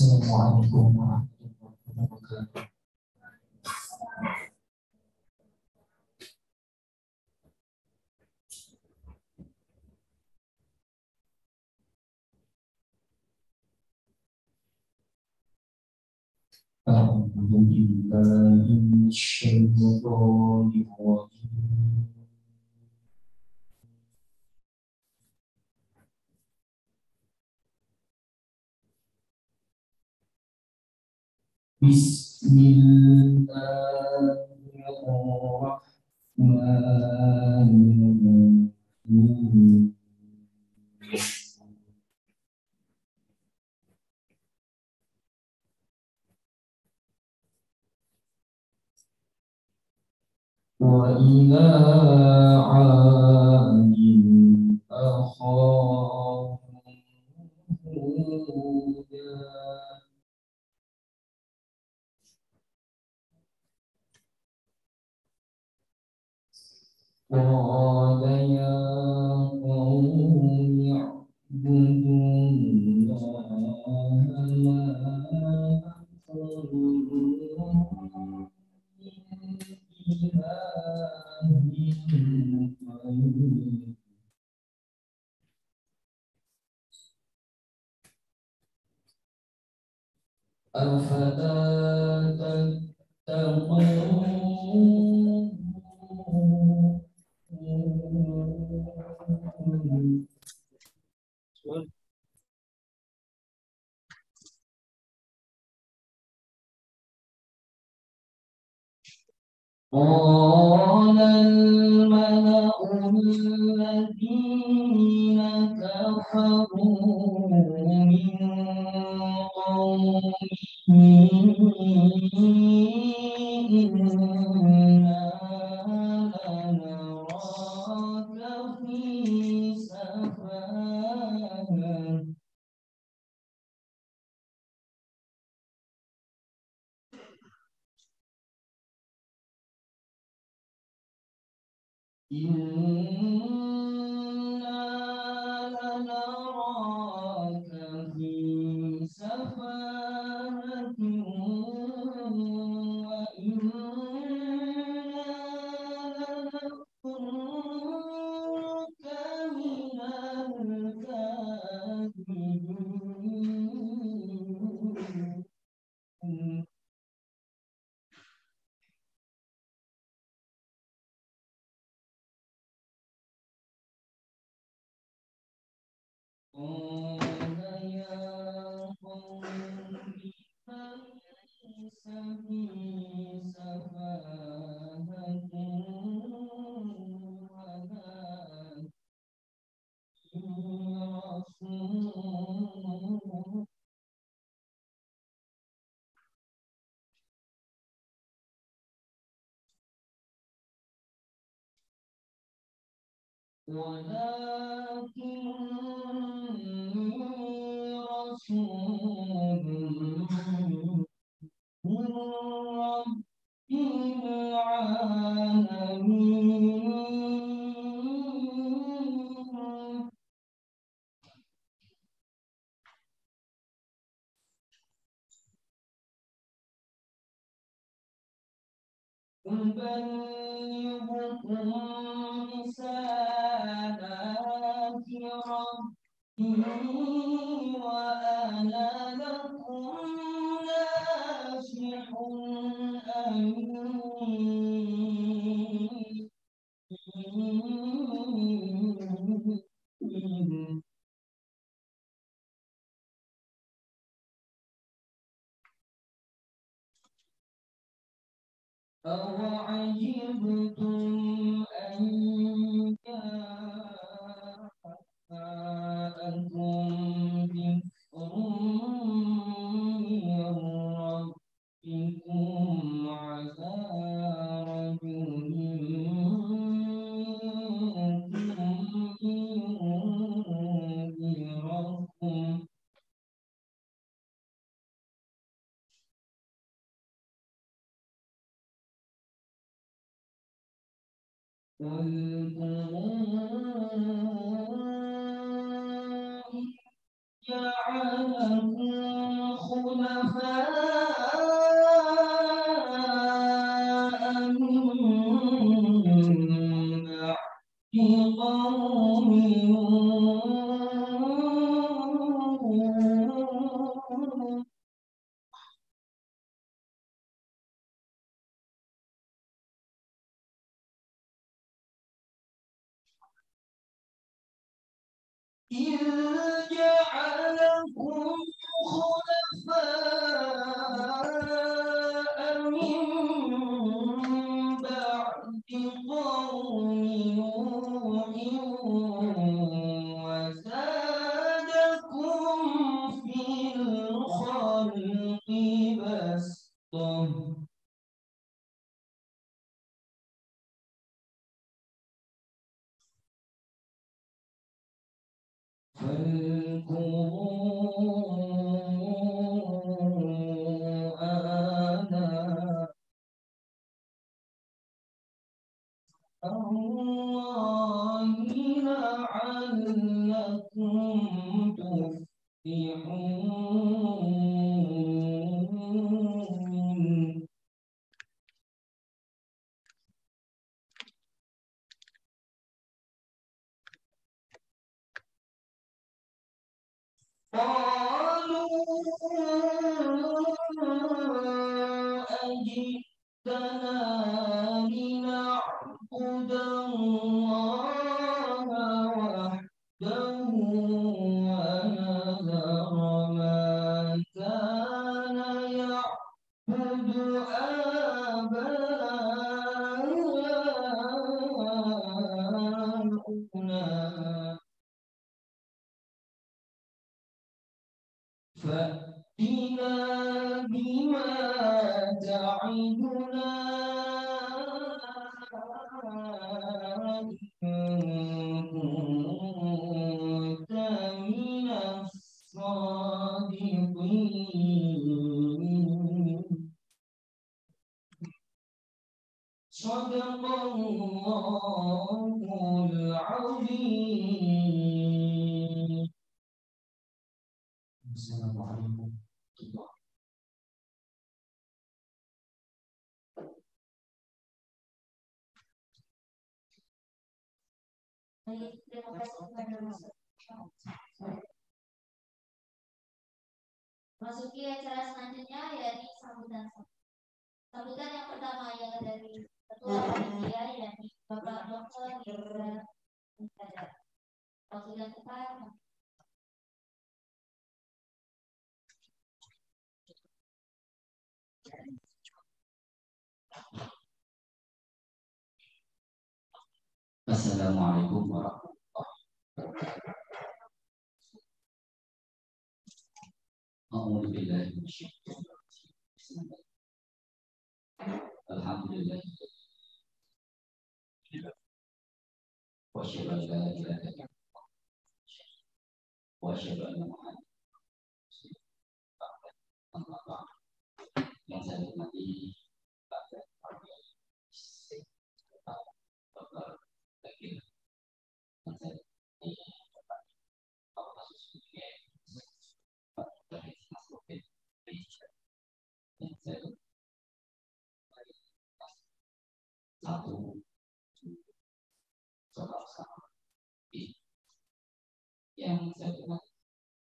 南无阿弥陀佛。南无阿弥陀佛。بسم الله الرحمن الرحيم وإلى عاد أخاهم قال يا قوم اعبدوا الله ما أفلا تتقون قال الملأ الذين كفروا من قومه ولكني رسول من رب العالمين قل بل أوعجبتم 他们这个，我写了那个，我写了那个，啊，啊啊，两千多米。satu yang saya bilang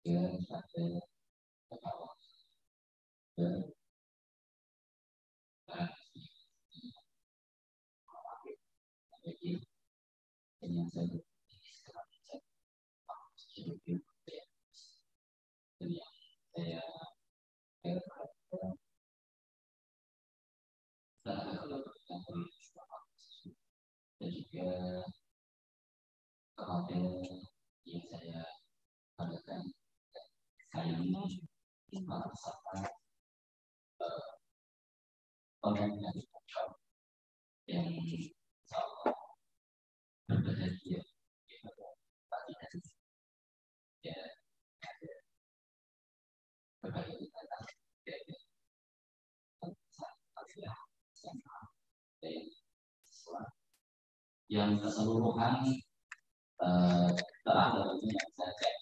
ke ke ke bawah ke yang saya dan yang saya dan juga kepada yang saya banggakan kali ini merasakan eh, orang yang yang sama berbahagia ya berbahagia yang keseluruhan eh, telah yang saya cek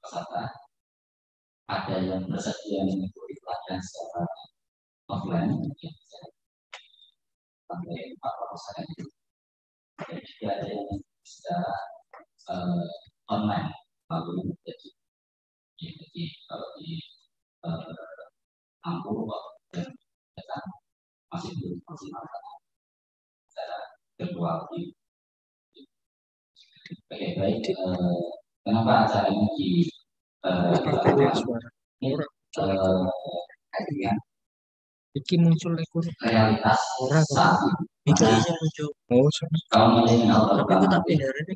peserta ada yang bersedia mengikuti pelajaran secara offline sampai 40 persen dan juga ada yang secara eh, online lalu jadi jadi kalau di eh, Angkor dan datang masih belum masih ada kedua oke baik uh, kenapa acara ini di uh, ya. Iki muncul ekor realitas orang saat ini. Iki muncul. Oh, sorry. Kalau milenial tapi aku tak pindah ini.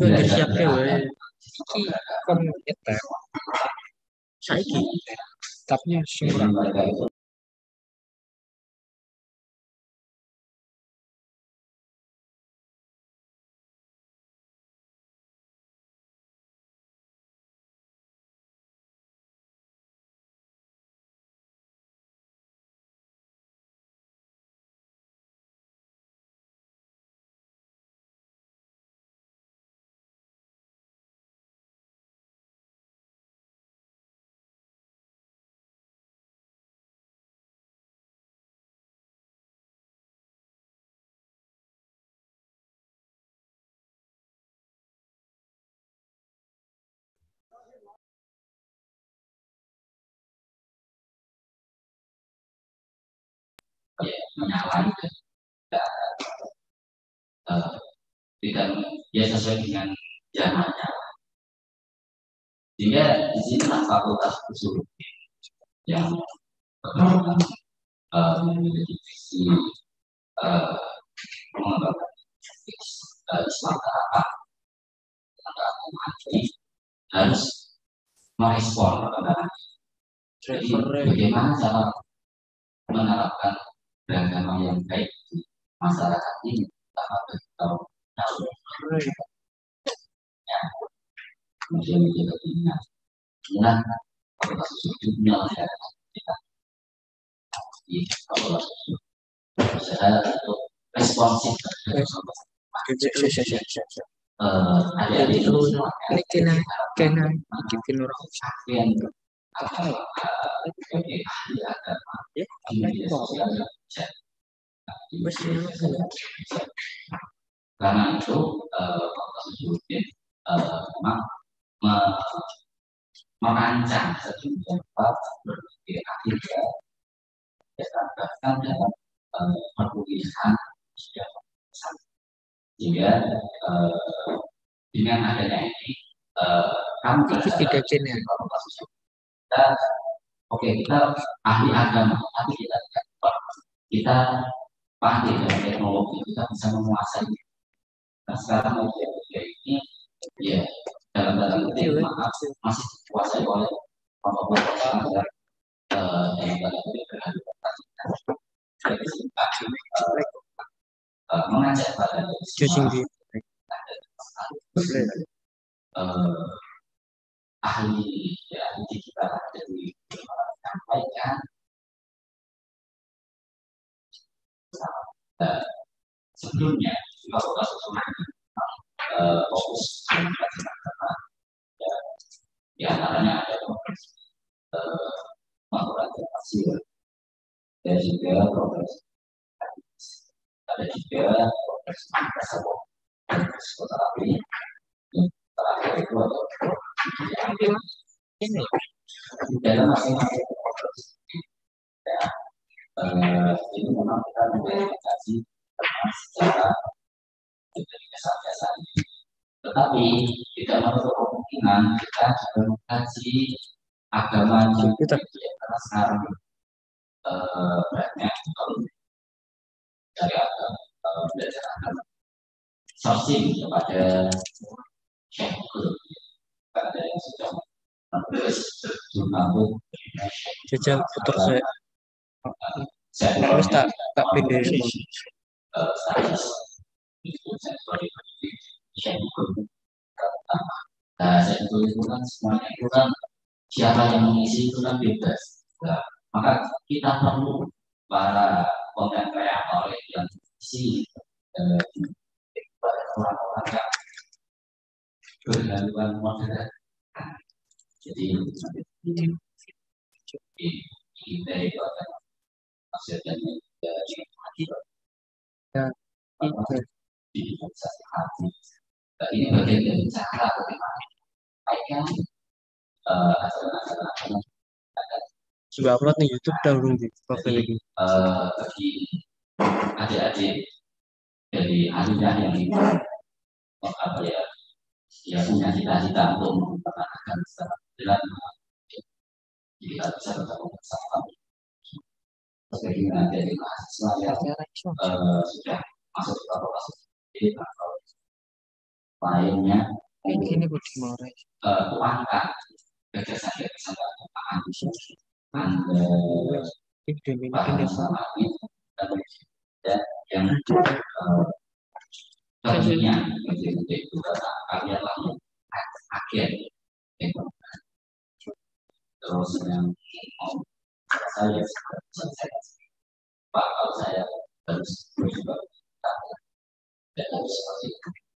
Belajar siap ya, Iki kon kan kita. Saiki. Tapnya sumber. menyalahi dan tidak uh, eh, tidak ya sesuai dengan zamannya. Sehingga di sini fakultas psikologi yang eh, memiliki visi eh, mengembangkan Islam ke arah mati harus merespon perkembangan. Jadi bagaimana cara menerapkan beragama yang baik di masyarakat ini terutama bagi kaum ya kemudian menjaga dunia inilah kalau sesungguhnya masyarakat kita di kalau itu responsif ya, terhadap ada di itu kena kena karena itu faktor memang merancang sejumlah berbagai agenda dalam penulisan sehingga dengan adanya ini eh, kami tidak kita oke okay, kita ahli agama tapi kita tidak kita pahli dalam ya, teknologi kita bisa menguasai nah sekarang media ini ya dalam dalam kutip iya, iya. maaf masih dikuasai oleh kelompok kelompok uh, yang dalam kutip berhadapan eh, eh, mengajak pada ahli ya, ahli kita jadi menyampaikan uh, eh, sebelumnya juga sudah susunan uh, fokus karena ya, di antaranya ada progres uh, mengurangi hasil dan juga progres ada juga progres madrasah progres kota ini dalam kita tetapi tidak menutup kemungkinan kita juga mengkaji agama juga karena sekarang banyak dari agama eh, belajar agama sourcing kepada jajal putar saya terus tak tak pindah semua Nah, saya tulis bukan semuanya itu kan siapa yang mengisi itu kan bebas. Nah, maka kita perlu para konten kreator yang mengisi eh, orang-orang yang kehaluan moderat. Jadi kita itu akan dari ya. hati. Nah, ini bagian dari cara bagaimana sudah eh, upload nih YouTube dan belum di lagi. Eh, bagi adik-adik dari yang apa ya dia punya cita-cita untuk mempertahankan secara jelas jadi kita bisa bertemu bersama nanti di mahasiswa yang eh, sudah masuk ke ini eh, atau lainnya ini Budi More tuangkan kerjasama kepakaan anda pada saat ini dan yang eh, Tentunya presiden itu adalah agen Terus yang saya Pak kalau saya terus harus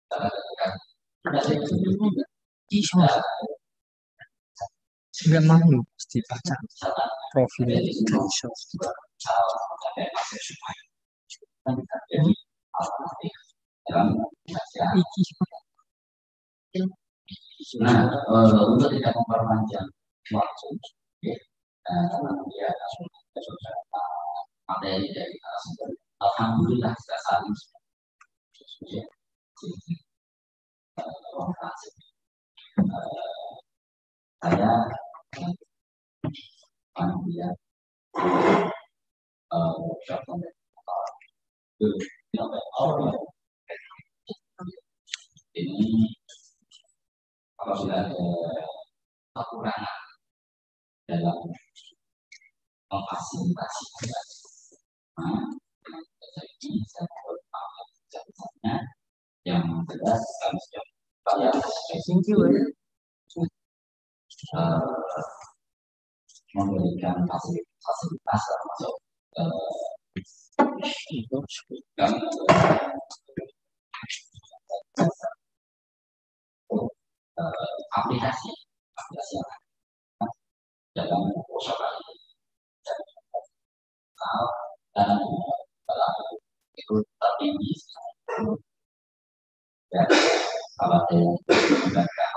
baca profil Nah, untuk tidak memperpanjang waktu, kemudian materi dari narasumber, alhamdulillah kita saling saya panitia uh, workshop ini kalau sudah ada kekurangan dalam memfasilitasi yang jelas kami sudah uh, memberikan fasilitas fasilitas aplikasi aplikasi yang dalam usaha dan dalam itu tapi bisa yang tidak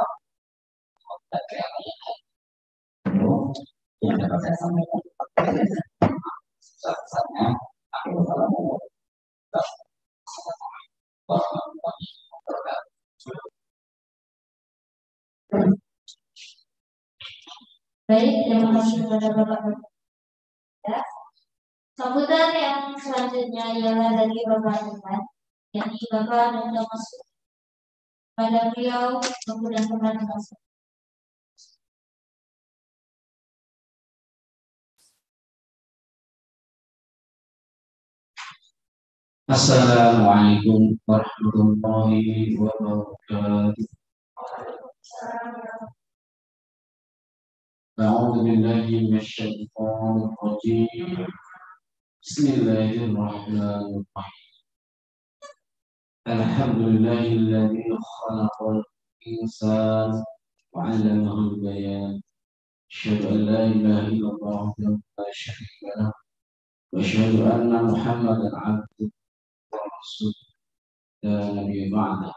Baik, terima kasih kepada Bapak ya. Sambutan yang selanjutnya ialah dari Bapak Iman, jadi Bapak Nanda Masuk. Pada beliau, Bapak dan Bapak Masuk. Assalamualaikum warahmatullahi wabarakatuh. أعوذ بالله من الشيطان الرجيم بسم الله الرحمن الرحيم الحمد لله الذي خلق الإنسان وعلمه البيان أشهد أن لا إله إلا الله وحده لا شريك له وأشهد أن محمدا عبده ورسوله لا نبي بعده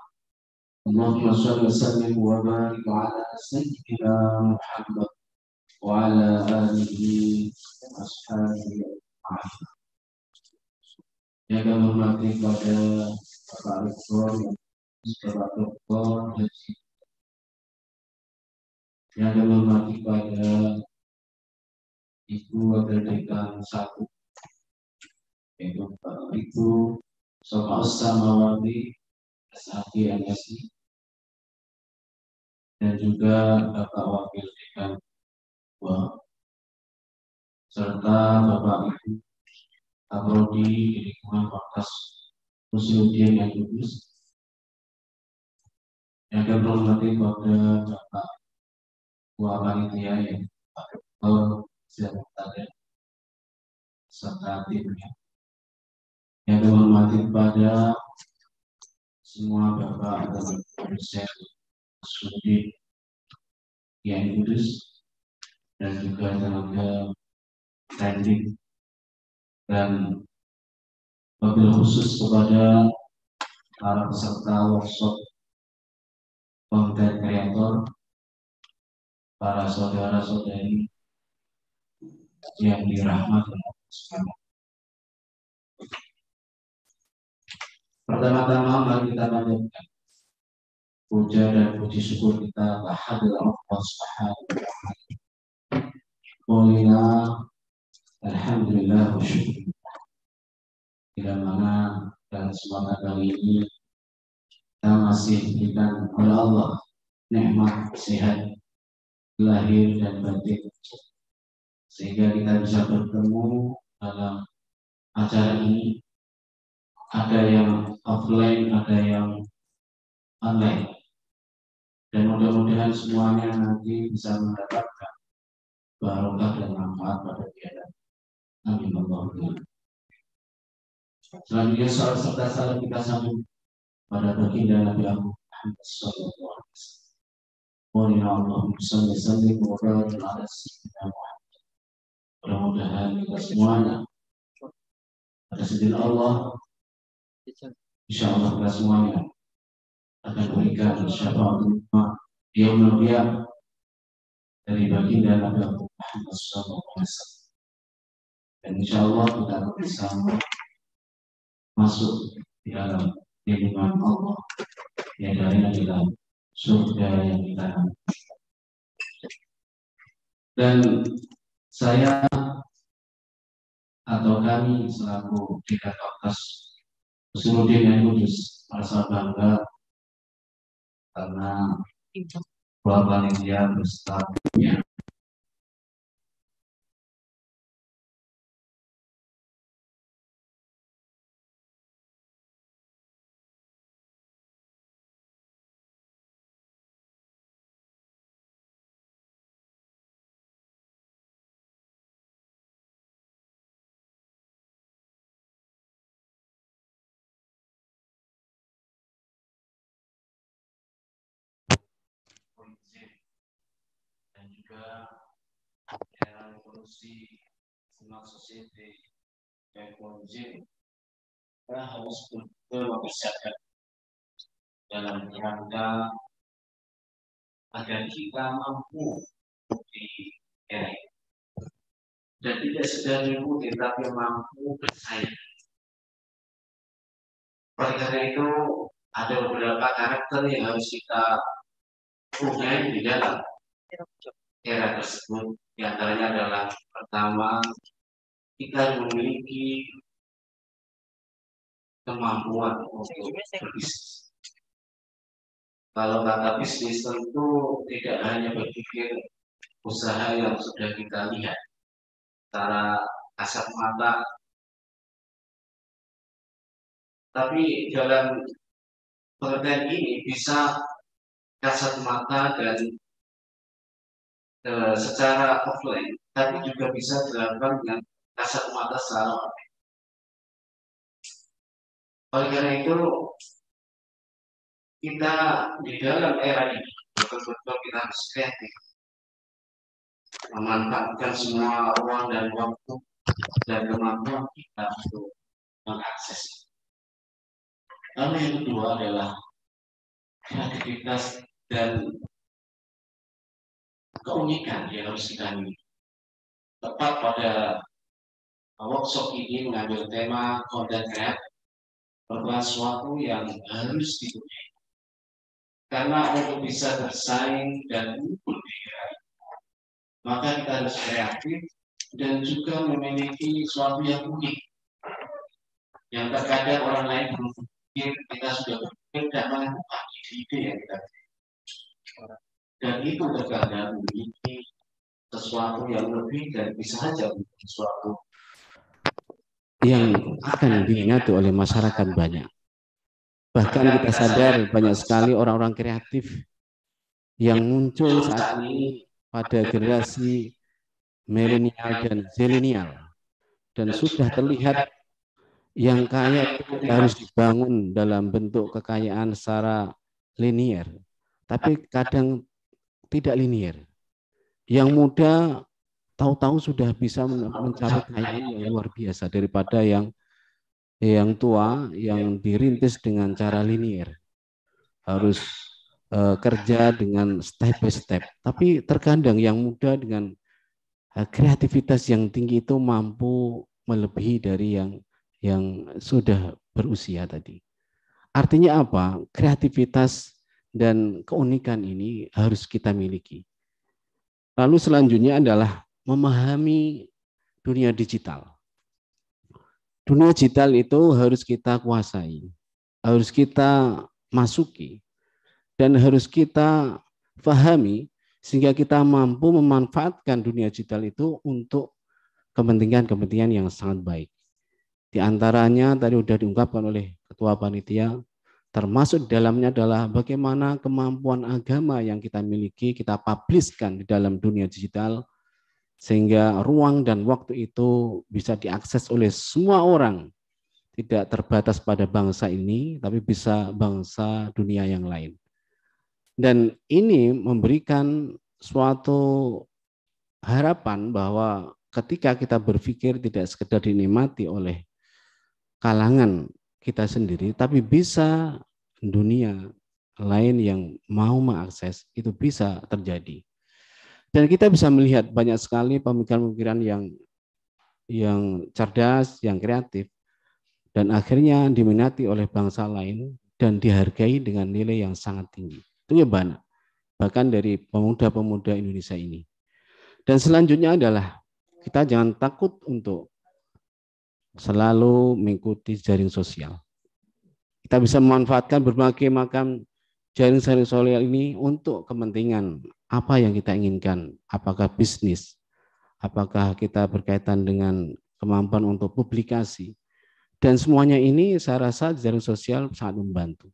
اللهم صل وسلم وبارك على سيدنا محمد وعلى Yang kami hormati pada Bapak Rektor, Yang kami hormati pada Ibu Wakil Dekan Satu, yaitu Bapak Ibu dan juga Bapak Wakil Dekan Wah. serta Bapak Ibu Kaprodi di lingkungan Fakultas Museologi yang Kudus yang akan problematik pada Bapak Ketua Panitia yang Pak Ketua Jakarta serta timnya yang dihormati pada semua bapak ibu dosen seperti yang Kudus dan juga tenaga landing dan mobil khusus kepada para peserta workshop konten kreator para saudara-saudari yang dirahmati Allah Pertama-tama mari kita panjatkan puja dan puji syukur kita kehadirat Allah Subhanahu wa taala. alhamdulillah wa syukur. Bila mana dan semoga kali ini kita masih diberikan oleh Allah nikmat sehat lahir dan batin sehingga kita bisa bertemu dalam acara ini ada yang offline ada yang online dan mudah-mudahan semuanya nanti bisa mendapatkan barokah dan manfaat pada akhirat. Amin Allahumma. Selanjutnya soal serta salam kita sambung pada baginda Nabi Abu Muhammad Sallallahu Alaihi Wasallam. Mohon Allahumma salli salli wa barik ala sayyidina Mudah-mudahan kita semuanya atas izin Allah, iya. insya Allah kita semuanya akan berikan syafaatullah yaumul qiyamah dari baginda Nabi Muhammad SAW dan insya Allah kita akan bisa masuk di dalam lindungan Allah yang dari di dalam surga yang kita dan saya atau kami selaku tiga fakultas Usuluddin yang Kudus merasa bangga karena keluarga iya. Malaysia besarnya produksi notre société est Kita harus betul mempersiapkan dalam rangka agar kita mampu di era ini. Dan tidak sedang mengikuti, tapi mampu bersaing. Oleh karena itu, ada beberapa karakter yang harus kita punya di dalam era tersebut diantaranya adalah pertama kita memiliki kemampuan untuk berbisnis. Kalau kata bisnis tentu tidak hanya berpikir usaha yang sudah kita lihat secara kasat mata, tapi dalam pengertian ini bisa kasat mata dan uh, secara offline, tapi juga bisa dilakukan dengan kasat mata secara online. Oleh karena itu, kita di dalam era ini betul-betul kita harus kreatif memanfaatkan semua ruang dan waktu dan kemampuan kita untuk mengakses. Lalu yang kedua adalah kreativitas dan keunikan yang harus kita miliki. Tepat pada workshop ini mengambil tema content creator adalah suatu yang harus dipunyai. Karena untuk bisa bersaing dan unggul di maka kita harus kreatif dan juga memiliki suatu yang unik. Yang terkadang orang lain belum pikir, kita sudah berpikir dan melakukan ide-ide yang kita dan itu terkadang memiliki sesuatu yang lebih dan bisa saja sesuatu yang akan diingat oleh masyarakat banyak. Bahkan iya, kita iya. sadar banyak sekali orang-orang kreatif yang muncul iya, saat ini pada generasi milenial dan zilenial dan sudah terlihat yang kaya harus dibangun dalam bentuk kekayaan secara linier. Tapi kadang tidak linier. Yang muda tahu-tahu sudah bisa mencapai kekayaan yang luar biasa daripada yang yang tua yang dirintis dengan cara linier. Harus uh, kerja dengan step by step. Tapi terkadang yang muda dengan uh, kreativitas yang tinggi itu mampu melebihi dari yang yang sudah berusia tadi. Artinya apa? Kreativitas dan keunikan ini harus kita miliki. Lalu selanjutnya adalah memahami dunia digital. Dunia digital itu harus kita kuasai, harus kita masuki, dan harus kita pahami sehingga kita mampu memanfaatkan dunia digital itu untuk kepentingan-kepentingan yang sangat baik. Di antaranya tadi sudah diungkapkan oleh Ketua Panitia Termasuk di dalamnya adalah bagaimana kemampuan agama yang kita miliki kita publiskan di dalam dunia digital sehingga ruang dan waktu itu bisa diakses oleh semua orang tidak terbatas pada bangsa ini, tapi bisa bangsa dunia yang lain. Dan ini memberikan suatu harapan bahwa ketika kita berpikir tidak sekedar dinikmati oleh kalangan kita sendiri, tapi bisa dunia lain yang mau mengakses itu bisa terjadi. Dan kita bisa melihat banyak sekali pemikiran-pemikiran yang yang cerdas, yang kreatif, dan akhirnya diminati oleh bangsa lain dan dihargai dengan nilai yang sangat tinggi. Itu ya banyak, bahkan dari pemuda-pemuda Indonesia ini. Dan selanjutnya adalah kita jangan takut untuk selalu mengikuti jaring sosial. Kita bisa memanfaatkan berbagai macam jaring-jaring sosial ini untuk kepentingan apa yang kita inginkan, apakah bisnis, apakah kita berkaitan dengan kemampuan untuk publikasi. Dan semuanya ini saya rasa jaring sosial sangat membantu.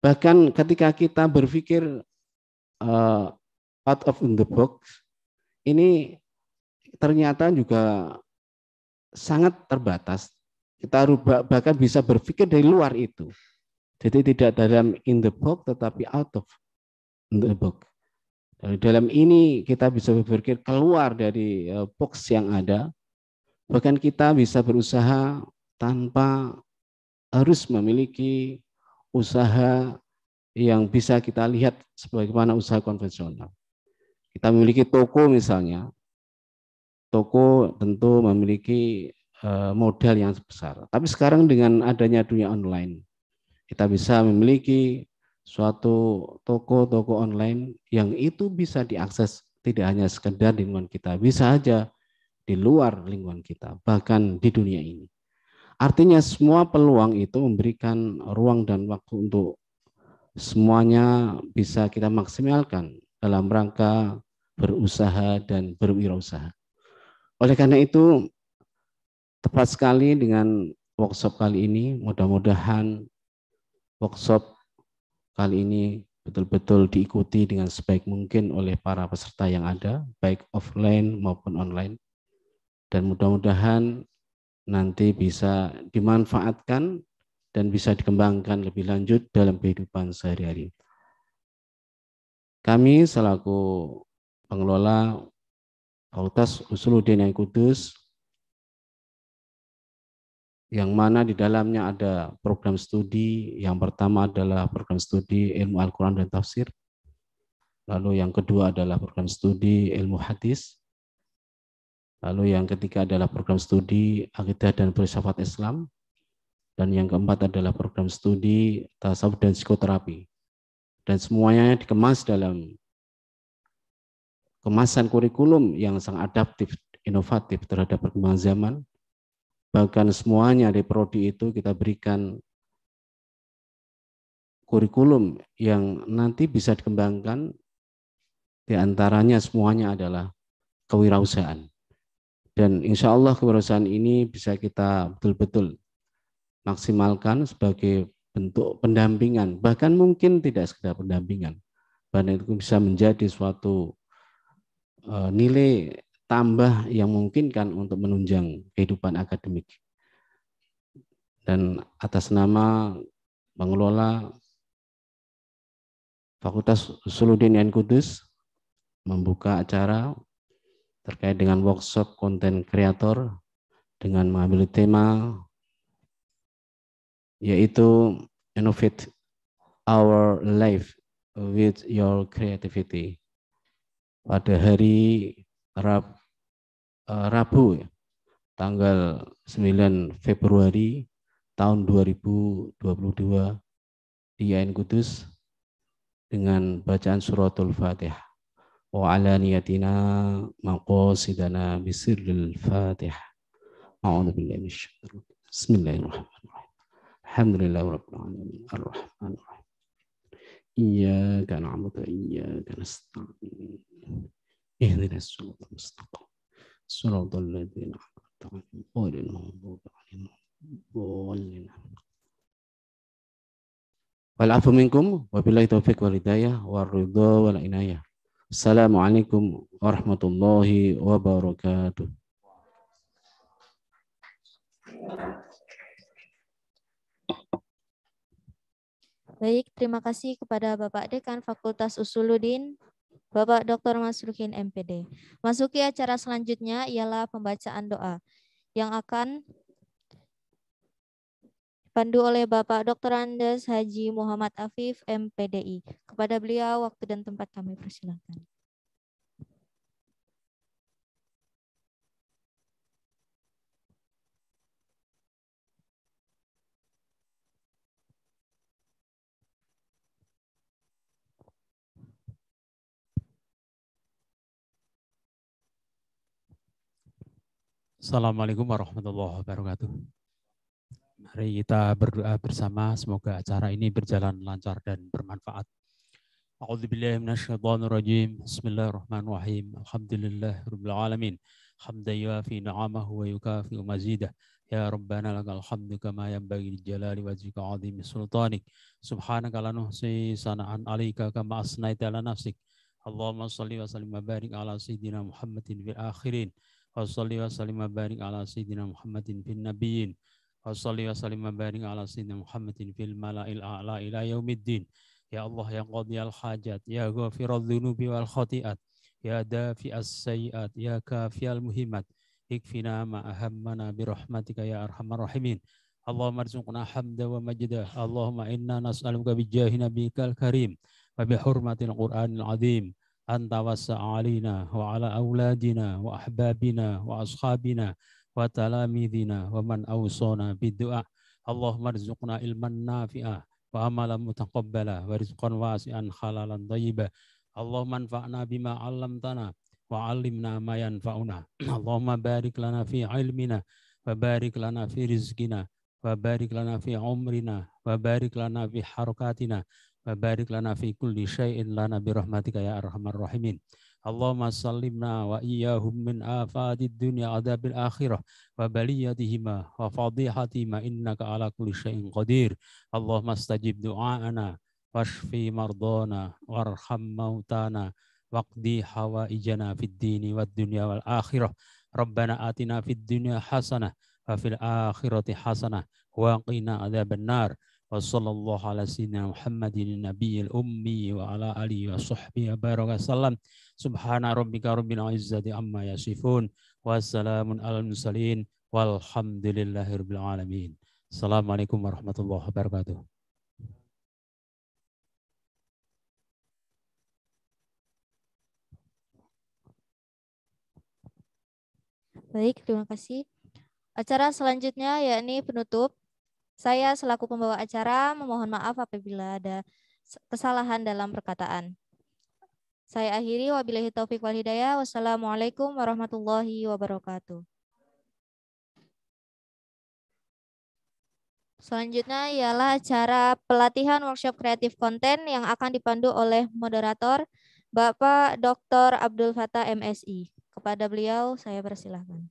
Bahkan ketika kita berpikir uh, eh, out of the box, ini ternyata juga sangat terbatas. Kita rubah, bahkan bisa berpikir dari luar itu. Jadi tidak dalam in the book tetapi out of the book Dari dalam ini kita bisa berpikir keluar dari eh, box yang ada. Bahkan kita bisa berusaha tanpa harus memiliki usaha yang bisa kita lihat sebagaimana usaha konvensional. Kita memiliki toko misalnya, toko tentu memiliki eh, modal yang sebesar. Tapi sekarang dengan adanya dunia online, kita bisa memiliki suatu toko-toko online yang itu bisa diakses tidak hanya sekedar di lingkungan kita, bisa saja di luar lingkungan kita, bahkan di dunia ini. Artinya semua peluang itu memberikan ruang dan waktu untuk semuanya bisa kita maksimalkan dalam rangka berusaha dan berwirausaha. Oleh karena itu, tepat sekali dengan workshop kali ini, mudah-mudahan workshop kali ini betul-betul diikuti dengan sebaik mungkin oleh para peserta yang ada, baik offline maupun online. Dan mudah-mudahan nanti bisa dimanfaatkan dan bisa dikembangkan lebih lanjut dalam kehidupan sehari-hari. Kami selaku pengelola Fakultas Usuluddin yang Kudus yang mana di dalamnya ada program studi. Yang pertama adalah program studi ilmu Al-Quran dan Tafsir. Lalu yang kedua adalah program studi ilmu hadis. Lalu yang ketiga adalah program studi akidah dan filsafat Islam. Dan yang keempat adalah program studi tasawuf dan psikoterapi. Dan semuanya dikemas dalam kemasan kurikulum yang sangat adaptif, inovatif terhadap perkembangan zaman. Bahkan semuanya di prodi itu kita berikan kurikulum yang nanti bisa dikembangkan di antaranya semuanya adalah kewirausahaan. Dan insya Allah kewirausahaan ini bisa kita betul-betul maksimalkan sebagai bentuk pendampingan, bahkan mungkin tidak sekedar pendampingan, bahkan itu bisa menjadi suatu Eh, nilai tambah yang memungkinkan untuk menunjang kehidupan akademik. Dan atas nama pengelola Fakultas Suludin dan Kudus membuka acara terkait dengan workshop konten kreator dengan mengambil tema yaitu Innovate Our Life with Your Creativity pada hari Rab, eh, Rabu ya, tanggal 9 Februari tahun 2022 di Yain Kudus dengan bacaan suratul Fatihah. Wa ala niyatina maqasidana bisirril Fatihah. A'udzu billahi minasyaitonir Bismillahirrahmanirrahim. Alhamdulillahirabbil alamin. Arrahmanirrahim. إياك نعبد وإياك نستعين اهدنا الصراط المستقيم صراط الذين أنعمت عليهم غير المغضوب عليهم الضالين والعفو منكم وبالله التوفيق والهداية والرضا والعناية السلام عليكم ورحمة الله وبركاته Thank you. Baik, terima kasih kepada Bapak Dekan Fakultas Usuludin, Bapak Dr. Masrukin MPD. Masuki acara selanjutnya ialah pembacaan doa yang akan dipandu oleh Bapak Dr. Andes Haji Muhammad Afif, MPDI. Kepada beliau, waktu dan tempat kami persilahkan. Assalamualaikum warahmatullahi wabarakatuh. Mari kita berdoa bersama semoga acara ini berjalan lancar dan bermanfaat. A'udzubillahi minasyaitonir rajim. Bismillahirrahmanirrahim. Alhamdulillahirabbil alamin. Hamdan yuafi ni'amahu wa yukafi mazidah. Ya Rabbana lakal hamdu kama yanbaghi jalali wajhika 'azimi sultanik. Subhanaka la nuhsi sana'an 'alaika kama asnaita ala nafsik. Allahumma shalli wa sallim wa barik ala sayyidina Muhammadin fil akhirin. Wassalli wa sallim wa barik ala sayyidina Muhammadin bin nabiyyin. Wassalli wa sallim wa barik ala sayyidina Muhammadin fil mala'il a'la ila yaumiddin. Ya Allah yang qadiyal hajat, ya al ya dhunubi wal khati'at, ya dafi as-sayi'at, ya kafiyal muhimat. Ikfina ma ahammana rahmatika ya arhamar rahimin. Allahumma arzuqna hamda wa majda. Allahumma inna nas'aluka jahi nabiyyikal karim wa bi hurmatil Qur'anil azim. أن توسع علينا وعلى أولادنا وأحبابنا وأصحابنا وتلاميذنا ومن أوصانا بالدعاء اللهم ارزقنا علما نافعا وعملا متقبلا ورزقا واسعا حلالا طيبا اللهم انفعنا بما علمتنا وعلمنا ما ينفعنا اللهم بارك لنا في علمنا وبارك لنا في رزقنا وبارك لنا في عمرنا وبارك لنا في حركاتنا wa barik lana fi kulli syai'in lana bi rahmatika ya arhamar rahimin. Allahumma sallimna wa iyyahum min afatid dunya adabil akhirah wa baliyatihima wa fadihatima innaka ala kulli syai'in qadir. Allahumma stajib du'aana washfi mardana warham mautana waqdi hawaijana fid dini wad dunya wal akhirah. Rabbana atina fid dunya hasanah wa fil akhirati hasanah wa qina adzabannar. وصلى warahmatullahi wabarakatuh. Baik, terima kasih. Acara selanjutnya yakni penutup saya selaku pembawa acara memohon maaf apabila ada kesalahan dalam perkataan. Saya akhiri wabillahi taufik wal hidayah. Wassalamualaikum warahmatullahi wabarakatuh. Selanjutnya ialah acara pelatihan workshop kreatif konten yang akan dipandu oleh moderator Bapak Dr. Abdul Fatah MSI. Kepada beliau saya persilahkan.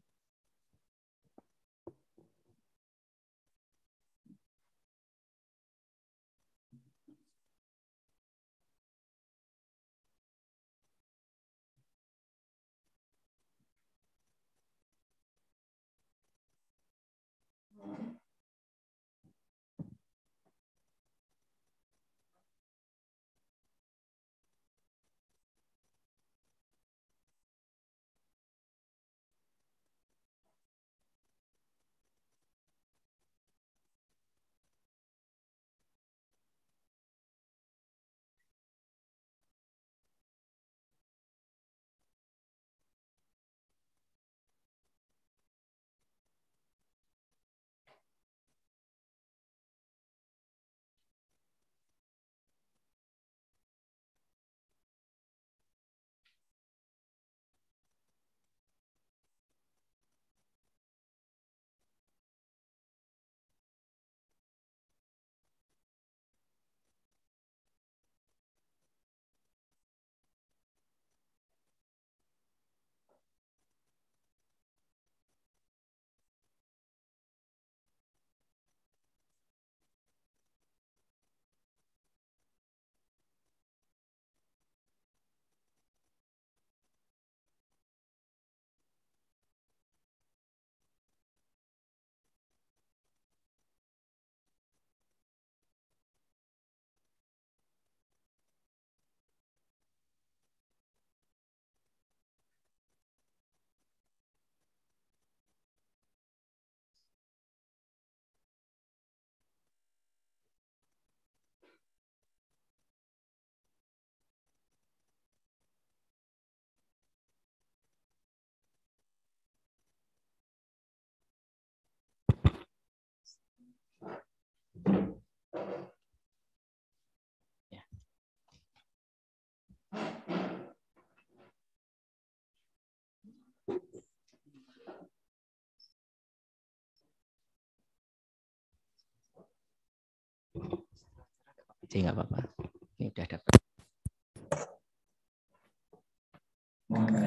Tidak ya. apa-apa. Ini sudah dapat. Mohon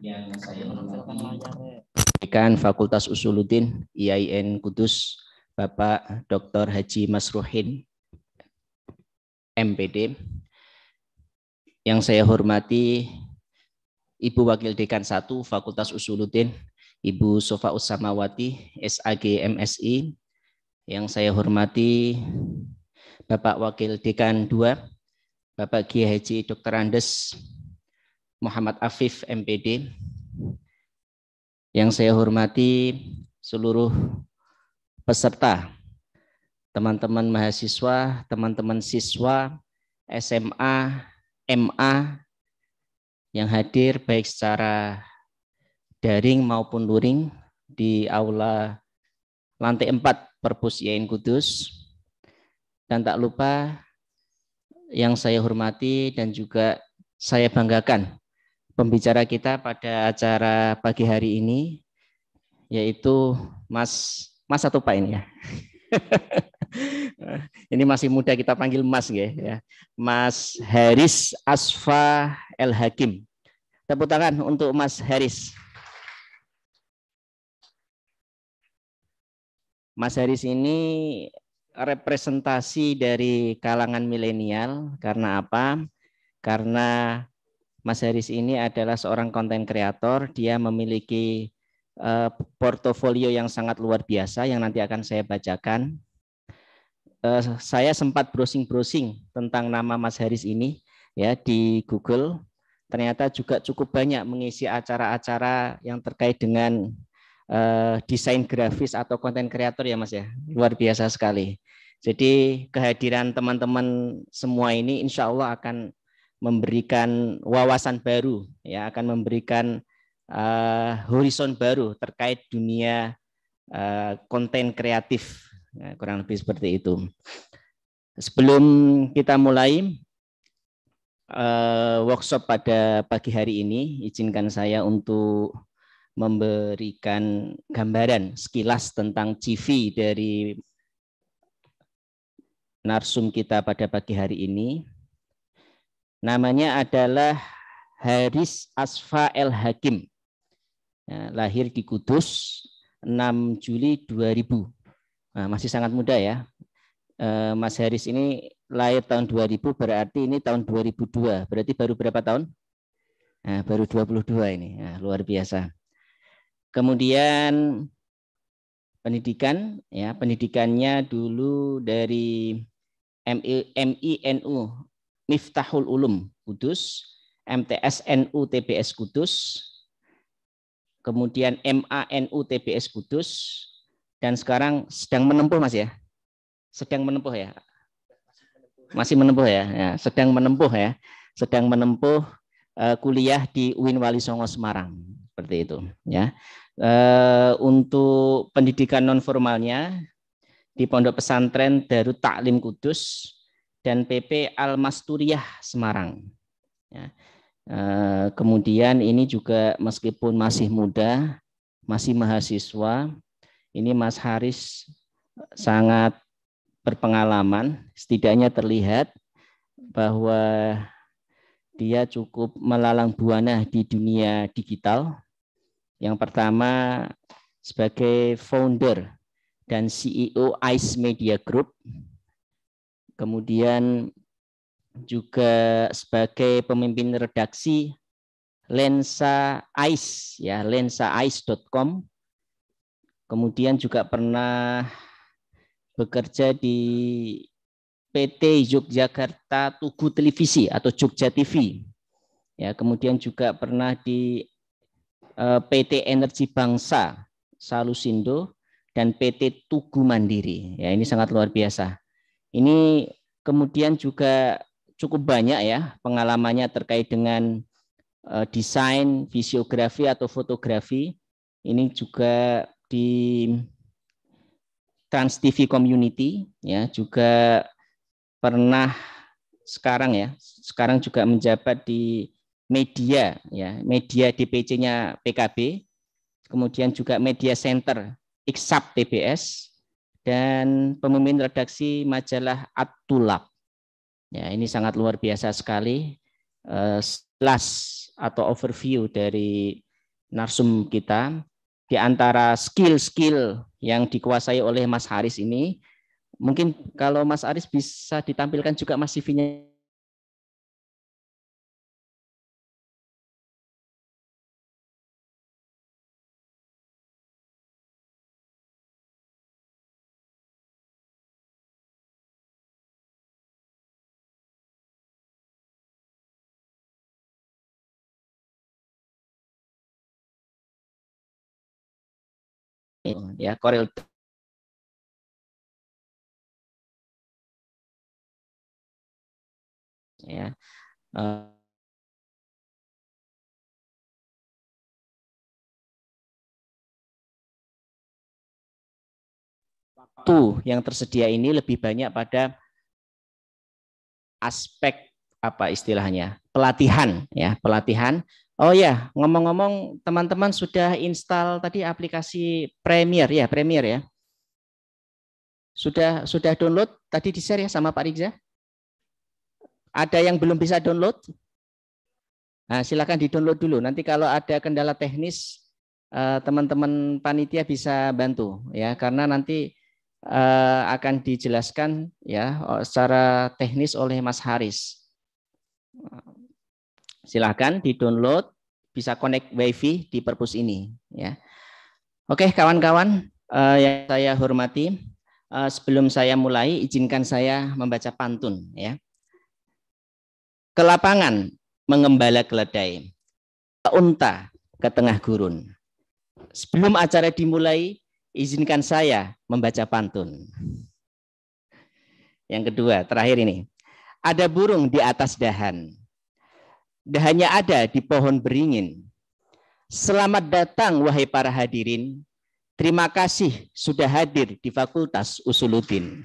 yang saya dekan Fakultas Usuluddin IAIN Kudus Bapak Dr. Haji Masruhin MPD yang saya hormati Ibu Wakil Dekan 1 Fakultas Usuluddin Ibu Sofa Usamawati SAG MSI yang saya hormati Bapak Wakil Dekan 2 Bapak Kiai Haji Dr. Andes Muhammad Afif MPD, yang saya hormati seluruh peserta, teman-teman mahasiswa, teman-teman siswa SMA, MA yang hadir baik secara daring maupun luring di aula lantai 4 Perpus Yain Kudus. Dan tak lupa yang saya hormati dan juga saya banggakan pembicara kita pada acara pagi hari ini yaitu Mas Mas atau Pak ini ya. ini masih muda kita panggil Mas ya. Mas Haris Asfa El Hakim. Tepuk tangan untuk Mas Haris. Mas Haris ini representasi dari kalangan milenial. Karena apa? Karena Mas Haris ini adalah seorang konten kreator, dia memiliki uh, portofolio yang sangat luar biasa yang nanti akan saya bacakan. Uh, saya sempat browsing-browsing tentang nama Mas Haris ini ya di Google. Ternyata juga cukup banyak mengisi acara-acara yang terkait dengan uh, desain grafis atau konten kreator ya Mas ya. Luar biasa sekali. Jadi kehadiran teman-teman semua ini insya Allah akan memberikan wawasan baru, ya akan memberikan uh, horizon baru terkait dunia uh, konten kreatif, ya, kurang lebih seperti itu. Sebelum kita mulai workshop pada pagi hari ini, izinkan saya untuk memberikan gambaran sekilas tentang CV dari narsum kita pada pagi hari ini. Namanya adalah Haris Asfa El Hakim. Ya, lahir di Kudus 6 Juli 2000. Nah, masih sangat muda ya. Eh, Mas Haris ini lahir tahun 2000 berarti ini tahun 2002. Berarti baru berapa tahun? Nah, baru 22 ini. Nah, luar biasa. Kemudian pendidikan ya pendidikannya dulu dari MINU Miftahul Ulum Kudus, MTS NU TBS Kudus, kemudian MANU TBS Kudus dan sekarang sedang menempuh Mas ya. Sedang menempuh ya. Masih menempuh ya. ya sedang menempuh ya. Sedang menempuh eh, kuliah di UIN Wali Songo Semarang seperti itu ya e, untuk pendidikan non formalnya di Pondok Pesantren Darut Taklim Kudus dan PP Al Masturiyah Semarang ya. e, kemudian ini juga meskipun masih muda masih mahasiswa ini Mas Haris sangat berpengalaman setidaknya terlihat bahwa dia cukup melalang buana di dunia digital. Yang pertama sebagai founder dan CEO ICE Media Group. Kemudian juga sebagai pemimpin redaksi Lensa ICE ya, lensaice.com. Kemudian juga pernah bekerja di PT Yogyakarta Tugu Televisi atau Jogja TV. Ya, kemudian juga pernah di eh, PT Energi Bangsa Salusindo dan PT Tugu Mandiri. Ya, ini sangat luar biasa. Ini kemudian juga cukup banyak ya pengalamannya terkait dengan eh, desain, visiografi atau fotografi. Ini juga di Trans TV Community ya juga pernah sekarang ya, sekarang juga menjabat di media ya, media DPC-nya PKB, kemudian juga media center Iksap TBS dan pemimpin redaksi majalah Atulab. Ya, ini sangat luar biasa sekali eh, atau overview dari narsum kita di antara skill-skill yang dikuasai oleh Mas Haris ini Mungkin kalau Mas Aris bisa ditampilkan juga Mas CV-nya oh, ya Corel ya uh, waktu yang tersedia ini lebih banyak pada aspek apa istilahnya pelatihan ya pelatihan oh ya ngomong-ngomong teman-teman sudah install tadi aplikasi Premier ya Premier ya sudah sudah download tadi di share ya sama Pak Riza ada yang belum bisa download? Nah, silakan di-download dulu. Nanti kalau ada kendala teknis, eh, teman-teman panitia bisa bantu ya, karena nanti eh, akan dijelaskan ya secara teknis oleh Mas Haris. Silakan di-download, bisa connect WiFi di perpus ini ya. Oke, kawan-kawan eh, yang saya hormati, sebelum saya mulai izinkan saya membaca pantun ya ke lapangan mengembala keledai, ke unta ke tengah gurun. Sebelum acara dimulai, izinkan saya membaca pantun. Yang kedua, terakhir ini. Ada burung di atas dahan. Dahannya ada di pohon beringin. Selamat datang wahai para hadirin. Terima kasih sudah hadir di Fakultas usulutin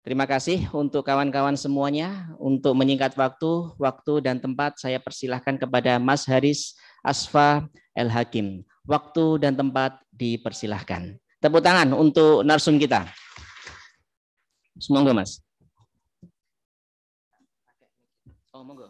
Terima kasih untuk kawan-kawan semuanya. Untuk menyingkat waktu, waktu dan tempat saya persilahkan kepada Mas Haris Asfa El Hakim. Waktu dan tempat dipersilahkan. Tepuk tangan untuk narsum kita. Semoga Mas. Oh, monggo.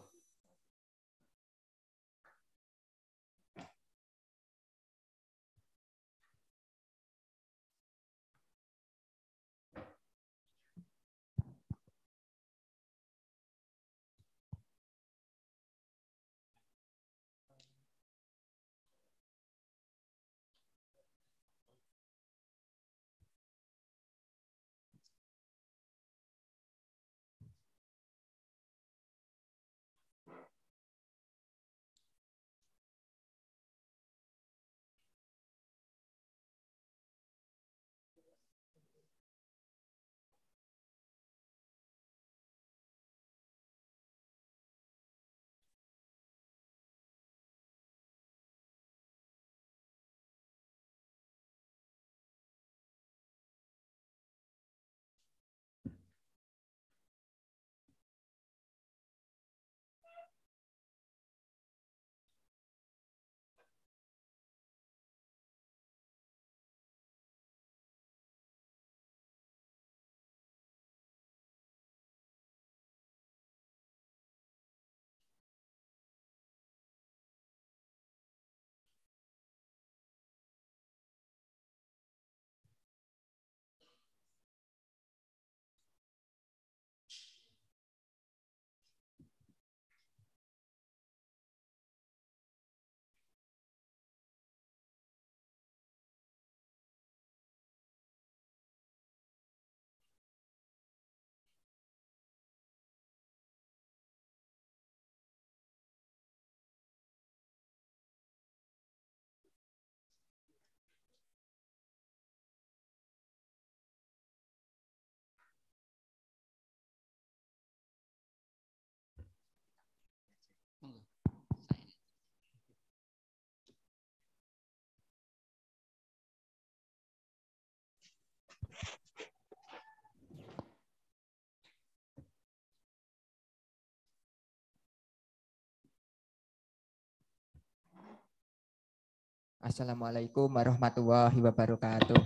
Assalamualaikum warahmatullahi wabarakatuh.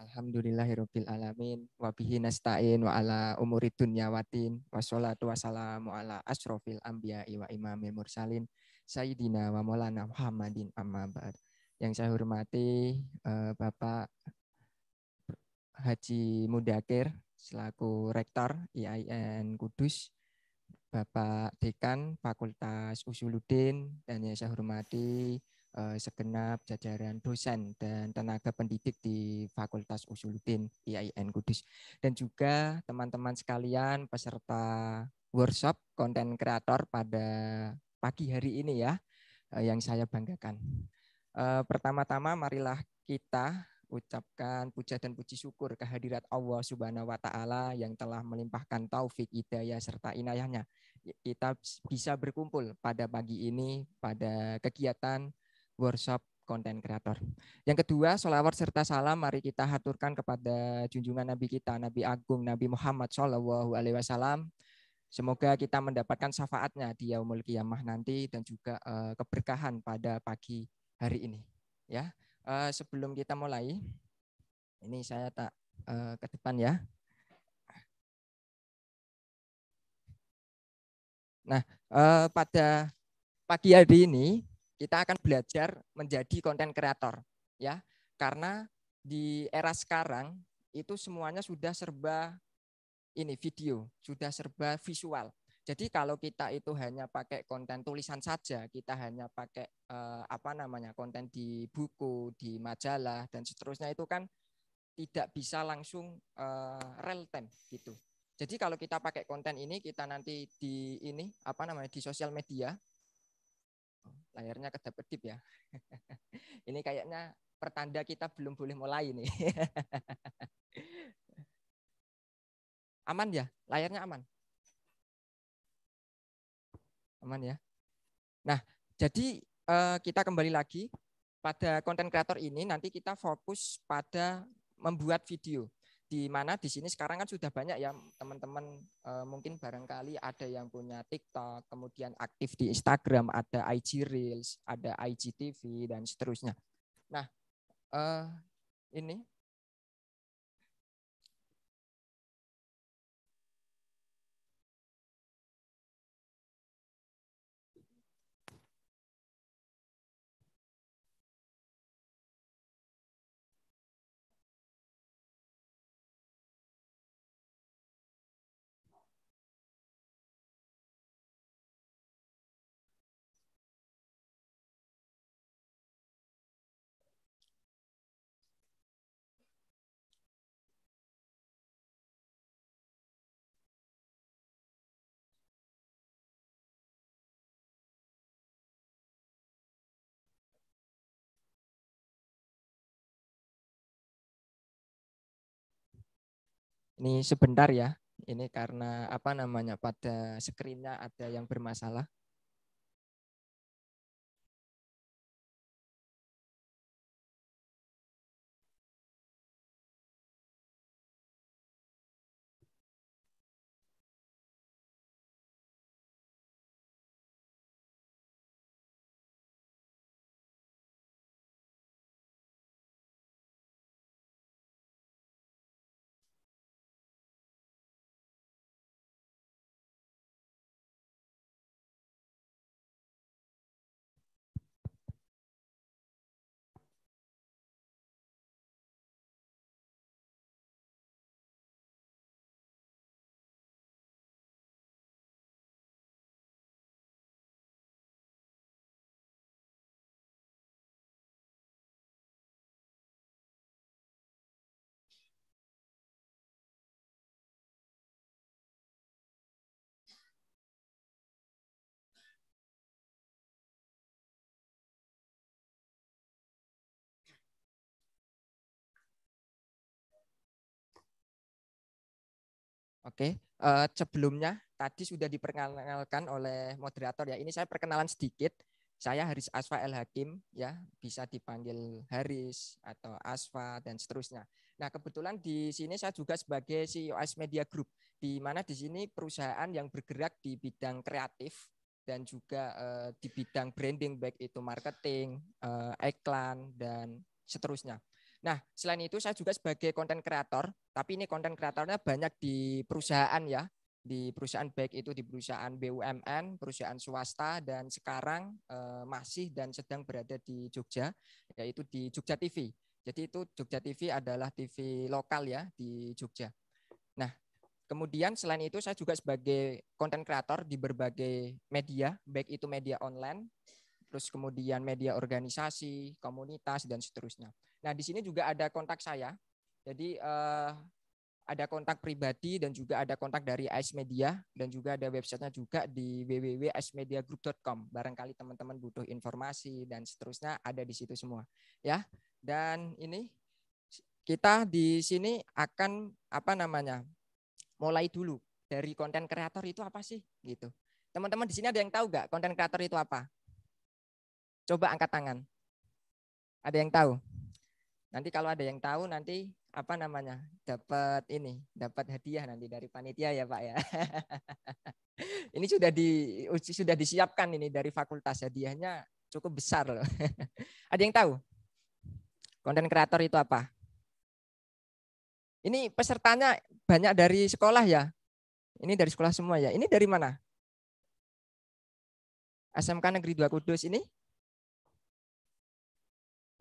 Alhamdulillahirabbil alamin wa bihi nasta'in wa ala umuri dunyawatin wassalatu wassalamu ala asrofil anbiya'i wa imamil mursalin sayyidina wa maulana Muhammadin amma ba'd. Yang saya hormati eh, Bapak Haji Mudakir selaku Rektor IAIN Kudus Bapak Dekan Fakultas Usuludin dan yang saya hormati eh, segenap jajaran dosen dan tenaga pendidik di Fakultas Usuludin IAIN Kudus dan juga teman-teman sekalian peserta workshop konten kreator pada pagi hari ini ya eh, yang saya banggakan. Eh, Pertama-tama marilah kita ucapkan puja dan puji syukur kehadirat Allah Subhanahu wa taala yang telah melimpahkan taufik hidayah serta inayahnya. Kita bisa berkumpul pada pagi ini pada kegiatan workshop konten kreator. Yang kedua, sholawat serta salam mari kita haturkan kepada junjungan Nabi kita, Nabi Agung, Nabi Muhammad Shallallahu Alaihi Wasallam. Semoga kita mendapatkan syafaatnya di yaumul kiamah nanti dan juga eh, keberkahan pada pagi hari ini. Ya, Uh, sebelum kita mulai, ini saya tak uh, ke depan ya. Nah, uh, pada pagi hari ini kita akan belajar menjadi konten kreator, ya, karena di era sekarang itu semuanya sudah serba ini video, sudah serba visual. Jadi kalau kita itu hanya pakai konten tulisan saja, kita hanya pakai uh, apa namanya konten di buku, di majalah dan seterusnya itu kan tidak bisa langsung uh, real time gitu. Jadi kalau kita pakai konten ini, kita nanti di ini apa namanya di sosial media, layarnya kedap-kedip ya. ini kayaknya pertanda kita belum boleh mulai nih. aman ya, layarnya aman teman-teman ya. Nah, jadi eh, kita kembali lagi pada konten kreator ini nanti kita fokus pada membuat video di mana di sini sekarang kan sudah banyak ya teman-teman e, mungkin barangkali ada yang punya TikTok, kemudian aktif di Instagram, ada IG Reels, ada IGTV dan seterusnya. Nah, e, ini Ini sebentar ya. Ini karena apa namanya pada screennya ada yang bermasalah. Oke, okay. uh, eh, sebelumnya tadi sudah diperkenalkan oleh moderator ya. Ini saya perkenalan sedikit. Saya Haris Asfa El Hakim ya, bisa dipanggil Haris atau Asfa dan seterusnya. Nah, kebetulan di sini saya juga sebagai CEO As Media Group di mana di sini perusahaan yang bergerak di bidang kreatif dan juga uh, di bidang branding baik itu marketing, uh, iklan dan seterusnya. Nah, selain itu saya juga sebagai konten kreator, tapi ini konten kreatornya banyak di perusahaan ya, di perusahaan baik itu di perusahaan BUMN, perusahaan swasta dan sekarang e, masih dan sedang berada di Jogja, yaitu di Jogja TV. Jadi itu Jogja TV adalah TV lokal ya di Jogja. Nah, Kemudian selain itu saya juga sebagai konten kreator di berbagai media, baik itu media online, terus kemudian media organisasi, komunitas dan seterusnya. Nah, di sini juga ada kontak saya. Jadi eh, ada kontak pribadi dan juga ada kontak dari Ice Media dan juga ada websitenya juga di www.icemediagroup.com Barangkali teman-teman butuh informasi dan seterusnya ada di situ semua, ya. Dan ini kita di sini akan apa namanya? mulai dulu dari konten kreator itu apa sih gitu. Teman-teman di sini ada yang tahu nggak konten kreator itu apa? Coba angkat tangan. Ada yang tahu? Nanti kalau ada yang tahu nanti apa namanya dapat ini dapat hadiah nanti dari panitia ya Pak ya. ini sudah di sudah disiapkan ini dari fakultas hadiahnya cukup besar loh. ada yang tahu? Konten kreator itu apa? Ini pesertanya banyak dari sekolah ya. Ini dari sekolah semua ya. Ini dari mana? SMK Negeri dua Kudus ini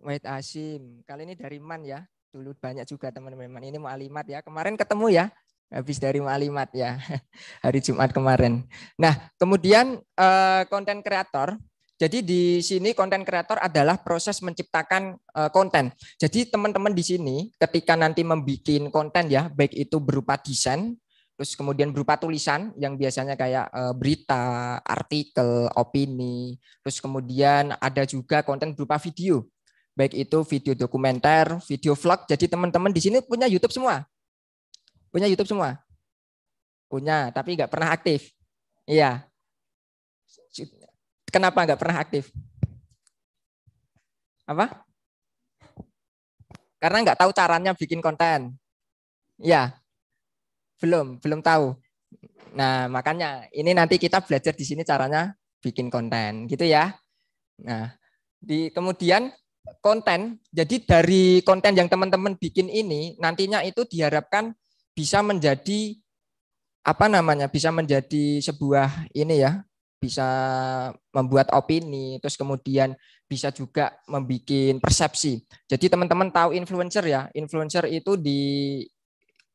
Wahid Asim. Kali ini dari Man ya. Dulu banyak juga teman-teman Man. Ini Mu'alimat ya. Kemarin ketemu ya. Habis dari Mu'alimat ya. Hari Jumat kemarin. Nah, kemudian eh, konten kreator. Jadi di sini konten kreator adalah proses menciptakan eh, konten. Jadi teman-teman di sini ketika nanti membuat konten ya, baik itu berupa desain, terus kemudian berupa tulisan yang biasanya kayak eh, berita, artikel, opini, terus kemudian ada juga konten berupa video baik itu video dokumenter, video vlog. Jadi teman-teman di sini punya YouTube semua, punya YouTube semua, punya tapi nggak pernah aktif. Iya. Kenapa nggak pernah aktif? Apa? Karena nggak tahu caranya bikin konten. Iya. belum, belum tahu. Nah, makanya ini nanti kita belajar di sini caranya bikin konten, gitu ya. Nah, di kemudian konten. Jadi dari konten yang teman-teman bikin ini nantinya itu diharapkan bisa menjadi apa namanya? bisa menjadi sebuah ini ya, bisa membuat opini, terus kemudian bisa juga membuat persepsi. Jadi teman-teman tahu influencer ya, influencer itu di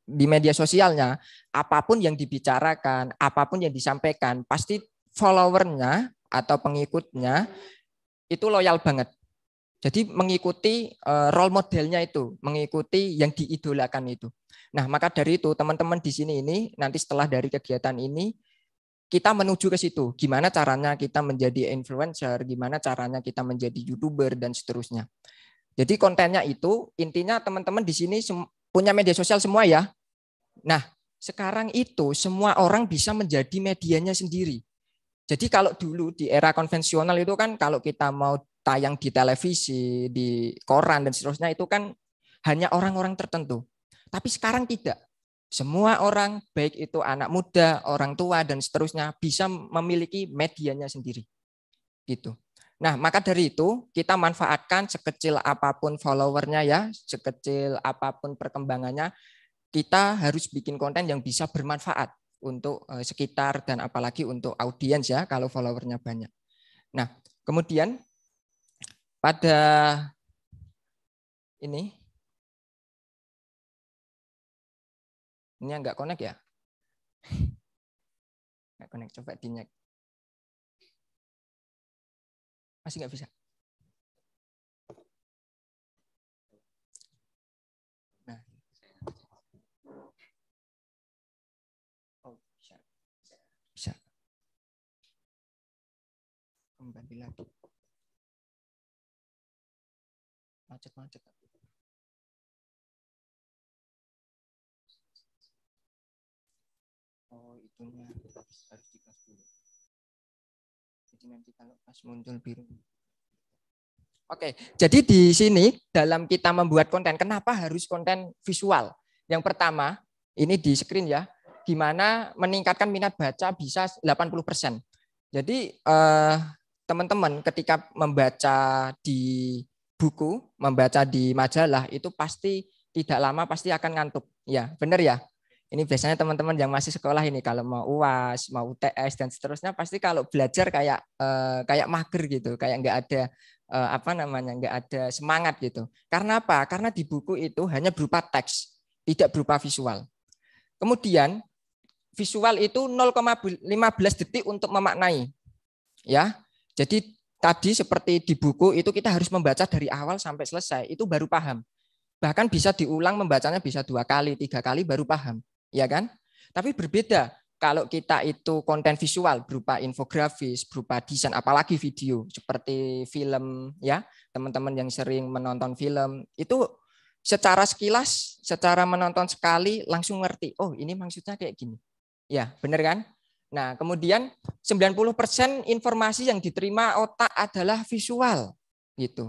di media sosialnya, apapun yang dibicarakan, apapun yang disampaikan, pasti followernya atau pengikutnya itu loyal banget. Jadi mengikuti eh, role modelnya itu, mengikuti yang diidolakan itu. Nah, maka dari itu teman-teman di sini ini nanti setelah dari kegiatan ini kita menuju ke situ. Gimana caranya kita menjadi influencer, gimana caranya kita menjadi YouTuber dan seterusnya. Jadi kontennya itu intinya teman-teman di sini punya media sosial semua ya. Nah, sekarang itu semua orang bisa menjadi medianya sendiri. Jadi kalau dulu di era konvensional itu kan kalau kita mau tayang di televisi, di koran dan seterusnya itu kan hanya orang-orang tertentu. Tapi sekarang tidak. Semua orang, baik itu anak muda, orang tua dan seterusnya bisa memiliki medianya sendiri. Gitu. Nah, maka dari itu kita manfaatkan sekecil apapun followernya ya, sekecil apapun perkembangannya, kita harus bikin konten yang bisa bermanfaat untuk eh, sekitar dan apalagi untuk audiens ya kalau followernya banyak. Nah, kemudian pada ini ini enggak connect ya nggak connect coba di -nyek. masih enggak bisa nah. Oh, bisa kembali lagi macet-macet. Oh, itunya harus dikasih dulu. Jadi nanti kalau pas muncul biru. Oke, jadi di sini dalam kita membuat konten, kenapa harus konten visual? Yang pertama, ini di screen ya, gimana meningkatkan minat baca bisa 80%. Jadi eh, teman-teman ketika membaca di buku, membaca di majalah itu pasti tidak lama pasti akan ngantuk. Ya, benar ya? Ini biasanya teman-teman yang masih sekolah ini kalau mau UAS, mau UTS dan seterusnya pasti kalau belajar kayak eh, kayak mager gitu, kayak nggak ada eh, apa namanya, nggak ada semangat gitu. Karena apa? Karena di buku itu hanya berupa teks, tidak berupa visual. Kemudian visual itu 0,15 detik untuk memaknai. Ya. Jadi tadi seperti di buku itu kita harus membaca dari awal sampai selesai itu baru paham bahkan bisa diulang membacanya bisa dua kali tiga kali baru paham ya kan tapi berbeda kalau kita itu konten visual berupa infografis berupa desain apalagi video seperti film ya teman-teman yang sering menonton film itu secara sekilas secara menonton sekali langsung ngerti oh ini maksudnya kayak gini ya benar kan Nah, kemudian 90% informasi yang diterima otak adalah visual gitu.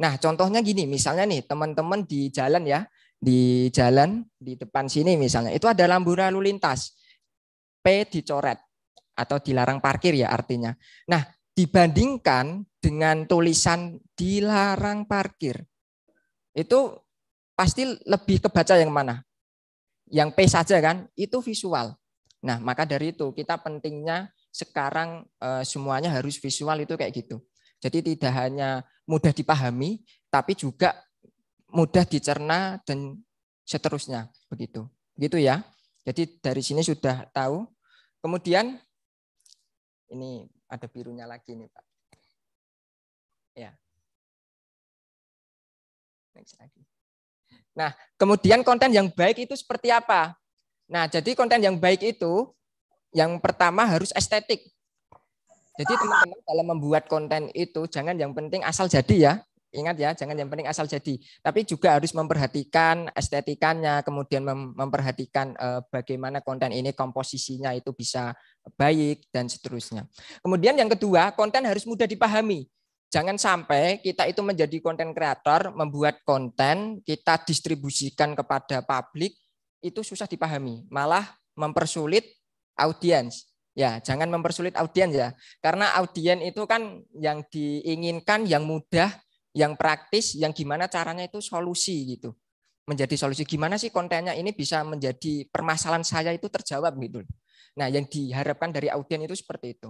Nah, contohnya gini, misalnya nih teman-teman di jalan ya, di jalan di depan sini misalnya, itu ada lampu lalu lintas. P dicoret atau dilarang parkir ya artinya. Nah, dibandingkan dengan tulisan dilarang parkir. Itu pasti lebih kebaca yang mana? Yang P saja kan? Itu visual. Nah, maka dari itu kita pentingnya sekarang eh, semuanya harus visual itu kayak gitu. Jadi tidak hanya mudah dipahami, tapi juga mudah dicerna dan seterusnya begitu. Begitu ya. Jadi dari sini sudah tahu. Kemudian ini ada birunya lagi nih Pak. Ya. Next lagi. Nah, kemudian konten yang baik itu seperti apa? Nah, jadi konten yang baik itu yang pertama harus estetik. Jadi teman-teman dalam membuat konten itu jangan yang penting asal jadi ya. Ingat ya, jangan yang penting asal jadi. Tapi juga harus memperhatikan estetikanya, kemudian memperhatikan eh, bagaimana konten ini komposisinya itu bisa baik dan seterusnya. Kemudian yang kedua, konten harus mudah dipahami. Jangan sampai kita itu menjadi konten kreator, membuat konten, kita distribusikan kepada publik, itu susah dipahami, malah mempersulit audiens. Ya, jangan mempersulit audiens ya. Karena audiens itu kan yang diinginkan, yang mudah, yang praktis, yang gimana caranya itu solusi gitu. Menjadi solusi gimana sih kontennya ini bisa menjadi permasalahan saya itu terjawab gitu. Nah, yang diharapkan dari audiens itu seperti itu.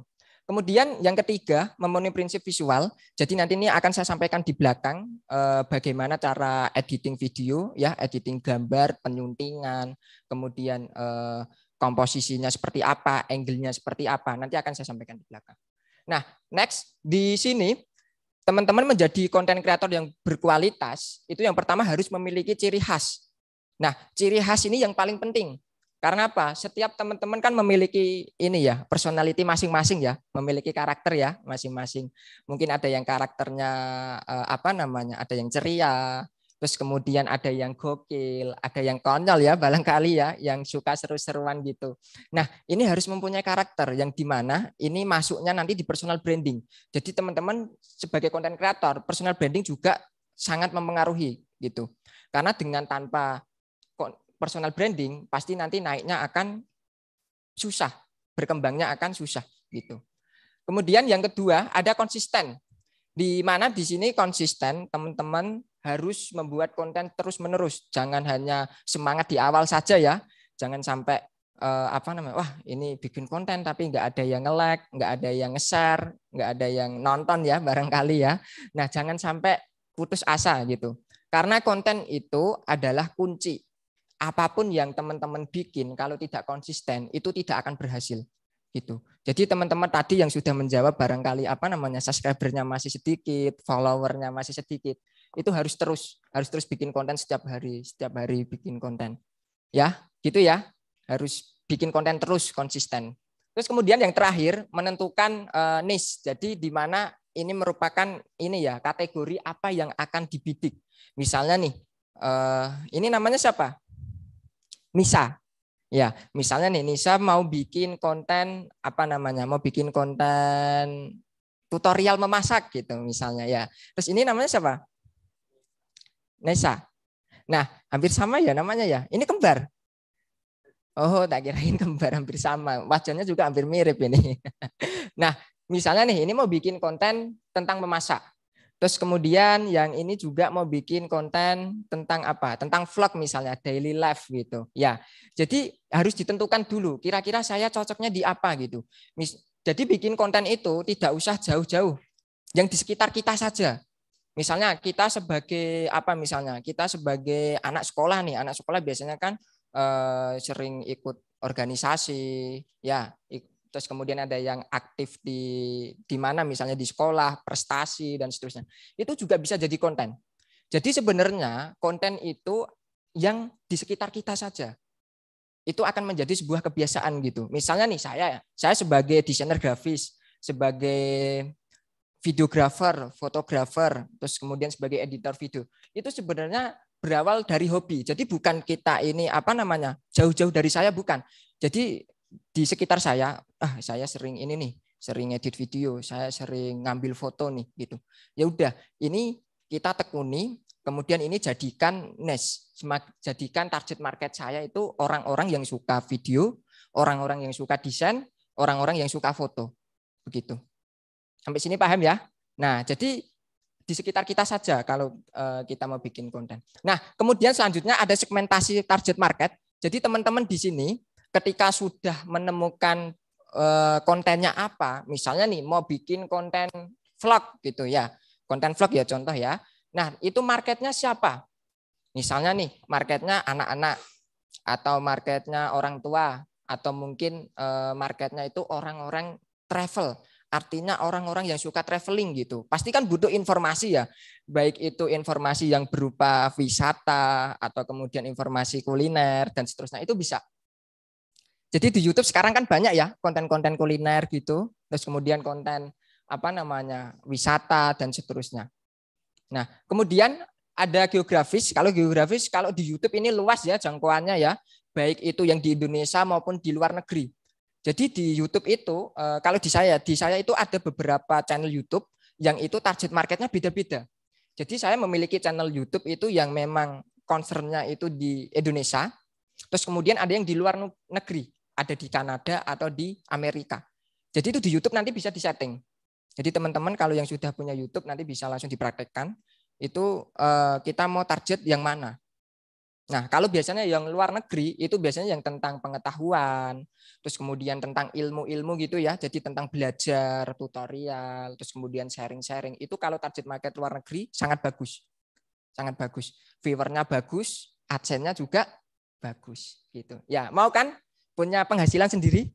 Kemudian yang ketiga, memenuhi prinsip visual. Jadi nanti ini akan saya sampaikan di belakang eh, bagaimana cara editing video, ya editing gambar, penyuntingan, kemudian eh, komposisinya seperti apa, angle-nya seperti apa. Nanti akan saya sampaikan di belakang. Nah, next di sini teman-teman menjadi konten kreator yang berkualitas itu yang pertama harus memiliki ciri khas. Nah, ciri khas ini yang paling penting. Karena apa? Setiap teman-teman kan memiliki ini ya, personality masing-masing ya, memiliki karakter ya masing-masing. Mungkin ada yang karakternya eh, apa namanya? Ada yang ceria, terus kemudian ada yang gokil, ada yang konyol ya barangkali ya, yang suka seru-seruan gitu. Nah, ini harus mempunyai karakter yang di mana ini masuknya nanti di personal branding. Jadi teman-teman sebagai konten kreator, personal branding juga sangat mempengaruhi gitu. Karena dengan tanpa personal branding pasti nanti naiknya akan susah, berkembangnya akan susah gitu. Kemudian yang kedua ada konsisten. Di mana di sini konsisten teman-teman harus membuat konten terus-menerus. Jangan hanya semangat di awal saja ya. Jangan sampai eh, apa namanya? Wah, ini bikin konten tapi nggak ada yang nge-like, nggak ada yang nge-share, nggak ada yang nonton ya barangkali ya. Nah, jangan sampai putus asa gitu. Karena konten itu adalah kunci apapun yang teman-teman bikin kalau tidak konsisten itu tidak akan berhasil gitu. Jadi teman-teman tadi yang sudah menjawab barangkali apa namanya subscribernya masih sedikit, followernya masih sedikit, itu harus terus harus terus bikin konten setiap hari, setiap hari bikin konten. Ya, gitu ya. Harus bikin konten terus konsisten. Terus kemudian yang terakhir menentukan uh, niche. Jadi di mana ini merupakan ini ya kategori apa yang akan dibidik. Misalnya nih, uh, ini namanya siapa? Nisa. Ya, misalnya nih Nisa mau bikin konten apa namanya? Mau bikin konten tutorial memasak gitu misalnya ya. Terus ini namanya siapa? Nisa. Nah, hampir sama ya namanya ya. Ini kembar. Oh, tak kirain kembar hampir sama. Wajahnya juga hampir mirip ini. nah, misalnya nih ini mau bikin konten tentang memasak. Terus kemudian yang ini juga mau bikin konten tentang apa? Tentang vlog misalnya, daily life gitu. Ya, jadi harus ditentukan dulu. Kira-kira saya cocoknya di apa gitu. Jadi bikin konten itu tidak usah jauh-jauh. Yang di sekitar kita saja. Misalnya kita sebagai apa misalnya? Kita sebagai anak sekolah nih. Anak sekolah biasanya kan eh, sering ikut organisasi, ya terus kemudian ada yang aktif di di mana misalnya di sekolah, prestasi dan seterusnya. Itu juga bisa jadi konten. Jadi sebenarnya konten itu yang di sekitar kita saja. Itu akan menjadi sebuah kebiasaan gitu. Misalnya nih saya, saya sebagai desainer grafis, sebagai videografer, fotografer, terus kemudian sebagai editor video. Itu sebenarnya berawal dari hobi. Jadi bukan kita ini apa namanya jauh-jauh dari saya bukan. Jadi di sekitar saya, ah saya sering ini nih, sering edit video, saya sering ngambil foto nih gitu. Ya udah, ini kita tekuni, kemudian ini jadikan niche, jadikan target market saya itu orang-orang yang suka video, orang-orang yang suka desain, orang-orang yang suka foto. Begitu. Sampai sini paham ya? Nah, jadi di sekitar kita saja kalau eh, kita mau bikin konten. Nah, kemudian selanjutnya ada segmentasi target market. Jadi teman-teman di sini ketika sudah menemukan eh, kontennya apa, misalnya nih mau bikin konten vlog gitu ya, konten vlog ya contoh ya. Nah itu marketnya siapa? Misalnya nih marketnya anak-anak atau marketnya orang tua atau mungkin eh, marketnya itu orang-orang travel artinya orang-orang yang suka traveling gitu. Pasti kan butuh informasi ya, baik itu informasi yang berupa wisata atau kemudian informasi kuliner dan seterusnya itu bisa jadi di YouTube sekarang kan banyak ya konten-konten kuliner gitu, terus kemudian konten apa namanya wisata dan seterusnya. Nah, kemudian ada geografis. Kalau geografis, kalau di YouTube ini luas ya jangkauannya ya, baik itu yang di Indonesia maupun di luar negeri. Jadi di YouTube itu, eh, kalau di saya, di saya itu ada beberapa channel YouTube yang itu target marketnya beda-beda. Jadi saya memiliki channel YouTube itu yang memang concernnya itu di Indonesia, terus kemudian ada yang di luar negeri ada di Kanada atau di Amerika. Jadi itu di YouTube nanti bisa disetting. Jadi teman-teman kalau yang sudah punya YouTube nanti bisa langsung dipraktekkan. Itu eh, kita mau target yang mana. Nah kalau biasanya yang luar negeri itu biasanya yang tentang pengetahuan, terus kemudian tentang ilmu-ilmu gitu ya. Jadi tentang belajar, tutorial, terus kemudian sharing-sharing. Itu kalau target market luar negeri sangat bagus, sangat bagus. Viewernya bagus, adsense-nya juga bagus gitu. Ya mau kan? punya penghasilan sendiri?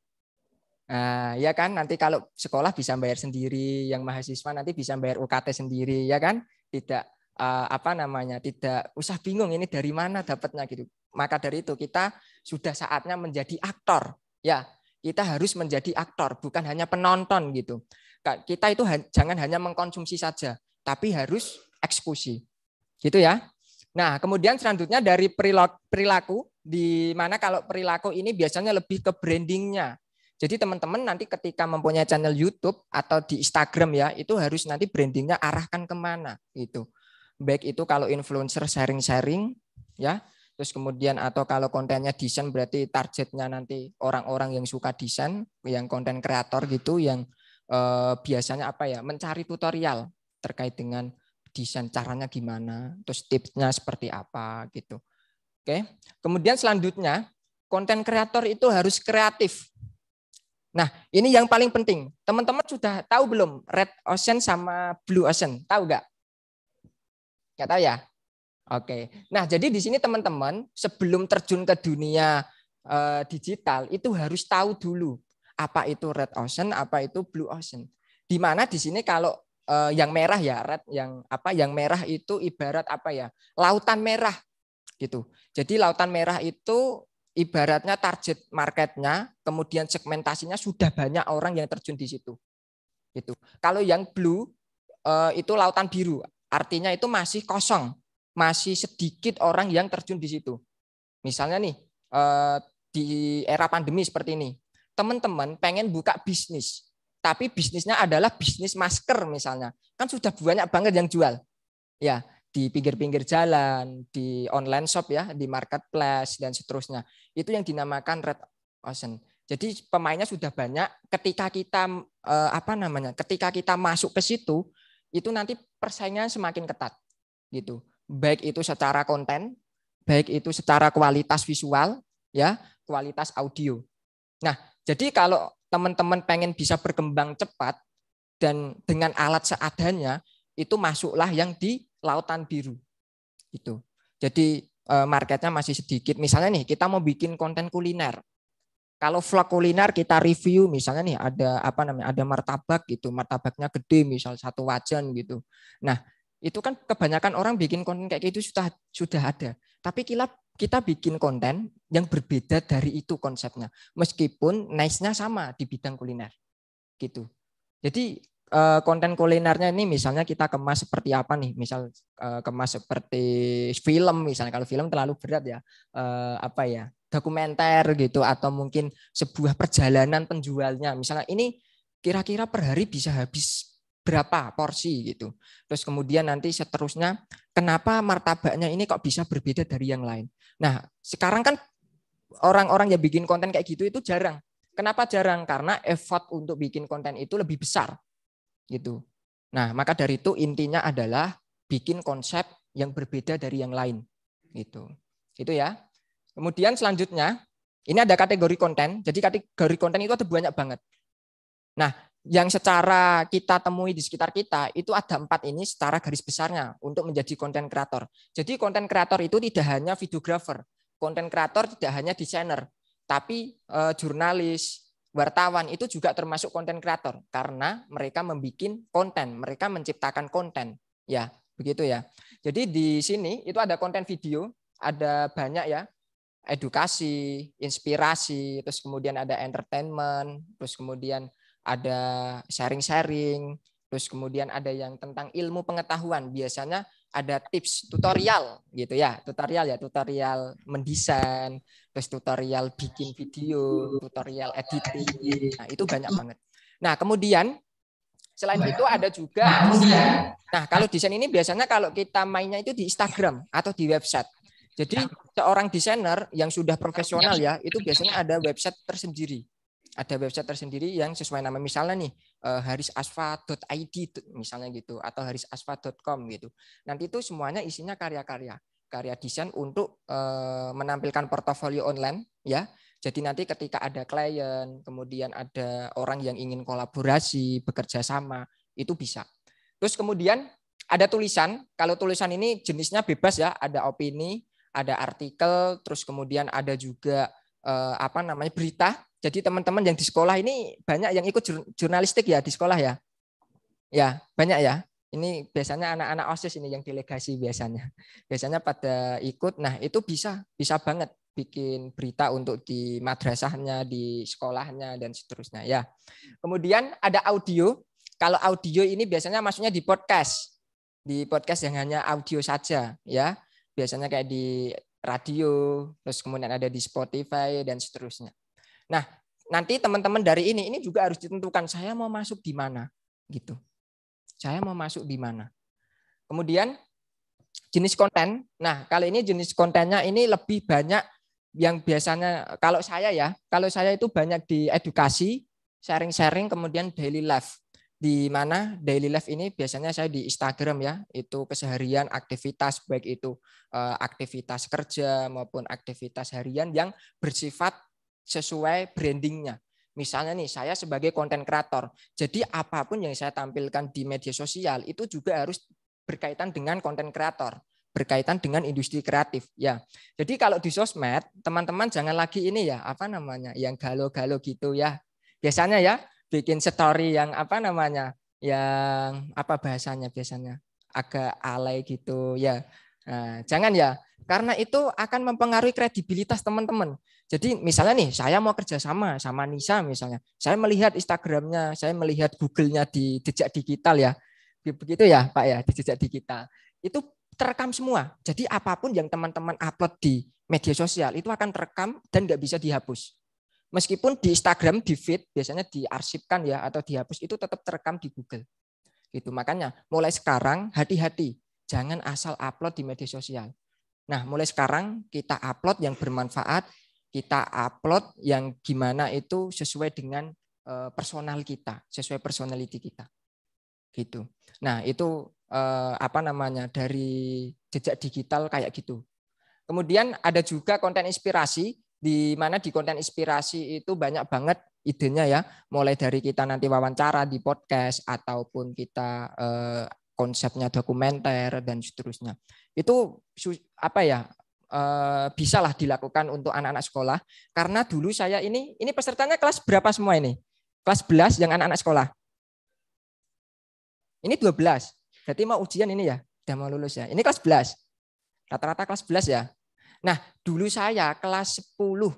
Nah, ya kan nanti kalau sekolah bisa bayar sendiri, yang mahasiswa nanti bisa bayar UKT sendiri, ya kan? Tidak eh, apa namanya, tidak usah bingung ini dari mana dapatnya gitu. Maka dari itu kita sudah saatnya menjadi aktor, ya. Kita harus menjadi aktor, bukan hanya penonton gitu. Kita itu jangan hanya mengkonsumsi saja, tapi harus eksekusi. Gitu ya. Nah, kemudian selanjutnya dari perilaku di mana kalau perilaku ini biasanya lebih ke brandingnya. Jadi teman-teman nanti ketika mempunyai channel YouTube atau di Instagram ya, itu harus nanti brandingnya arahkan kemana itu. Baik itu kalau influencer sharing-sharing ya, terus kemudian atau kalau kontennya desain berarti targetnya nanti orang-orang yang suka desain, yang konten kreator gitu, yang eh, biasanya apa ya, mencari tutorial terkait dengan desain caranya gimana, terus tipsnya seperti apa gitu. Oke. Kemudian selanjutnya, konten kreator itu harus kreatif. Nah, ini yang paling penting. Teman-teman sudah tahu belum Red Ocean sama Blue Ocean? Tahu nggak? Nggak tahu ya? Oke. Nah, jadi di sini teman-teman sebelum terjun ke dunia eh, digital itu harus tahu dulu apa itu Red Ocean, apa itu Blue Ocean. Di mana di sini kalau eh, yang merah ya, red yang apa yang merah itu ibarat apa ya? Lautan merah gitu. Jadi lautan merah itu ibaratnya target marketnya, kemudian segmentasinya sudah banyak orang yang terjun di situ. Gitu. Kalau yang blue eh, itu lautan biru, artinya itu masih kosong, masih sedikit orang yang terjun di situ. Misalnya nih eh, di era pandemi seperti ini, teman-teman pengen buka bisnis, tapi bisnisnya adalah bisnis masker misalnya, kan sudah banyak banget yang jual. Ya, di pinggir-pinggir jalan, di online shop ya, di marketplace dan seterusnya. Itu yang dinamakan red ocean. Jadi pemainnya sudah banyak. Ketika kita eh, apa namanya? Ketika kita masuk ke situ, itu nanti persaingan semakin ketat gitu. Baik itu secara konten, baik itu secara kualitas visual ya, kualitas audio. Nah, jadi kalau teman-teman pengen bisa berkembang cepat dan dengan alat seadanya, itu masuklah yang di lautan biru. Itu. Jadi eh, marketnya masih sedikit. Misalnya nih kita mau bikin konten kuliner. Kalau vlog kuliner kita review misalnya nih ada apa namanya ada martabak gitu martabaknya gede misal satu wajan gitu. Nah itu kan kebanyakan orang bikin konten kayak gitu sudah sudah ada. Tapi kita kita bikin konten yang berbeda dari itu konsepnya meskipun nice-nya sama di bidang kuliner gitu. Jadi Eh, konten kulinernya ini misalnya kita kemas seperti apa nih misal eh, kemas seperti film misalnya kalau film terlalu berat ya eh, apa ya dokumenter gitu atau mungkin sebuah perjalanan penjualnya misalnya ini kira-kira per hari bisa habis berapa porsi gitu terus kemudian nanti seterusnya kenapa martabaknya ini kok bisa berbeda dari yang lain nah sekarang kan orang-orang yang bikin konten kayak gitu itu jarang Kenapa jarang? Karena effort untuk bikin konten itu lebih besar gitu. Nah, maka dari itu intinya adalah bikin konsep yang berbeda dari yang lain gitu. Itu ya. Kemudian selanjutnya ini ada kategori konten. Jadi kategori konten itu ada banyak banget. Nah, yang secara kita temui di sekitar kita itu ada empat ini secara garis besarnya untuk menjadi konten kreator. Jadi konten kreator itu tidak hanya videographer, konten kreator tidak hanya desainer, tapi eh, jurnalis, wartawan itu juga termasuk konten kreator karena mereka membuat konten, mereka menciptakan konten. Ya, begitu ya. Jadi di sini itu ada konten video, ada banyak ya. Edukasi, inspirasi, terus kemudian ada entertainment, terus kemudian ada sharing-sharing, terus kemudian ada yang tentang ilmu pengetahuan. Biasanya ada tips tutorial gitu ya tutorial ya tutorial mendesain terus tutorial bikin video tutorial editing nah itu banyak banget nah kemudian selain itu ada juga nah, nah kalau desain ini biasanya kalau kita mainnya itu di Instagram atau di website jadi ya. seorang desainer yang sudah profesional ya. ya itu biasanya ada website tersendiri ada website tersendiri yang sesuai nama misalnya nih Eh, harisasfa.id misalnya gitu atau harisasfa.com gitu. Nanti itu semuanya isinya karya-karya karya desain untuk eh, menampilkan portofolio online ya. Jadi nanti ketika ada klien, kemudian ada orang yang ingin kolaborasi, bekerja sama, itu bisa. Terus kemudian ada tulisan, kalau tulisan ini jenisnya bebas ya, ada opini, ada artikel, terus kemudian ada juga eh, apa namanya berita. Jadi teman-teman yang di sekolah ini banyak yang ikut jurnalistik ya di sekolah ya. Ya, banyak ya. Ini biasanya anak-anak OSIS ini yang delegasi biasanya. Biasanya pada ikut. Nah, itu bisa, bisa banget bikin berita untuk di madrasahnya, di sekolahnya dan seterusnya ya. Kemudian ada audio. Kalau audio ini biasanya maksudnya di podcast. Di podcast yang hanya audio saja ya. Biasanya kayak di radio, terus kemudian ada di Spotify dan seterusnya. Nah, nanti teman-teman dari ini ini juga harus ditentukan saya mau masuk di mana gitu. Saya mau masuk di mana. Kemudian jenis konten. Nah, kali ini jenis kontennya ini lebih banyak yang biasanya kalau saya ya, kalau saya itu banyak di edukasi, sharing-sharing kemudian daily life di mana daily life ini biasanya saya di Instagram ya, itu keseharian aktivitas baik itu eh, aktivitas kerja maupun aktivitas harian yang bersifat sesuai brandingnya. Misalnya nih, saya sebagai konten kreator, jadi apapun yang saya tampilkan di media sosial itu juga harus berkaitan dengan konten kreator berkaitan dengan industri kreatif ya. Jadi kalau di sosmed teman-teman jangan lagi ini ya apa namanya yang galau-galau gitu ya. Biasanya ya bikin story yang apa namanya yang apa bahasanya biasanya agak alay gitu ya nah, jangan ya karena itu akan mempengaruhi kredibilitas teman-teman jadi misalnya nih saya mau kerjasama sama Nisa misalnya saya melihat Instagramnya saya melihat Google-nya di jejak digital ya begitu ya Pak ya di jejak digital itu terekam semua jadi apapun yang teman-teman upload di media sosial itu akan terekam dan nggak bisa dihapus meskipun di Instagram di feed biasanya diarsipkan ya atau dihapus itu tetap terekam di Google. Gitu. Makanya mulai sekarang hati-hati, jangan asal upload di media sosial. Nah, mulai sekarang kita upload yang bermanfaat, kita upload yang gimana itu sesuai dengan eh, personal kita, sesuai personality kita. Gitu. Nah, itu eh, apa namanya dari jejak digital kayak gitu. Kemudian ada juga konten inspirasi di mana di konten inspirasi itu banyak banget idenya ya, mulai dari kita nanti wawancara di podcast ataupun kita eh, konsepnya dokumenter dan seterusnya. Itu apa ya? Eh, lah dilakukan untuk anak-anak sekolah karena dulu saya ini ini pesertanya kelas berapa semua ini? Kelas 11 yang anak-anak sekolah. Ini 12. Berarti mau ujian ini ya, udah mau lulus ya. Ini kelas 11. Rata-rata kelas 11 ya. Nah, dulu saya kelas 10.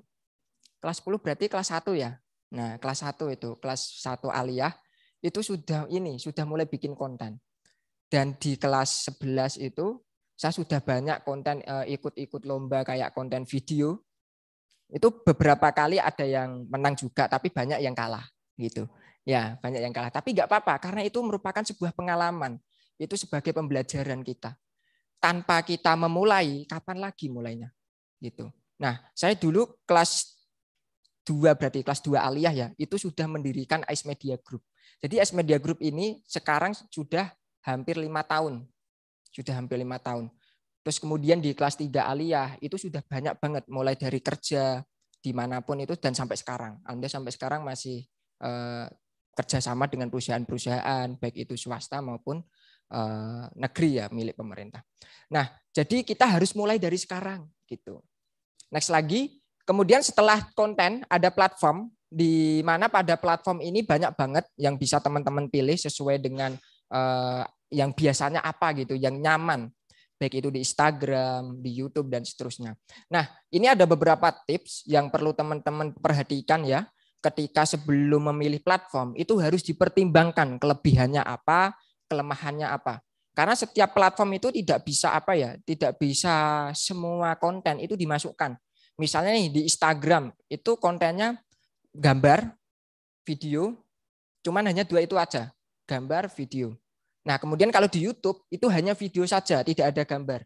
Kelas 10 berarti kelas 1 ya. Nah, kelas 1 itu, kelas 1 aliyah itu sudah ini, sudah mulai bikin konten. Dan di kelas 11 itu saya sudah banyak konten eh, ikut-ikut lomba kayak konten video. Itu beberapa kali ada yang menang juga tapi banyak yang kalah gitu. Ya, banyak yang kalah. Tapi nggak apa-apa karena itu merupakan sebuah pengalaman. Itu sebagai pembelajaran kita. Tanpa kita memulai, kapan lagi mulainya? Gitu. Nah, saya dulu kelas 2 berarti kelas 2 aliyah ya, itu sudah mendirikan Ice Media Group. Jadi Ice Media Group ini sekarang sudah hampir lima tahun. Sudah hampir lima tahun. Terus kemudian di kelas 3 aliyah itu sudah banyak banget mulai dari kerja dimanapun itu dan sampai sekarang. Anda sampai sekarang masih eh, kerjasama dengan perusahaan-perusahaan baik itu swasta maupun eh, negeri ya milik pemerintah. Nah jadi kita harus mulai dari sekarang gitu. Next lagi, kemudian setelah konten ada platform di mana pada platform ini banyak banget yang bisa teman-teman pilih sesuai dengan eh, yang biasanya apa gitu, yang nyaman baik itu di Instagram, di YouTube dan seterusnya. Nah, ini ada beberapa tips yang perlu teman-teman perhatikan ya ketika sebelum memilih platform itu harus dipertimbangkan kelebihannya apa, kelemahannya apa. Karena setiap platform itu tidak bisa apa ya, tidak bisa semua konten itu dimasukkan. Misalnya nih di Instagram itu kontennya gambar, video, cuman hanya dua itu aja, gambar, video. Nah kemudian kalau di YouTube itu hanya video saja, tidak ada gambar.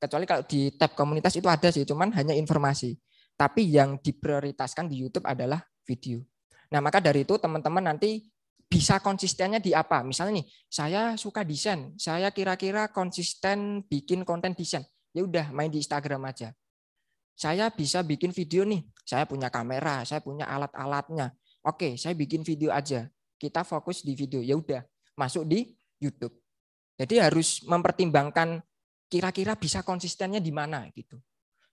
Kecuali kalau di tab komunitas itu ada sih, cuman hanya informasi. Tapi yang diprioritaskan di YouTube adalah video. Nah maka dari itu teman-teman nanti bisa konsistennya di apa? Misalnya nih, saya suka desain, saya kira-kira konsisten bikin konten desain. Ya udah, main di Instagram aja. Saya bisa bikin video nih, saya punya kamera, saya punya alat-alatnya. Oke, saya bikin video aja. Kita fokus di video. Ya udah, masuk di YouTube. Jadi harus mempertimbangkan kira-kira bisa konsistennya di mana gitu.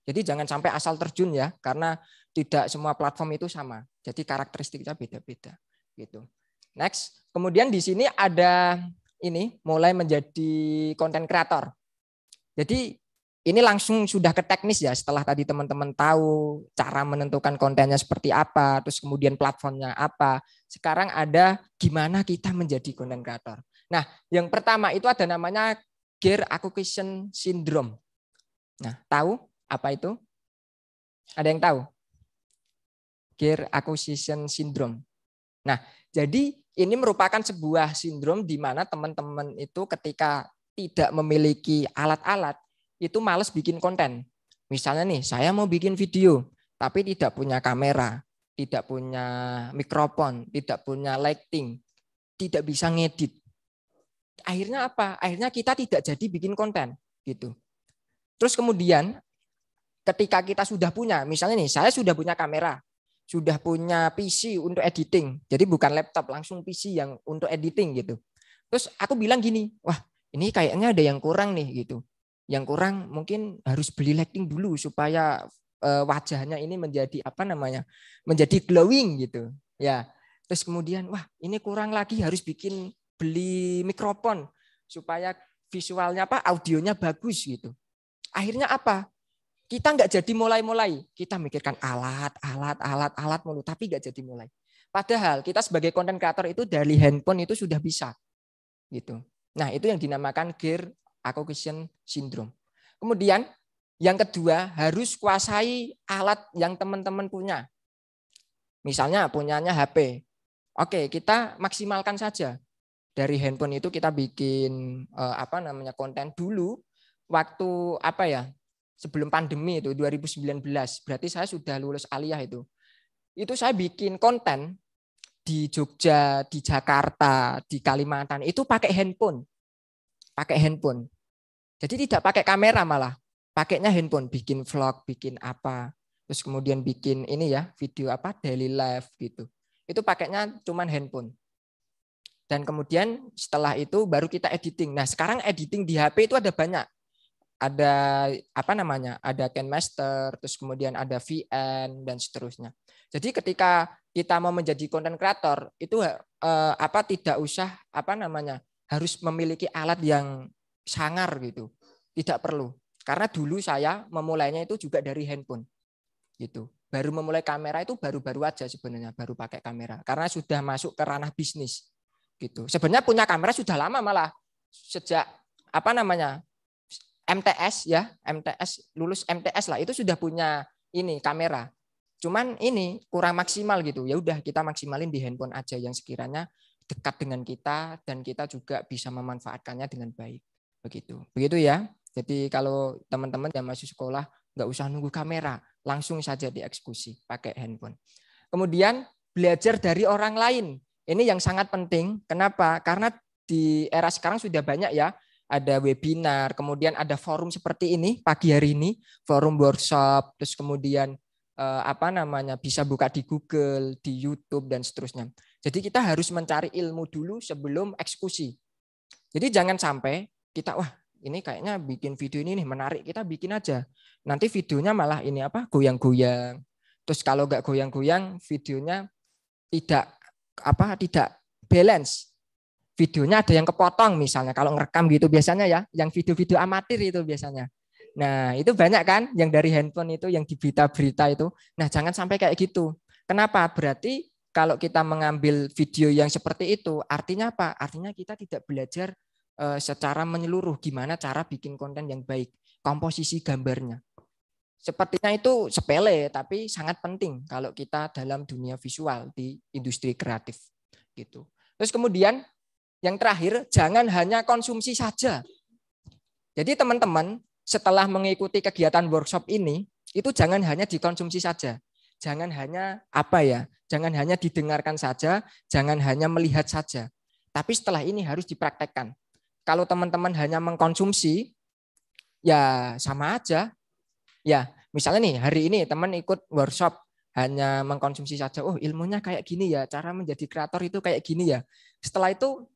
Jadi jangan sampai asal terjun ya, karena tidak semua platform itu sama. Jadi karakteristiknya beda-beda gitu. Next. Kemudian di sini ada ini mulai menjadi konten kreator. Jadi ini langsung sudah ke teknis ya setelah tadi teman-teman tahu cara menentukan kontennya seperti apa, terus kemudian platformnya apa. Sekarang ada gimana kita menjadi konten kreator. Nah, yang pertama itu ada namanya Gear Acquisition Syndrome. Nah, tahu apa itu? Ada yang tahu? Gear Acquisition Syndrome. Nah, jadi ini merupakan sebuah sindrom di mana teman-teman itu ketika tidak memiliki alat-alat itu males bikin konten. Misalnya nih, saya mau bikin video tapi tidak punya kamera, tidak punya mikrofon, tidak punya lighting, tidak bisa ngedit. Akhirnya apa? Akhirnya kita tidak jadi bikin konten gitu. Terus kemudian ketika kita sudah punya, misalnya nih, saya sudah punya kamera, sudah punya PC untuk editing. Jadi bukan laptop, langsung PC yang untuk editing gitu. Terus aku bilang gini, wah ini kayaknya ada yang kurang nih gitu. Yang kurang mungkin harus beli lighting dulu supaya eh, wajahnya ini menjadi apa namanya? menjadi glowing gitu. Ya. Terus kemudian wah ini kurang lagi harus bikin beli mikrofon supaya visualnya apa audionya bagus gitu. Akhirnya apa? Kita nggak jadi mulai-mulai. Kita mikirkan alat, alat, alat, alat mulu, tapi nggak jadi mulai. Padahal kita sebagai konten kreator itu dari handphone itu sudah bisa. Gitu. Nah, itu yang dinamakan gear acquisition syndrome. Kemudian yang kedua, harus kuasai alat yang teman-teman punya. Misalnya punyanya HP. Oke, kita maksimalkan saja. Dari handphone itu kita bikin eh, apa namanya konten dulu waktu apa ya? sebelum pandemi itu 2019. Berarti saya sudah lulus aliyah itu. Itu saya bikin konten di Jogja, di Jakarta, di Kalimantan itu pakai handphone. Pakai handphone. Jadi tidak pakai kamera malah. Pakainya handphone bikin vlog, bikin apa. Terus kemudian bikin ini ya, video apa daily life gitu. Itu pakainya cuman handphone. Dan kemudian setelah itu baru kita editing. Nah, sekarang editing di HP itu ada banyak ada apa namanya ada can master terus kemudian ada VN dan seterusnya jadi ketika kita mau menjadi content creator itu eh, apa tidak usah apa namanya harus memiliki alat yang sangar gitu tidak perlu karena dulu saya memulainya itu juga dari handphone gitu baru memulai kamera itu baru-baru aja sebenarnya baru pakai kamera karena sudah masuk ke ranah bisnis gitu sebenarnya punya kamera sudah lama malah sejak apa namanya MTS ya, MTS lulus MTS lah itu sudah punya ini kamera. Cuman ini kurang maksimal gitu. Ya udah kita maksimalin di handphone aja yang sekiranya dekat dengan kita dan kita juga bisa memanfaatkannya dengan baik. Begitu. Begitu ya. Jadi kalau teman-teman yang masih sekolah nggak usah nunggu kamera, langsung saja dieksekusi pakai handphone. Kemudian belajar dari orang lain. Ini yang sangat penting. Kenapa? Karena di era sekarang sudah banyak ya ada webinar, kemudian ada forum seperti ini pagi hari ini, forum workshop, terus kemudian eh, apa namanya bisa buka di Google, di YouTube dan seterusnya. Jadi kita harus mencari ilmu dulu sebelum eksekusi. Jadi jangan sampai kita wah ini kayaknya bikin video ini nih menarik kita bikin aja. Nanti videonya malah ini apa goyang-goyang. Terus kalau nggak goyang-goyang videonya tidak apa tidak balance videonya ada yang kepotong misalnya kalau ngerekam gitu biasanya ya yang video-video amatir itu biasanya nah itu banyak kan yang dari handphone itu yang di berita-berita itu nah jangan sampai kayak gitu kenapa berarti kalau kita mengambil video yang seperti itu artinya apa artinya kita tidak belajar eh, secara menyeluruh gimana cara bikin konten yang baik komposisi gambarnya sepertinya itu sepele tapi sangat penting kalau kita dalam dunia visual di industri kreatif gitu terus kemudian yang terakhir, jangan hanya konsumsi saja. Jadi teman-teman, setelah mengikuti kegiatan workshop ini, itu jangan hanya dikonsumsi saja. Jangan hanya apa ya, jangan hanya didengarkan saja, jangan hanya melihat saja. Tapi setelah ini harus dipraktekkan. Kalau teman-teman hanya mengkonsumsi, ya sama aja. Ya, misalnya nih hari ini teman ikut workshop hanya mengkonsumsi saja. Oh ilmunya kayak gini ya, cara menjadi kreator itu kayak gini ya. Setelah itu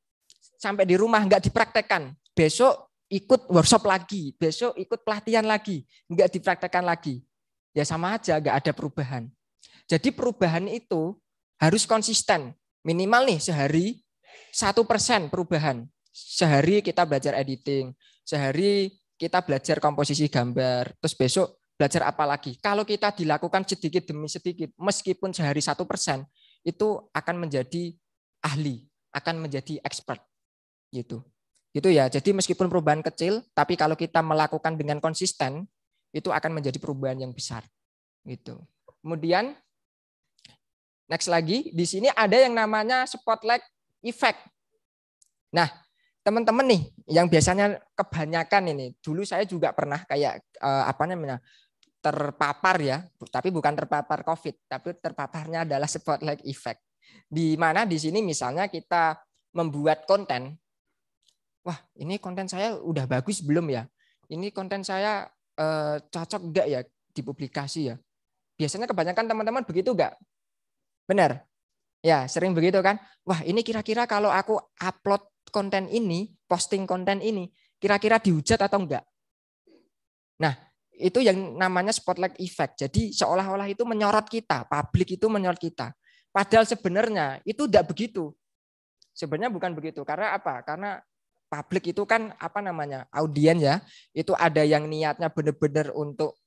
sampai di rumah nggak dipraktekkan. Besok ikut workshop lagi, besok ikut pelatihan lagi, nggak dipraktekkan lagi. Ya sama aja, nggak ada perubahan. Jadi perubahan itu harus konsisten. Minimal nih sehari satu persen perubahan. Sehari kita belajar editing, sehari kita belajar komposisi gambar, terus besok belajar apa lagi. Kalau kita dilakukan sedikit demi sedikit, meskipun sehari satu persen, itu akan menjadi ahli, akan menjadi expert. Gitu. Gitu ya. Jadi meskipun perubahan kecil, tapi kalau kita melakukan dengan konsisten, itu akan menjadi perubahan yang besar. Gitu. Kemudian next lagi, di sini ada yang namanya spotlight effect. Nah, teman-teman nih yang biasanya kebanyakan ini, dulu saya juga pernah kayak eh, apa namanya? terpapar ya, tapi bukan terpapar COVID, tapi terpaparnya adalah spotlight effect. Di mana di sini misalnya kita membuat konten wah ini konten saya udah bagus belum ya? Ini konten saya eh, cocok enggak ya dipublikasi ya? Biasanya kebanyakan teman-teman begitu enggak? Benar? Ya, sering begitu kan? Wah, ini kira-kira kalau aku upload konten ini, posting konten ini, kira-kira dihujat atau enggak? Nah, itu yang namanya spotlight effect. Jadi seolah-olah itu menyorot kita, publik itu menyorot kita. Padahal sebenarnya itu enggak begitu. Sebenarnya bukan begitu. Karena apa? Karena publik itu kan apa namanya audien ya itu ada yang niatnya benar-benar untuk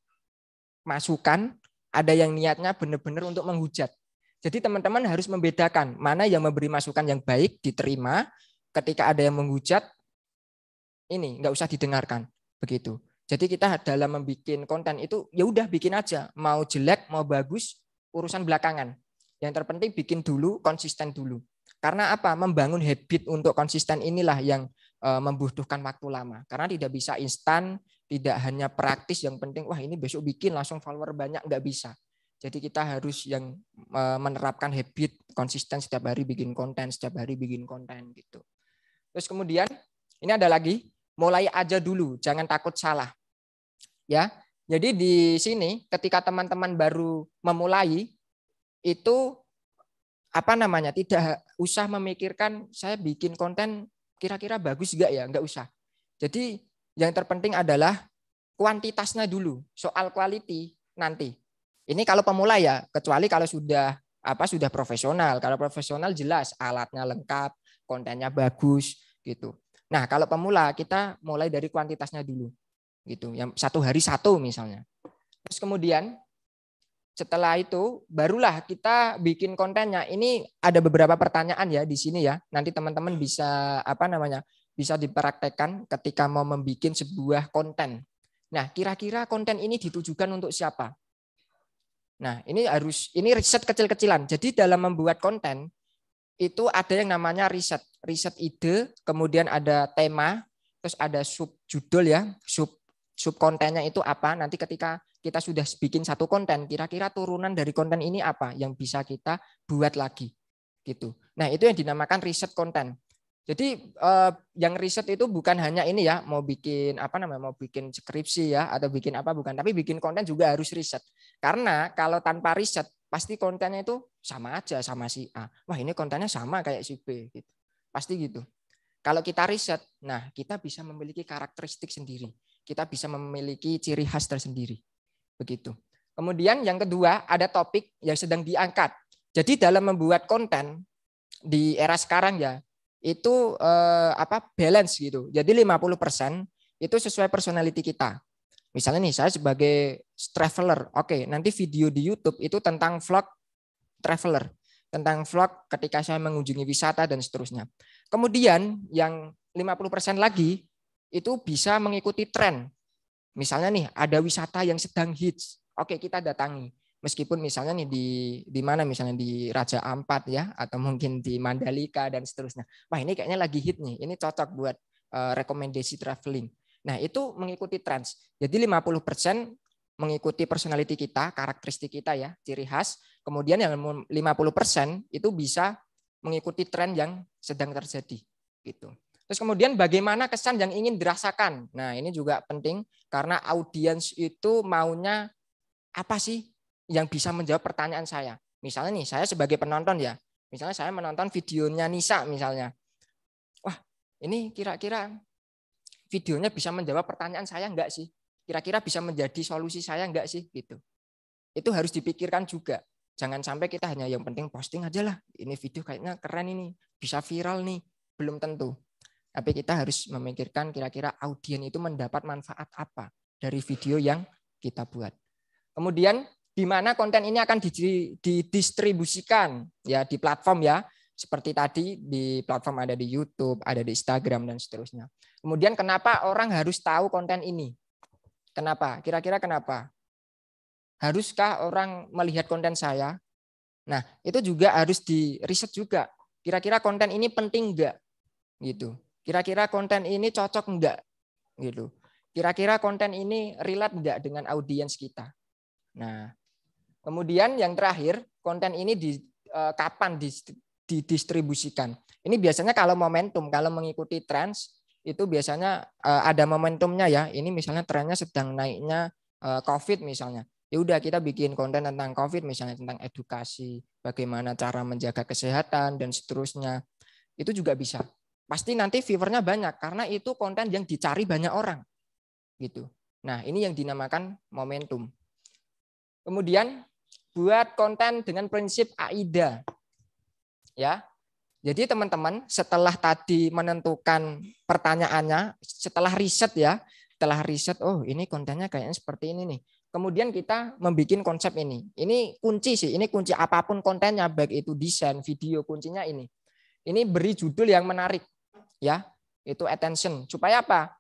masukan ada yang niatnya benar-benar untuk menghujat jadi teman-teman harus membedakan mana yang memberi masukan yang baik diterima ketika ada yang menghujat ini nggak usah didengarkan begitu jadi kita dalam membuat konten itu ya udah bikin aja mau jelek mau bagus urusan belakangan yang terpenting bikin dulu konsisten dulu karena apa membangun habit untuk konsisten inilah yang Eh, membutuhkan waktu lama karena tidak bisa instan, tidak hanya praktis yang penting wah ini besok bikin langsung follower banyak nggak bisa. Jadi kita harus yang eh, menerapkan habit konsisten setiap hari bikin konten, setiap hari bikin konten gitu. Terus kemudian ini ada lagi, mulai aja dulu, jangan takut salah. Ya. Jadi di sini ketika teman-teman baru memulai itu apa namanya? tidak usah memikirkan saya bikin konten Kira-kira bagus enggak ya? Enggak usah. Jadi yang terpenting adalah kuantitasnya dulu. Soal quality nanti. Ini kalau pemula ya, kecuali kalau sudah apa sudah profesional. Kalau profesional jelas alatnya lengkap, kontennya bagus gitu. Nah, kalau pemula kita mulai dari kuantitasnya dulu gitu. Yang satu hari satu misalnya. Terus kemudian setelah itu barulah kita bikin kontennya. Ini ada beberapa pertanyaan ya di sini ya. Nanti teman-teman bisa apa namanya? bisa dipraktekkan ketika mau membuat sebuah konten. Nah, kira-kira konten ini ditujukan untuk siapa? Nah, ini harus ini riset kecil-kecilan. Jadi dalam membuat konten itu ada yang namanya riset, riset ide, kemudian ada tema, terus ada sub judul ya, sub sub kontennya itu apa. Nanti ketika kita sudah bikin satu konten, kira-kira turunan dari konten ini apa yang bisa kita buat lagi gitu. Nah, itu yang dinamakan riset konten. Jadi eh, yang riset itu bukan hanya ini ya, mau bikin apa namanya, mau bikin skripsi ya, atau bikin apa bukan, tapi bikin konten juga harus riset. Karena kalau tanpa riset, pasti kontennya itu sama aja sama si A. Wah ini kontennya sama kayak si B, gitu. pasti gitu. Kalau kita riset, nah kita bisa memiliki karakteristik sendiri, kita bisa memiliki ciri khas tersendiri. Begitu. Kemudian yang kedua ada topik yang sedang diangkat. Jadi dalam membuat konten di era sekarang ya itu eh, apa balance gitu. Jadi 50% itu sesuai personality kita. Misalnya nih saya sebagai traveler, oke okay, nanti video di YouTube itu tentang vlog traveler, tentang vlog ketika saya mengunjungi wisata dan seterusnya. Kemudian yang 50% lagi itu bisa mengikuti tren. Misalnya nih ada wisata yang sedang hits, oke kita datangi. Meskipun misalnya nih di di mana misalnya di Raja Ampat ya atau mungkin di Mandalika dan seterusnya. Wah ini kayaknya lagi hit nih, ini cocok buat uh, rekomendasi traveling. Nah itu mengikuti trends. Jadi 50% mengikuti personality kita, karakteristik kita ya, ciri khas. Kemudian yang 50% itu bisa mengikuti tren yang sedang terjadi gitu. Terus kemudian bagaimana kesan yang ingin dirasakan? Nah, ini juga penting karena audiens itu maunya apa sih yang bisa menjawab pertanyaan saya? Misalnya nih, saya sebagai penonton ya. Misalnya saya menonton videonya Nisa misalnya. Wah, ini kira-kira videonya bisa menjawab pertanyaan saya enggak sih? Kira-kira bisa menjadi solusi saya enggak sih gitu. Itu harus dipikirkan juga. Jangan sampai kita hanya yang penting posting aja lah. Ini video kayaknya keren ini, bisa viral nih. Belum tentu. Tapi kita harus memikirkan kira-kira audien itu mendapat manfaat apa dari video yang kita buat. Kemudian di mana konten ini akan didistribusikan ya di platform ya seperti tadi di platform ada di YouTube, ada di Instagram dan seterusnya. Kemudian kenapa orang harus tahu konten ini? Kenapa? Kira-kira kenapa? Haruskah orang melihat konten saya? Nah, itu juga harus di riset juga. Kira-kira konten ini penting enggak? Gitu. Kira-kira konten ini cocok enggak? Gitu. Kira-kira konten ini relate enggak dengan audiens kita? Nah, kemudian yang terakhir, konten ini di eh, kapan didistribusikan? Ini biasanya kalau momentum, kalau mengikuti trends itu biasanya eh, ada momentumnya ya. Ini misalnya trennya sedang naiknya eh, COVID misalnya ya udah kita bikin konten tentang COVID misalnya tentang edukasi, bagaimana cara menjaga kesehatan dan seterusnya. Itu juga bisa pasti nanti viewernya banyak karena itu konten yang dicari banyak orang gitu nah ini yang dinamakan momentum kemudian buat konten dengan prinsip AIDA ya jadi teman-teman setelah tadi menentukan pertanyaannya setelah riset ya setelah riset oh ini kontennya kayaknya seperti ini nih kemudian kita membuat konsep ini ini kunci sih ini kunci apapun kontennya baik itu desain video kuncinya ini ini beri judul yang menarik ya itu attention supaya apa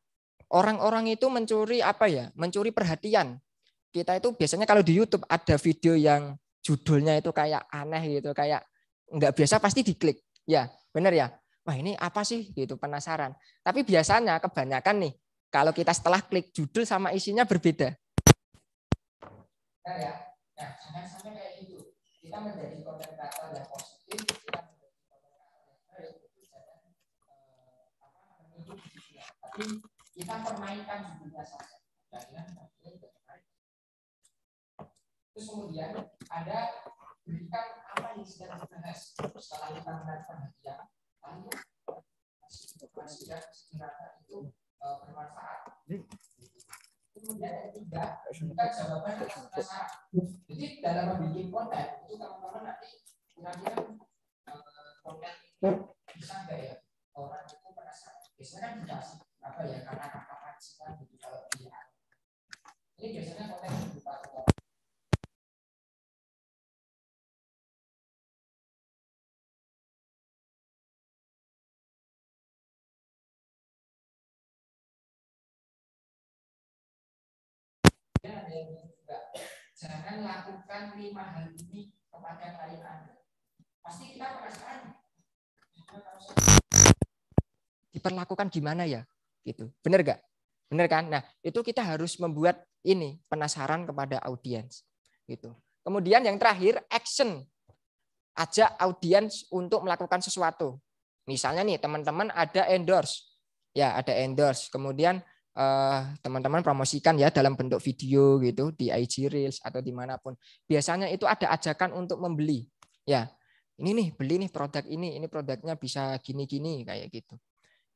orang-orang itu mencuri apa ya mencuri perhatian kita itu biasanya kalau di YouTube ada video yang judulnya itu kayak aneh gitu kayak nggak biasa pasti diklik ya benar ya wah ini apa sih gitu penasaran tapi biasanya kebanyakan nih kalau kita setelah klik judul sama isinya berbeda ya nah, sampai kayak gitu kita menjadi konten kreator yang positif tapi kita permainkan sebenarnya saja. Terus kemudian ada berikan apa yang sedang dibahas setelah kita mendapatkan perhatian, lalu hasil sekiranya itu e, bermanfaat. Kemudian yang ketiga, berikan jawaban yang penasaran. Jadi dalam membuat konten itu teman-teman nanti kira-kira e, konten bisa nggak ya orang itu penasaran. Biasanya kan dikasih apa ya karena kata majikan jadi gitu kalau di ini biasanya konteks berupa ya, jangan lakukan lima hal ini kepada klien anda pasti kita perasaan diperlakukan gimana ya gitu. Benar gak? Benar kan? Nah, itu kita harus membuat ini penasaran kepada audiens gitu. Kemudian yang terakhir action. Ajak audiens untuk melakukan sesuatu. Misalnya nih teman-teman ada endorse. Ya, ada endorse. Kemudian eh, teman-teman eh, teman -teman promosikan ya dalam bentuk video gitu di IG Reels atau dimanapun. Biasanya itu ada ajakan untuk membeli. Ya, ini nih beli nih produk ini, ini produknya bisa gini-gini kayak gitu.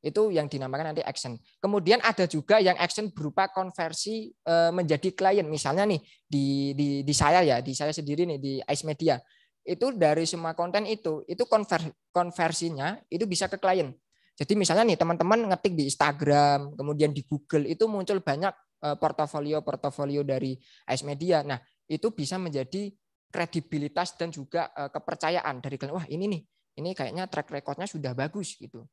Itu yang dinamakan nanti action. Kemudian ada juga yang action berupa konversi eh, menjadi klien. Misalnya nih di di di saya ya, di saya sendiri nih di Ice Media. Itu dari semua konten itu, itu konver, konversinya itu bisa ke klien. Jadi misalnya nih teman-teman ngetik di Instagram, kemudian di Google itu muncul banyak eh, portofolio-portofolio dari Ice Media. Nah, itu bisa menjadi kredibilitas dan juga eh, kepercayaan dari klien. Wah, ini nih, ini kayaknya track recordnya sudah bagus gitu.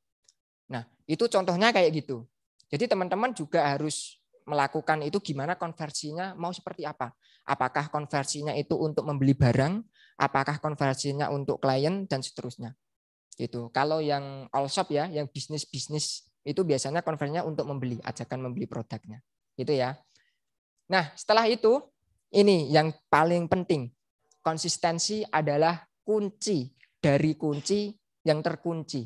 Nah, itu contohnya kayak gitu. Jadi teman-teman juga harus melakukan itu gimana konversinya mau seperti apa. Apakah konversinya itu untuk membeli barang, apakah konversinya untuk klien dan seterusnya. Gitu. Kalau yang all shop ya, yang bisnis-bisnis itu biasanya konversinya untuk membeli, ajakan membeli produknya. Gitu ya. Nah, setelah itu ini yang paling penting. Konsistensi adalah kunci dari kunci yang terkunci.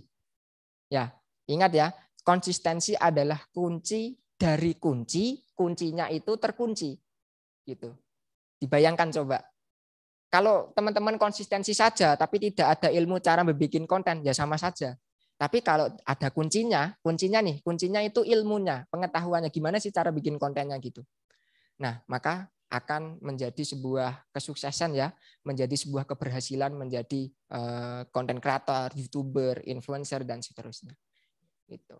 Ya, Ingat ya, konsistensi adalah kunci dari kunci, kuncinya itu terkunci. Gitu. Dibayangkan coba. Kalau teman-teman konsistensi saja tapi tidak ada ilmu cara membuat konten ya sama saja. Tapi kalau ada kuncinya, kuncinya nih, kuncinya itu ilmunya, pengetahuannya gimana sih cara bikin kontennya gitu. Nah, maka akan menjadi sebuah kesuksesan ya, menjadi sebuah keberhasilan menjadi eh, konten kreator, youtuber, influencer dan seterusnya. Gitu.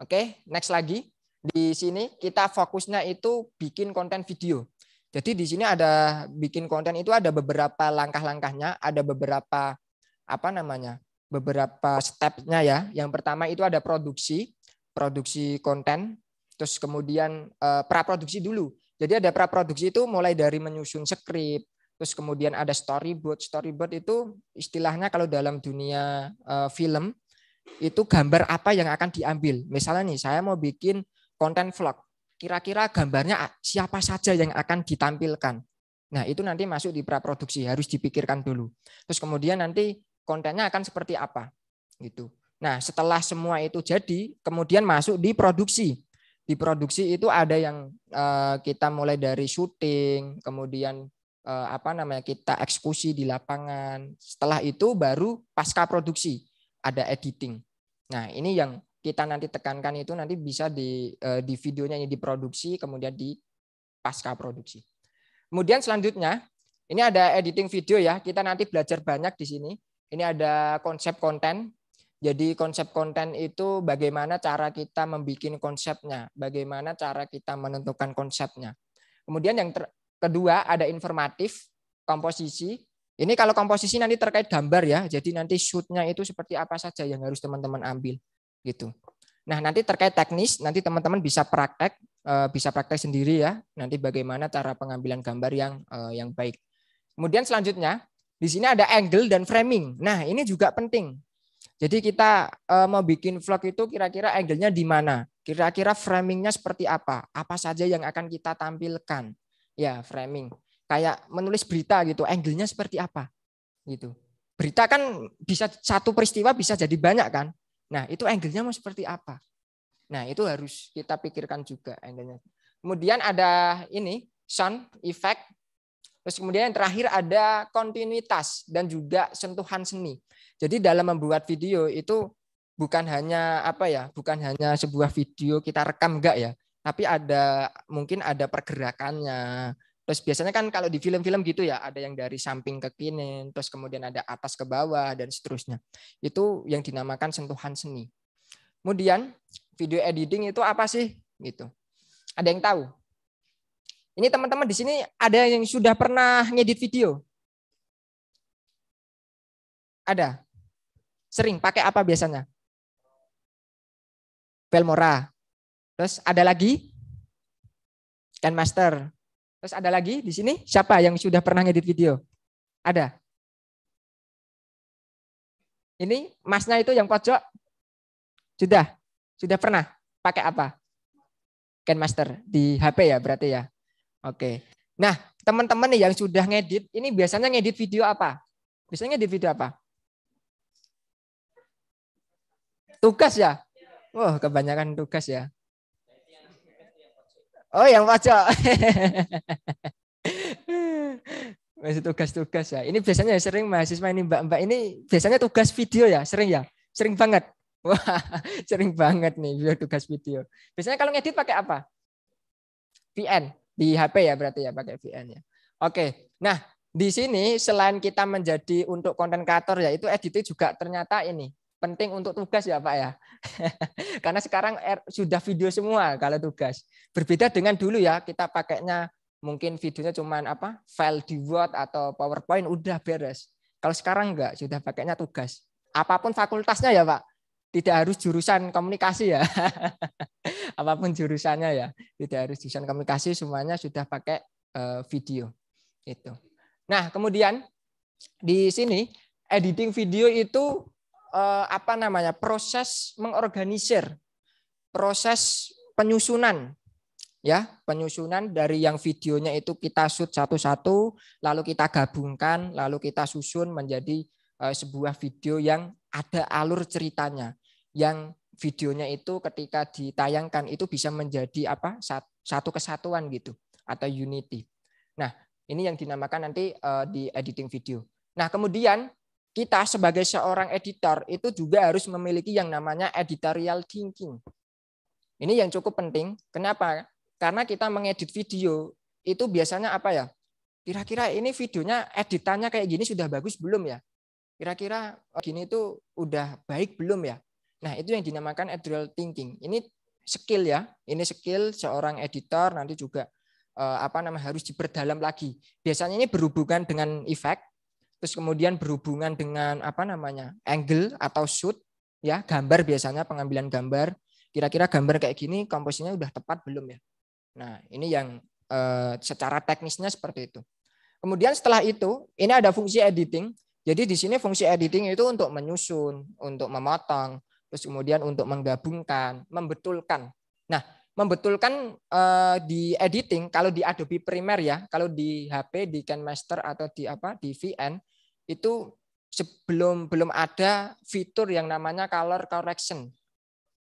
Oke, okay, next lagi. Di sini kita fokusnya itu bikin konten video. Jadi di sini ada bikin konten itu ada beberapa langkah-langkahnya, ada beberapa apa namanya? beberapa stepnya ya. Yang pertama itu ada produksi, produksi konten, terus kemudian eh, praproduksi dulu. Jadi ada praproduksi itu mulai dari menyusun skrip, terus kemudian ada storyboard. Storyboard itu istilahnya kalau dalam dunia eh, film itu gambar apa yang akan diambil. Misalnya nih, saya mau bikin konten vlog. Kira-kira gambarnya siapa saja yang akan ditampilkan. Nah, itu nanti masuk di praproduksi, harus dipikirkan dulu. Terus kemudian nanti kontennya akan seperti apa. Gitu. Nah, setelah semua itu jadi, kemudian masuk di produksi. Di produksi itu ada yang eh, kita mulai dari syuting, kemudian eh, apa namanya kita eksekusi di lapangan. Setelah itu baru pasca produksi ada editing. Nah, ini yang kita nanti tekankan itu nanti bisa di eh, di videonya ini diproduksi kemudian di pasca produksi. Kemudian selanjutnya ini ada editing video ya. Kita nanti belajar banyak di sini. Ini ada konsep konten. Jadi konsep konten itu bagaimana cara kita membuat konsepnya, bagaimana cara kita menentukan konsepnya. Kemudian yang kedua ada informatif, komposisi, ini kalau komposisi nanti terkait gambar ya, jadi nanti shootnya itu seperti apa saja yang harus teman-teman ambil gitu. Nah nanti terkait teknis, nanti teman-teman bisa praktek, eh, bisa praktek sendiri ya. Nanti bagaimana cara pengambilan gambar yang eh, yang baik. Kemudian selanjutnya di sini ada angle dan framing. Nah ini juga penting. Jadi kita eh, mau bikin vlog itu kira-kira angle-nya di mana, kira-kira framingnya seperti apa, apa saja yang akan kita tampilkan. Ya framing kayak menulis berita gitu, angle-nya seperti apa gitu. Berita kan bisa satu peristiwa bisa jadi banyak kan. Nah, itu angle-nya mau seperti apa? Nah, itu harus kita pikirkan juga angle-nya. Kemudian ada ini sound effect. Terus kemudian yang terakhir ada kontinuitas dan juga sentuhan seni. Jadi dalam membuat video itu bukan hanya apa ya, bukan hanya sebuah video kita rekam enggak ya, tapi ada mungkin ada pergerakannya, Terus biasanya kan kalau di film-film gitu ya, ada yang dari samping ke kini, terus kemudian ada atas ke bawah dan seterusnya. Itu yang dinamakan sentuhan seni. Kemudian video editing itu apa sih? Gitu. Ada yang tahu? Ini teman-teman di sini ada yang sudah pernah ngedit video? Ada. Sering pakai apa biasanya? Filmora. Terus ada lagi? Canmaster. Master. Terus ada lagi di sini siapa yang sudah pernah ngedit video? Ada. Ini masnya itu yang pojok sudah sudah pernah pakai apa? Master di HP ya berarti ya. Oke. Nah, teman-teman yang sudah ngedit, ini biasanya ngedit video apa? Biasanya ngedit video apa? Tugas ya? Wah, oh, kebanyakan tugas ya. Oh, yang pojok. Masih tugas-tugas ya. Ini biasanya ya sering mahasiswa ini mbak-mbak ini biasanya tugas video ya, sering ya, sering banget. Wah, sering banget nih video tugas video. Biasanya kalau ngedit pakai apa? VN di HP ya berarti ya pakai VN ya. Oke, nah di sini selain kita menjadi untuk konten kreator ya itu editing juga ternyata ini penting untuk tugas ya Pak ya. Karena sekarang sudah video semua kalau tugas. Berbeda dengan dulu ya, kita pakainya mungkin videonya cuma apa? file di Word atau PowerPoint udah beres. Kalau sekarang enggak, sudah pakainya tugas. Apapun fakultasnya ya Pak. Tidak harus jurusan komunikasi ya. Apapun jurusannya ya, tidak harus jurusan komunikasi semuanya sudah pakai eh, video. Itu. Nah, kemudian di sini editing video itu Eh, apa namanya proses mengorganisir, proses penyusunan ya penyusunan dari yang videonya itu kita shoot satu-satu lalu kita gabungkan lalu kita susun menjadi eh, sebuah video yang ada alur ceritanya yang videonya itu ketika ditayangkan itu bisa menjadi apa satu kesatuan gitu atau unity. Nah, ini yang dinamakan nanti eh, di editing video. Nah, kemudian kita sebagai seorang editor itu juga harus memiliki yang namanya editorial thinking. Ini yang cukup penting. Kenapa? Karena kita mengedit video itu biasanya apa ya? Kira-kira ini videonya editannya kayak gini sudah bagus belum ya? Kira-kira oh, gini itu udah baik belum ya? Nah, itu yang dinamakan editorial thinking. Ini skill ya. Ini skill seorang editor nanti juga eh, apa namanya harus diperdalam lagi. Biasanya ini berhubungan dengan efek terus kemudian berhubungan dengan apa namanya angle atau shoot ya gambar biasanya pengambilan gambar kira-kira gambar kayak gini komposisinya udah tepat belum ya nah ini yang eh, secara teknisnya seperti itu kemudian setelah itu ini ada fungsi editing jadi di sini fungsi editing itu untuk menyusun untuk memotong terus kemudian untuk menggabungkan membetulkan nah membetulkan uh, di editing kalau di Adobe Premiere ya, kalau di HP di Master atau di apa di VN itu sebelum belum ada fitur yang namanya color correction.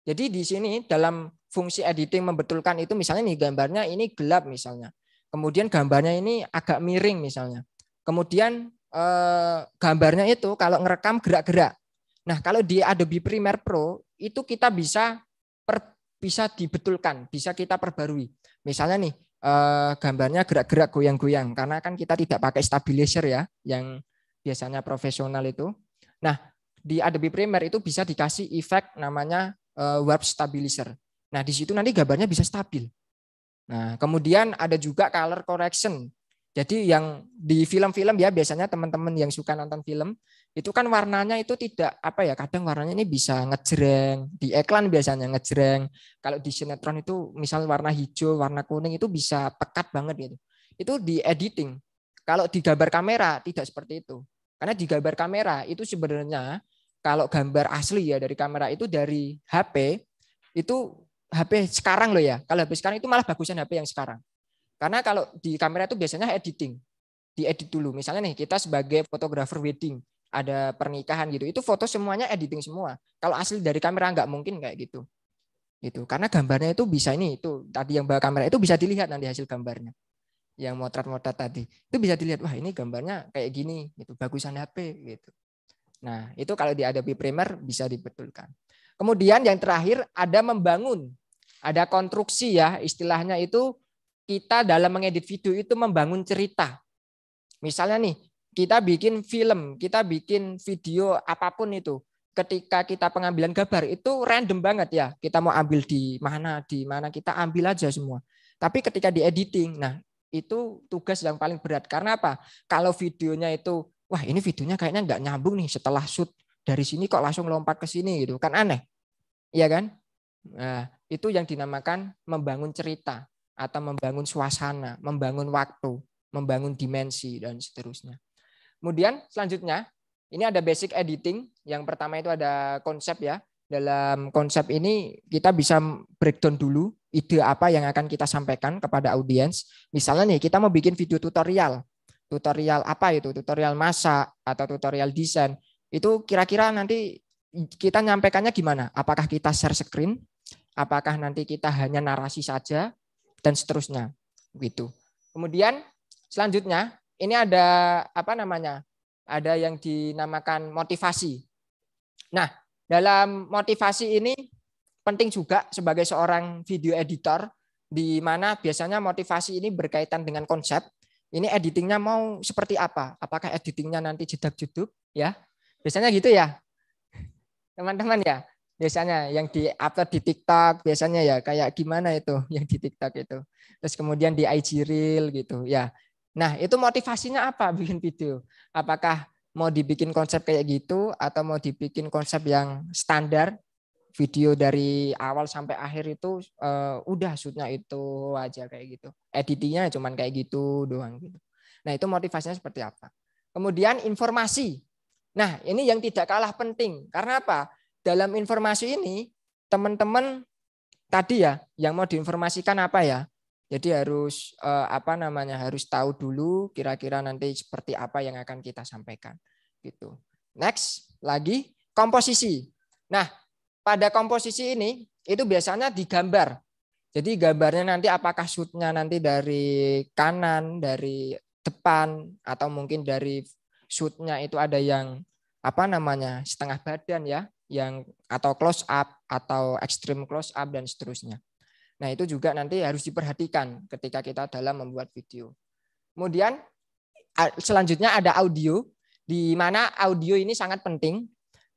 Jadi di sini dalam fungsi editing membetulkan itu misalnya nih gambarnya ini gelap misalnya. Kemudian gambarnya ini agak miring misalnya. Kemudian eh, gambarnya itu kalau ngerekam gerak-gerak. Nah, kalau di Adobe Premiere Pro itu kita bisa per bisa dibetulkan, bisa kita perbarui. Misalnya nih, eh, gambarnya gerak-gerak goyang-goyang karena kan kita tidak pakai stabilizer ya yang biasanya profesional itu. Nah, di Adobe Premiere itu bisa dikasih efek namanya eh, warp stabilizer. Nah, di situ nanti gambarnya bisa stabil. Nah, kemudian ada juga color correction. Jadi yang di film-film ya biasanya teman-teman yang suka nonton film itu kan warnanya itu tidak apa ya kadang warnanya ini bisa ngejreng di iklan biasanya ngejreng kalau di sinetron itu misal warna hijau warna kuning itu bisa pekat banget gitu itu di editing kalau di gambar kamera tidak seperti itu karena di gambar kamera itu sebenarnya kalau gambar asli ya dari kamera itu dari HP itu HP sekarang loh ya kalau HP sekarang itu malah bagusan HP yang sekarang karena kalau di kamera itu biasanya editing di edit dulu misalnya nih kita sebagai fotografer wedding ada pernikahan gitu itu foto semuanya editing semua kalau asli dari kamera nggak mungkin kayak gitu gitu karena gambarnya itu bisa ini itu tadi yang bawa kamera itu bisa dilihat nanti hasil gambarnya yang motret-motret tadi itu bisa dilihat wah ini gambarnya kayak gini gitu bagusan HP gitu nah itu kalau di Adobe Premiere bisa dibetulkan kemudian yang terakhir ada membangun ada konstruksi ya istilahnya itu kita dalam mengedit video itu membangun cerita misalnya nih kita bikin film, kita bikin video apapun itu. Ketika kita pengambilan gambar itu random banget ya. Kita mau ambil di mana, di mana kita ambil aja semua. Tapi ketika di editing, nah itu tugas yang paling berat. Karena apa? Kalau videonya itu, wah ini videonya kayaknya nggak nyambung nih setelah shoot dari sini kok langsung lompat ke sini gitu, kan aneh, iya kan? Nah, itu yang dinamakan membangun cerita atau membangun suasana, membangun waktu, membangun dimensi dan seterusnya. Kemudian selanjutnya ini ada basic editing. Yang pertama itu ada konsep ya. Dalam konsep ini kita bisa breakdown dulu ide apa yang akan kita sampaikan kepada audiens. Misalnya nih kita mau bikin video tutorial. Tutorial apa itu? Tutorial masa atau tutorial desain. Itu kira-kira nanti kita nyampaikannya gimana? Apakah kita share screen? Apakah nanti kita hanya narasi saja dan seterusnya? gitu Kemudian selanjutnya ini ada apa namanya? Ada yang dinamakan motivasi. Nah, dalam motivasi ini penting juga sebagai seorang video editor di mana biasanya motivasi ini berkaitan dengan konsep. Ini editingnya mau seperti apa? Apakah editingnya nanti jedak-jeduk ya? Biasanya gitu ya. Teman-teman ya, biasanya yang di-upload di TikTok biasanya ya kayak gimana itu yang di TikTok itu. Terus kemudian di IG Reel gitu ya. Nah, itu motivasinya apa bikin video? Apakah mau dibikin konsep kayak gitu atau mau dibikin konsep yang standar video dari awal sampai akhir itu uh, udah shootnya itu aja kayak gitu. Editingnya cuman kayak gitu doang gitu. Nah, itu motivasinya seperti apa? Kemudian informasi. Nah, ini yang tidak kalah penting. Karena apa? Dalam informasi ini teman-teman tadi ya yang mau diinformasikan apa ya? Jadi harus eh, apa namanya harus tahu dulu kira-kira nanti seperti apa yang akan kita sampaikan gitu. Next lagi komposisi. Nah pada komposisi ini itu biasanya digambar. Jadi gambarnya nanti apakah shootnya nanti dari kanan, dari depan, atau mungkin dari shootnya itu ada yang apa namanya setengah badan ya, yang atau close up atau extreme close up dan seterusnya. Nah, itu juga nanti harus diperhatikan ketika kita dalam membuat video. Kemudian selanjutnya ada audio di mana audio ini sangat penting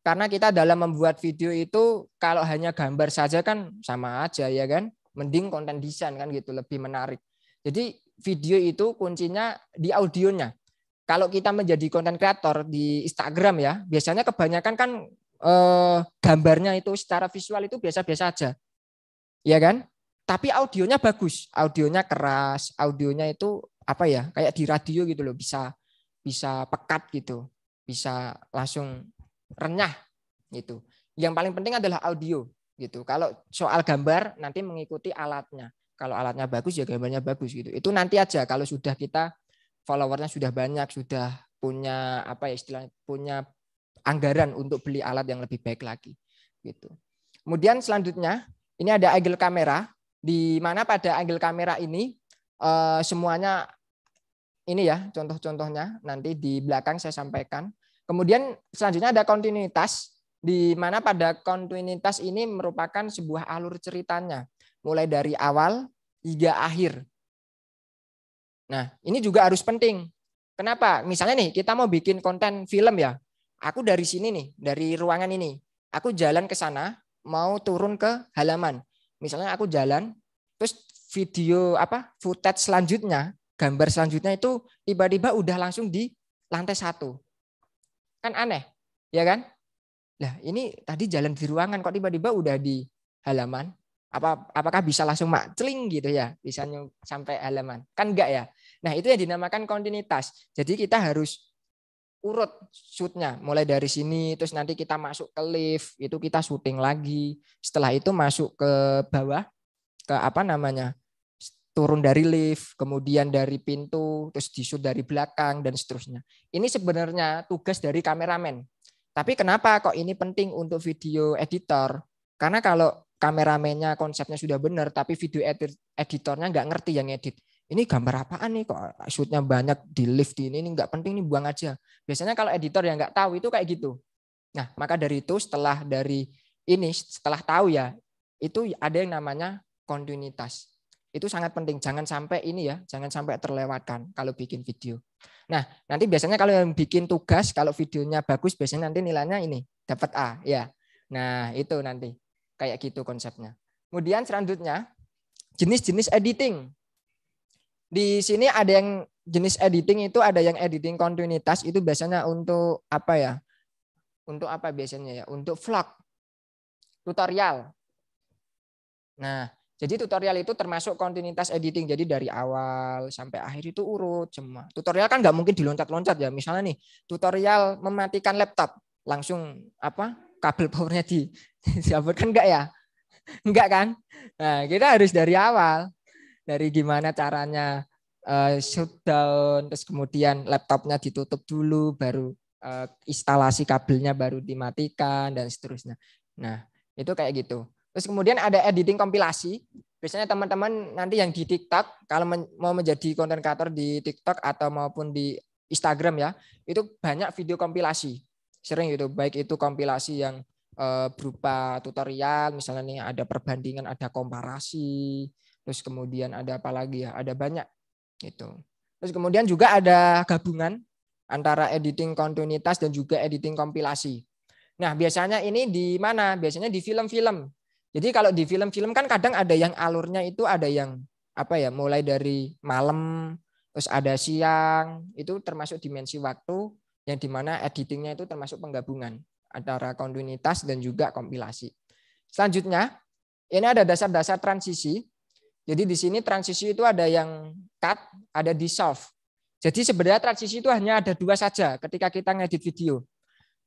karena kita dalam membuat video itu kalau hanya gambar saja kan sama aja ya kan. Mending konten desain kan gitu lebih menarik. Jadi video itu kuncinya di audionya. Kalau kita menjadi konten kreator di Instagram ya, biasanya kebanyakan kan eh, gambarnya itu secara visual itu biasa-biasa aja. ya kan? tapi audionya bagus, audionya keras, audionya itu apa ya kayak di radio gitu loh bisa bisa pekat gitu, bisa langsung renyah gitu. Yang paling penting adalah audio gitu. Kalau soal gambar nanti mengikuti alatnya. Kalau alatnya bagus ya gambarnya bagus gitu. Itu nanti aja kalau sudah kita followernya sudah banyak, sudah punya apa ya istilahnya punya anggaran untuk beli alat yang lebih baik lagi gitu. Kemudian selanjutnya ini ada angle kamera di mana pada angle kamera ini eh, semuanya ini ya contoh-contohnya nanti di belakang saya sampaikan. Kemudian selanjutnya ada kontinuitas di mana pada kontinuitas ini merupakan sebuah alur ceritanya mulai dari awal hingga akhir. Nah, ini juga harus penting. Kenapa? Misalnya nih, kita mau bikin konten film ya. Aku dari sini nih, dari ruangan ini. Aku jalan ke sana, mau turun ke halaman. Misalnya aku jalan, terus video apa footage selanjutnya, gambar selanjutnya itu tiba-tiba udah langsung di lantai satu. Kan aneh, ya kan? Nah, ini tadi jalan di ruangan kok tiba-tiba udah di halaman? Apa apakah bisa langsung celing gitu ya? Bisa sampai halaman? Kan enggak ya. Nah, itu yang dinamakan kontinuitas. Jadi kita harus urut shootnya mulai dari sini terus nanti kita masuk ke lift itu kita syuting lagi setelah itu masuk ke bawah ke apa namanya turun dari lift kemudian dari pintu terus di shoot dari belakang dan seterusnya ini sebenarnya tugas dari kameramen tapi kenapa kok ini penting untuk video editor karena kalau kameramennya konsepnya sudah benar tapi video editornya nggak ngerti yang edit ini gambar apaan nih kok shootnya banyak di lift ini ini nggak penting nih buang aja biasanya kalau editor yang nggak tahu itu kayak gitu nah maka dari itu setelah dari ini setelah tahu ya itu ada yang namanya kontinuitas itu sangat penting jangan sampai ini ya jangan sampai terlewatkan kalau bikin video nah nanti biasanya kalau yang bikin tugas kalau videonya bagus biasanya nanti nilainya ini dapat A ya nah itu nanti kayak gitu konsepnya kemudian selanjutnya jenis-jenis editing di sini ada yang jenis editing itu ada yang editing kontinuitas itu biasanya untuk apa ya? Untuk apa biasanya ya? Untuk vlog, tutorial. Nah, jadi tutorial itu termasuk kontinuitas editing. Jadi dari awal sampai akhir itu urut semua. Tutorial kan nggak mungkin diloncat-loncat ya. Misalnya nih, tutorial mematikan laptop langsung apa? Kabel powernya di Siapa kan enggak ya? Enggak kan? Nah, kita harus dari awal dari gimana caranya uh, eh, shutdown terus kemudian laptopnya ditutup dulu baru uh, instalasi kabelnya baru dimatikan dan seterusnya. Nah, itu kayak gitu. Terus kemudian ada editing kompilasi. Biasanya teman-teman nanti yang di TikTok kalau men mau menjadi konten kreator di TikTok atau maupun di Instagram ya, itu banyak video kompilasi. Sering itu baik itu kompilasi yang eh, berupa tutorial misalnya nih ada perbandingan, ada komparasi, Terus kemudian ada apa lagi ya? Ada banyak gitu. Terus kemudian juga ada gabungan antara editing kontinuitas dan juga editing kompilasi. Nah, biasanya ini di mana? Biasanya di film-film. Jadi kalau di film-film kan kadang ada yang alurnya itu ada yang apa ya, mulai dari malam, terus ada siang, itu termasuk dimensi waktu yang dimana editingnya itu termasuk penggabungan antara kontinuitas dan juga kompilasi. Selanjutnya, ini ada dasar-dasar transisi jadi di sini transisi itu ada yang cut, ada dissolve. Jadi sebenarnya transisi itu hanya ada dua saja ketika kita ngedit video.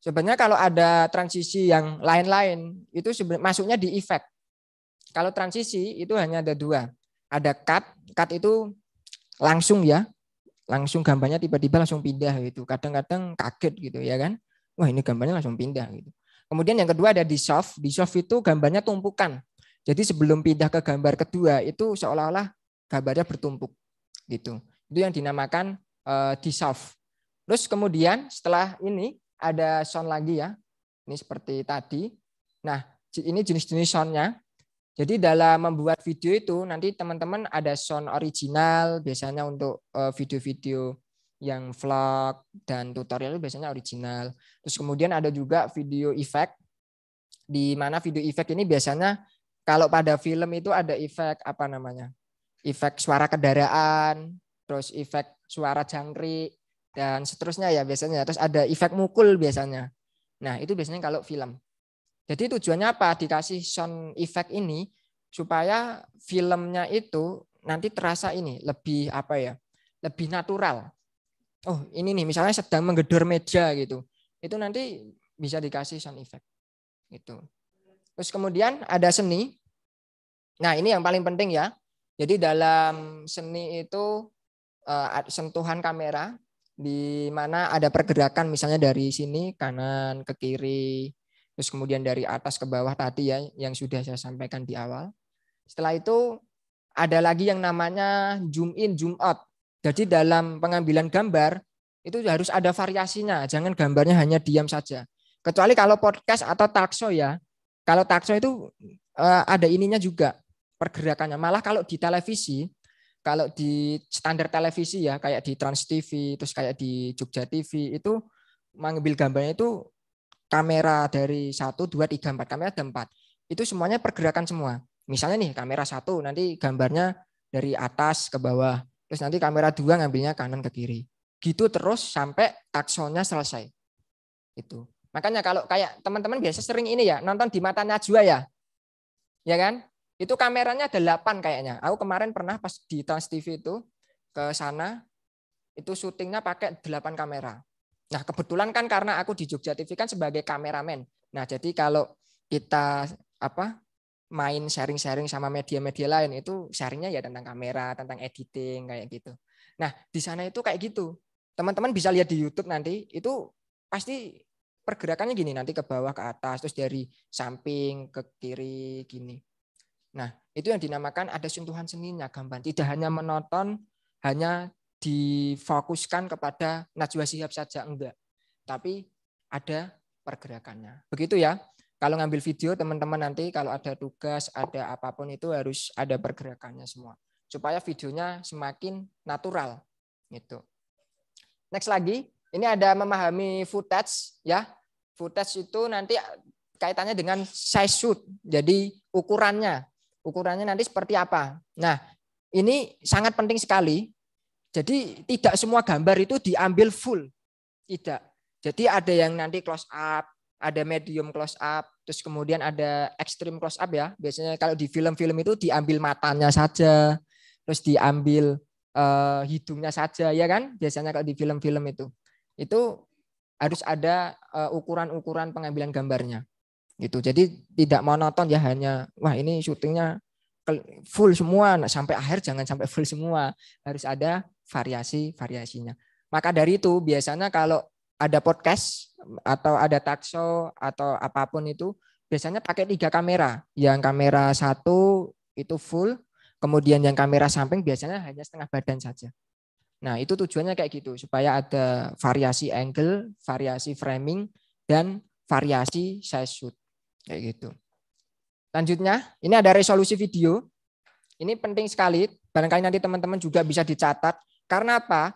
Sebenarnya kalau ada transisi yang lain-lain itu masuknya di effect. Kalau transisi itu hanya ada dua. Ada cut, cut itu langsung ya. Langsung gambarnya tiba-tiba langsung pindah gitu. Kadang-kadang kaget gitu ya kan. Wah ini gambarnya langsung pindah gitu. Kemudian yang kedua ada dissolve. Dissolve itu gambarnya tumpukan. Jadi sebelum pindah ke gambar kedua itu seolah-olah gambarnya bertumpuk gitu. Itu yang dinamakan uh, dissolve. Terus kemudian setelah ini ada sound lagi ya. Ini seperti tadi. Nah, ini jenis-jenis soundnya. Jadi dalam membuat video itu nanti teman-teman ada sound original biasanya untuk eh, video-video yang vlog dan tutorial biasanya original. Terus kemudian ada juga video effect di mana video effect ini biasanya kalau pada film itu ada efek apa namanya? Efek suara kendaraan, terus efek suara jangkrik dan seterusnya ya biasanya. Terus ada efek mukul biasanya. Nah, itu biasanya kalau film. Jadi tujuannya apa? Dikasih sound effect ini supaya filmnya itu nanti terasa ini lebih apa ya? Lebih natural. Oh, ini nih misalnya sedang menggedor meja gitu. Itu nanti bisa dikasih sound effect. itu. Terus kemudian ada seni. Nah, ini yang paling penting ya. Jadi dalam seni itu eh, sentuhan kamera di mana ada pergerakan misalnya dari sini kanan ke kiri, terus kemudian dari atas ke bawah tadi ya yang sudah saya sampaikan di awal. Setelah itu ada lagi yang namanya zoom in, zoom out. Jadi dalam pengambilan gambar itu harus ada variasinya, jangan gambarnya hanya diam saja. Kecuali kalau podcast atau talk show ya, kalau takso itu uh, ada ininya juga pergerakannya. Malah kalau di televisi, kalau di standar televisi ya kayak di Trans TV, terus kayak di Jogja TV itu mengambil gambarnya itu kamera dari satu, dua, tiga, empat kamera ada empat. Itu semuanya pergerakan semua. Misalnya nih kamera satu nanti gambarnya dari atas ke bawah. Terus nanti kamera dua ngambilnya kanan ke kiri. Gitu terus sampai taksonya selesai. Itu. Makanya kalau kayak teman-teman biasa sering ini ya, nonton di mata Najwa ya. Ya kan? Itu kameranya ada 8 kayaknya. Aku kemarin pernah pas di Trans TV itu ke sana itu syutingnya pakai 8 kamera. Nah, kebetulan kan karena aku di Jogja TV kan sebagai kameramen. Nah, jadi kalau kita apa main sharing-sharing sama media-media lain itu sharingnya ya tentang kamera, tentang editing kayak gitu. Nah, di sana itu kayak gitu. Teman-teman bisa lihat di YouTube nanti itu pasti pergerakannya gini nanti ke bawah ke atas terus dari samping ke kiri gini. Nah, itu yang dinamakan ada sentuhan seninya gambar. Tidak hanya menonton, hanya difokuskan kepada Najwa Sihab saja enggak, tapi ada pergerakannya. Begitu ya. Kalau ngambil video teman-teman nanti kalau ada tugas, ada apapun itu harus ada pergerakannya semua supaya videonya semakin natural gitu. Next lagi, ini ada memahami footage ya. Footage itu nanti kaitannya dengan size shoot. Jadi ukurannya, ukurannya nanti seperti apa. Nah, ini sangat penting sekali. Jadi tidak semua gambar itu diambil full. Tidak. Jadi ada yang nanti close up, ada medium close up, terus kemudian ada extreme close up ya. Biasanya kalau di film-film itu diambil matanya saja, terus diambil uh, hidungnya saja ya kan biasanya kalau di film-film itu itu harus ada eh, ukuran-ukuran pengambilan gambarnya gitu jadi tidak monoton ya hanya wah ini syutingnya full semua nah, sampai akhir jangan sampai full semua harus ada variasi variasinya maka dari itu biasanya kalau ada podcast atau ada takso atau apapun itu biasanya pakai tiga kamera yang kamera satu itu full kemudian yang kamera samping biasanya hanya setengah badan saja Nah, itu tujuannya kayak gitu supaya ada variasi angle, variasi framing dan variasi size shoot kayak gitu. Lanjutnya ini ada resolusi video. Ini penting sekali, barangkali nanti teman-teman juga bisa dicatat. Karena apa?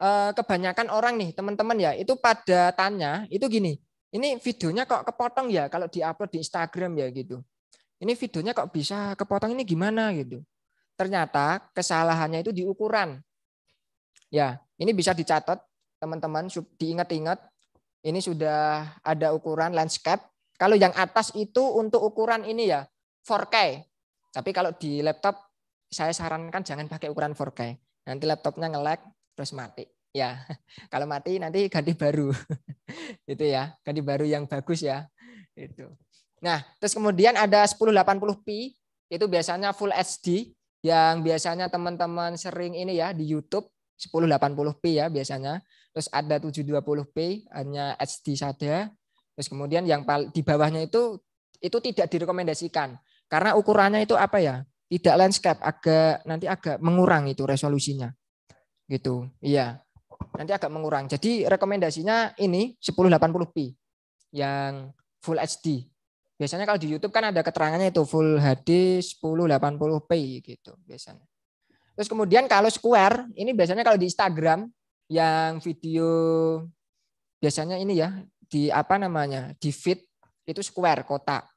Eh, kebanyakan orang nih, teman-teman ya, itu pada tanya, itu gini, ini videonya kok kepotong ya kalau diupload di Instagram ya gitu. Ini videonya kok bisa kepotong ini gimana gitu. Ternyata kesalahannya itu di ukuran. Ya, ini bisa dicatat teman-teman diingat-ingat. Ini sudah ada ukuran landscape. Kalau yang atas itu untuk ukuran ini ya 4K. Tapi kalau di laptop saya sarankan jangan pakai ukuran 4K. Nanti laptopnya ngelag terus mati. Ya, kalau mati nanti ganti baru. itu ya, ganti baru yang bagus ya. Itu. Nah, terus kemudian ada 1080p itu biasanya full HD yang biasanya teman-teman sering ini ya di YouTube 1080p ya biasanya. Terus ada 720p hanya HD saja. Terus kemudian yang di bawahnya itu itu tidak direkomendasikan karena ukurannya itu apa ya? Tidak landscape, agak nanti agak mengurang itu resolusinya. Gitu. Iya. Nanti agak mengurang. Jadi rekomendasinya ini 1080p yang full HD. Biasanya kalau di YouTube kan ada keterangannya itu full HD 1080p gitu biasanya. Terus kemudian kalau square, ini biasanya kalau di Instagram yang video biasanya ini ya di apa namanya di feed itu square kotak.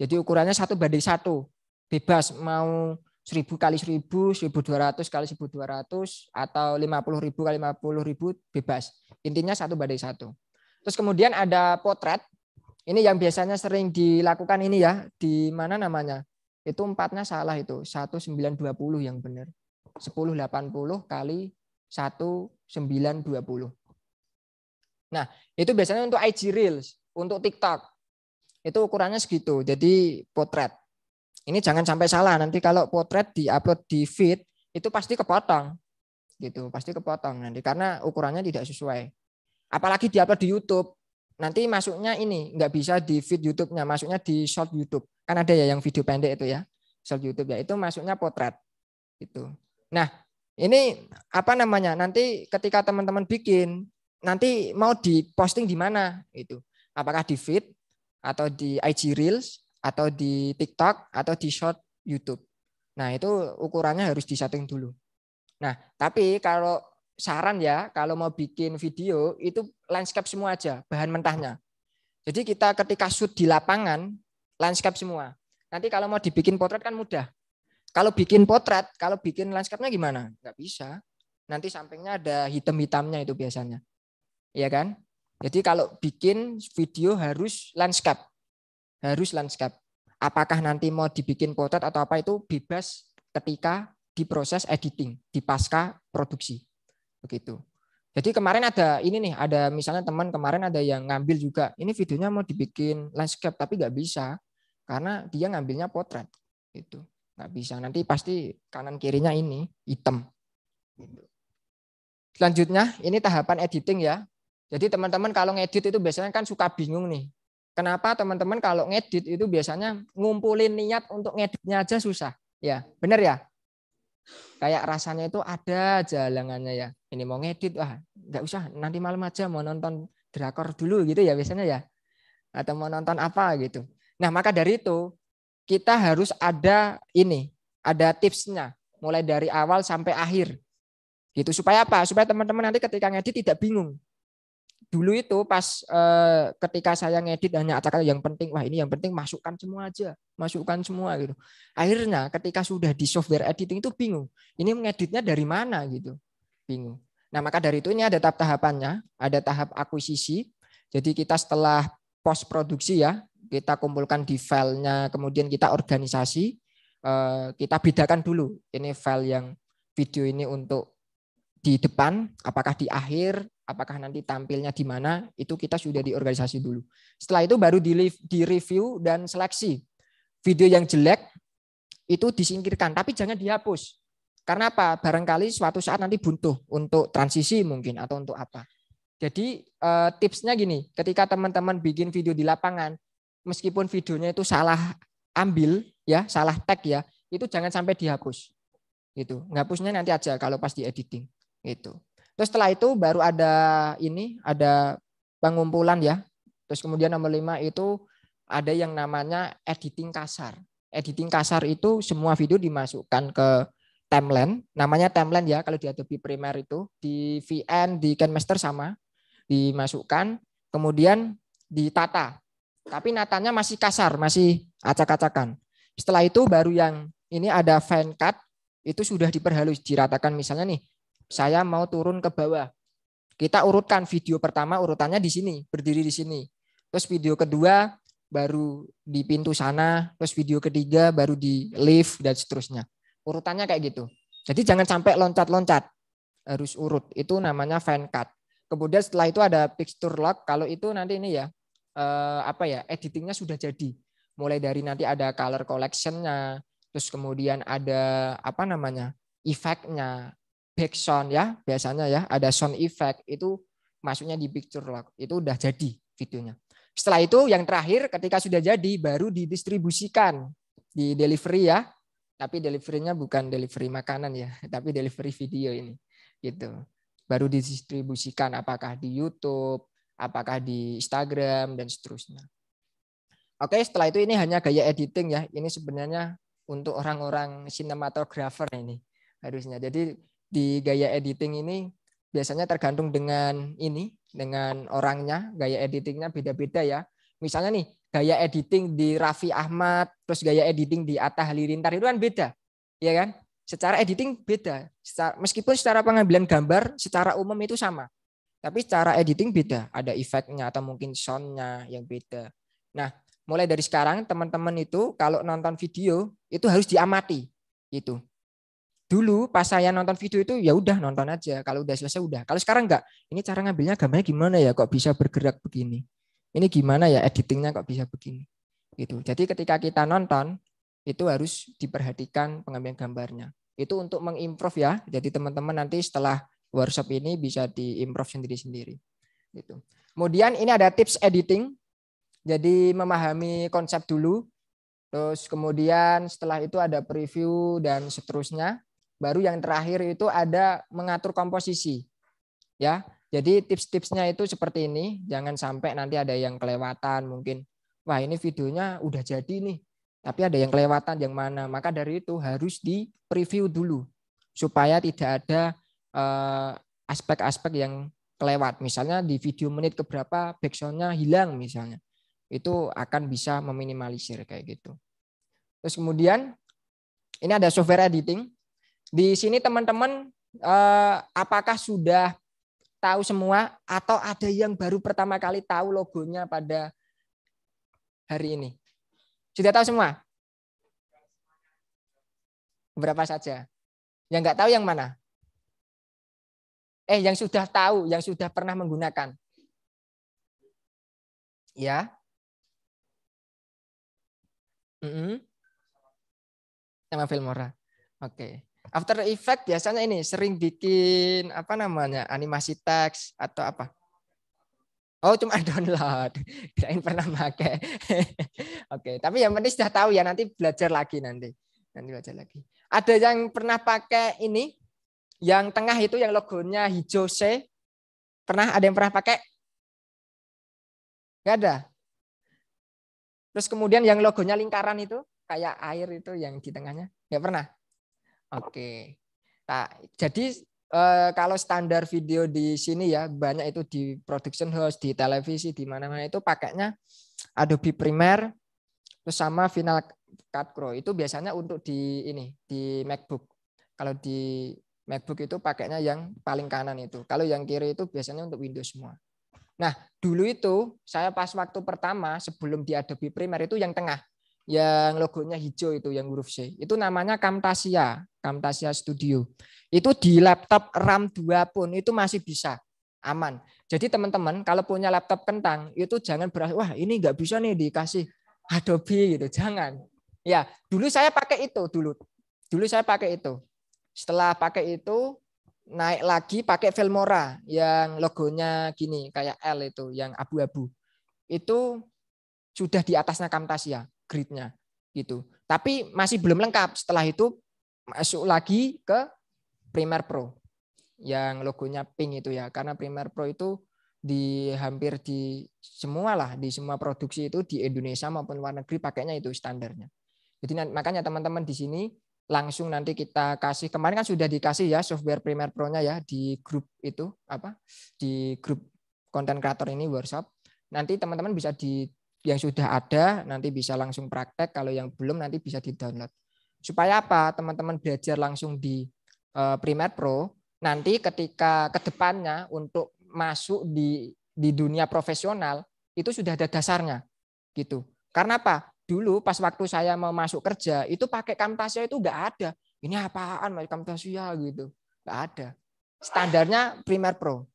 Jadi ukurannya satu banding satu, bebas mau seribu kali seribu, seribu dua ratus kali seribu dua ratus atau lima puluh ribu kali lima puluh ribu bebas. Intinya satu banding satu. Terus kemudian ada potret. Ini yang biasanya sering dilakukan ini ya, di mana namanya? Itu empatnya salah itu, satu sembilan dua puluh yang benar. 1080 kali 1920. Nah, itu biasanya untuk IG Reels, untuk TikTok. Itu ukurannya segitu, jadi potret. Ini jangan sampai salah, nanti kalau potret diupload di feed, itu pasti kepotong. gitu Pasti kepotong nanti, karena ukurannya tidak sesuai. Apalagi diupload di YouTube, nanti masuknya ini, nggak bisa di feed YouTube-nya, masuknya di short YouTube. Kan ada ya yang video pendek itu ya, short YouTube ya, itu masuknya potret. gitu Nah, ini apa namanya? Nanti ketika teman-teman bikin, nanti mau diposting di mana itu? Apakah di feed atau di IG Reels atau di TikTok atau di short YouTube. Nah, itu ukurannya harus disetting dulu. Nah, tapi kalau saran ya, kalau mau bikin video itu landscape semua aja, bahan mentahnya. Jadi kita ketika shoot di lapangan, landscape semua. Nanti kalau mau dibikin potret kan mudah. Kalau bikin potret, kalau bikin landscape-nya gimana? Nggak bisa. Nanti sampingnya ada hitam-hitamnya itu biasanya. Iya kan? Jadi kalau bikin video harus landscape. Harus landscape. Apakah nanti mau dibikin potret atau apa itu bebas ketika diproses editing, di pasca produksi. Begitu. Jadi kemarin ada ini nih, ada misalnya teman kemarin ada yang ngambil juga. Ini videonya mau dibikin landscape tapi nggak bisa karena dia ngambilnya potret. Itu. Nggak bisa. Nanti pasti kanan kirinya ini hitam. Selanjutnya ini tahapan editing ya. Jadi teman-teman kalau ngedit itu biasanya kan suka bingung nih. Kenapa teman-teman kalau ngedit itu biasanya ngumpulin niat untuk ngeditnya aja susah. Ya, benar ya? Kayak rasanya itu ada jalangannya ya. Ini mau ngedit, wah nggak usah, nanti malam aja mau nonton drakor dulu gitu ya biasanya ya. Atau mau nonton apa gitu. Nah maka dari itu kita harus ada ini, ada tipsnya, mulai dari awal sampai akhir. Gitu supaya apa? Supaya teman-teman nanti ketika ngedit tidak bingung. Dulu itu pas eh, ketika saya ngedit hanya acak yang penting, wah ini yang penting masukkan semua aja, masukkan semua gitu. Akhirnya ketika sudah di software editing itu bingung. Ini ngeditnya dari mana gitu. Bingung. Nah, maka dari itu ini ada tahap-tahapannya, ada tahap akuisisi. Jadi kita setelah post produksi ya, kita kumpulkan di filenya, kemudian kita organisasi, eh, kita bedakan dulu ini file yang video ini untuk di depan, apakah di akhir, apakah nanti tampilnya di mana, itu kita sudah diorganisasi dulu. Setelah itu baru di review dan seleksi. Video yang jelek itu disingkirkan, tapi jangan dihapus. Karena apa? Barangkali suatu saat nanti buntu untuk transisi mungkin atau untuk apa. Jadi eh, tipsnya gini, ketika teman-teman bikin video di lapangan, meskipun videonya itu salah ambil ya, salah tag ya, itu jangan sampai dihapus. Gitu. Ngapusnya nanti aja kalau pas di editing. Gitu. Terus setelah itu baru ada ini, ada pengumpulan ya. Terus kemudian nomor lima itu ada yang namanya editing kasar. Editing kasar itu semua video dimasukkan ke timeline, namanya timeline ya kalau di Adobe Premiere itu di VN di CanMaster sama dimasukkan, kemudian ditata tapi natanya masih kasar, masih acak-acakan. Setelah itu baru yang ini ada fan cut, itu sudah diperhalus, diratakan misalnya nih, saya mau turun ke bawah. Kita urutkan video pertama urutannya di sini, berdiri di sini. Terus video kedua baru di pintu sana, terus video ketiga baru di lift dan seterusnya. Urutannya kayak gitu. Jadi jangan sampai loncat-loncat. Harus urut. Itu namanya fan cut. Kemudian setelah itu ada picture lock. Kalau itu nanti ini ya, eh, apa ya editingnya sudah jadi. Mulai dari nanti ada color collectionnya terus kemudian ada apa namanya? efeknya, background ya, biasanya ya ada sound effect itu masuknya di picture lock Itu udah jadi videonya. Setelah itu yang terakhir ketika sudah jadi baru didistribusikan di delivery ya. Tapi deliverynya bukan delivery makanan ya, tapi delivery video ini. Gitu. Baru didistribusikan apakah di YouTube, apakah di Instagram dan seterusnya. Oke, setelah itu ini hanya gaya editing ya. Ini sebenarnya untuk orang-orang sinematografer ini harusnya. Jadi di gaya editing ini biasanya tergantung dengan ini, dengan orangnya, gaya editingnya beda-beda ya. Misalnya nih, gaya editing di Raffi Ahmad, terus gaya editing di Atta Halilintar itu kan beda, ya kan? Secara editing beda. Meskipun secara pengambilan gambar secara umum itu sama. Tapi cara editing beda, ada efeknya atau mungkin soundnya yang beda. Nah, mulai dari sekarang teman-teman itu kalau nonton video itu harus diamati gitu. Dulu pas saya nonton video itu ya udah nonton aja, kalau udah selesai udah. Kalau sekarang enggak, ini cara ngambilnya gambarnya gimana ya kok bisa bergerak begini. Ini gimana ya editingnya kok bisa begini. Gitu. Jadi ketika kita nonton itu harus diperhatikan pengambilan gambarnya. Itu untuk mengimprove ya. Jadi teman-teman nanti setelah workshop ini bisa diimprove sendiri-sendiri. Gitu. Kemudian ini ada tips editing. Jadi memahami konsep dulu, terus kemudian setelah itu ada preview dan seterusnya. Baru yang terakhir itu ada mengatur komposisi. Ya, jadi tips-tipsnya itu seperti ini, jangan sampai nanti ada yang kelewatan mungkin. Wah, ini videonya udah jadi nih, tapi ada yang kelewatan yang mana. Maka dari itu harus di preview dulu supaya tidak ada Eh, aspek-aspek yang kelewat. Misalnya di video menit keberapa backsoundnya hilang misalnya. Itu akan bisa meminimalisir kayak gitu. Terus kemudian ini ada software editing. Di sini teman-teman eh, apakah sudah tahu semua atau ada yang baru pertama kali tahu logonya pada hari ini? Sudah tahu semua? Berapa saja? Yang nggak tahu yang mana? eh yang sudah tahu, yang sudah pernah menggunakan. Ya. Mm -hmm. Sama Filmora. Oke. Okay. After Effect biasanya ini sering bikin apa namanya animasi teks atau apa? Oh cuma download, kirain pernah pakai. Oke, okay. tapi yang penting sudah tahu ya nanti belajar lagi nanti, nanti belajar lagi. Ada yang pernah pakai ini yang tengah itu yang logonya hijau C. Pernah ada yang pernah pakai? Enggak ada. Terus kemudian yang logonya lingkaran itu kayak air itu yang di tengahnya. Enggak pernah. Oke. Nah, jadi eh, kalau standar video di sini ya banyak itu di production house, di televisi, di mana-mana itu pakainya Adobe Premiere terus sama Final Cut Pro. Itu biasanya untuk di ini, di MacBook. Kalau di MacBook itu pakainya yang paling kanan itu. Kalau yang kiri itu biasanya untuk Windows semua. Nah, dulu itu saya pas waktu pertama sebelum di Adobe Premiere itu yang tengah, yang logonya hijau itu yang huruf C. Itu namanya Camtasia, Camtasia Studio. Itu di laptop RAM 2 pun itu masih bisa aman. Jadi teman-teman kalau punya laptop kentang itu jangan berasa wah ini nggak bisa nih dikasih Adobe gitu, jangan. Ya, dulu saya pakai itu dulu. Dulu saya pakai itu. Setelah pakai itu naik lagi pakai Velmora yang logonya gini kayak L itu yang abu-abu. Itu sudah di atasnya Camtasia gridnya gitu. Tapi masih belum lengkap. Setelah itu masuk lagi ke Primer Pro yang logonya pink itu ya. Karena Primer Pro itu di hampir di semua lah di semua produksi itu di Indonesia maupun luar negeri pakainya itu standarnya. Jadi makanya teman-teman di sini langsung nanti kita kasih kemarin kan sudah dikasih ya software Premiere Pro-nya ya di grup itu apa di grup konten kreator ini workshop nanti teman-teman bisa di yang sudah ada nanti bisa langsung praktek kalau yang belum nanti bisa di download supaya apa teman-teman belajar langsung di uh, eh, Premiere Pro nanti ketika kedepannya untuk masuk di di dunia profesional itu sudah ada dasarnya gitu karena apa dulu pas waktu saya mau masuk kerja itu pakai Camtasia itu nggak ada. Ini apaan pakai Camtasia ya, gitu? Nggak ada. Standarnya Premiere Pro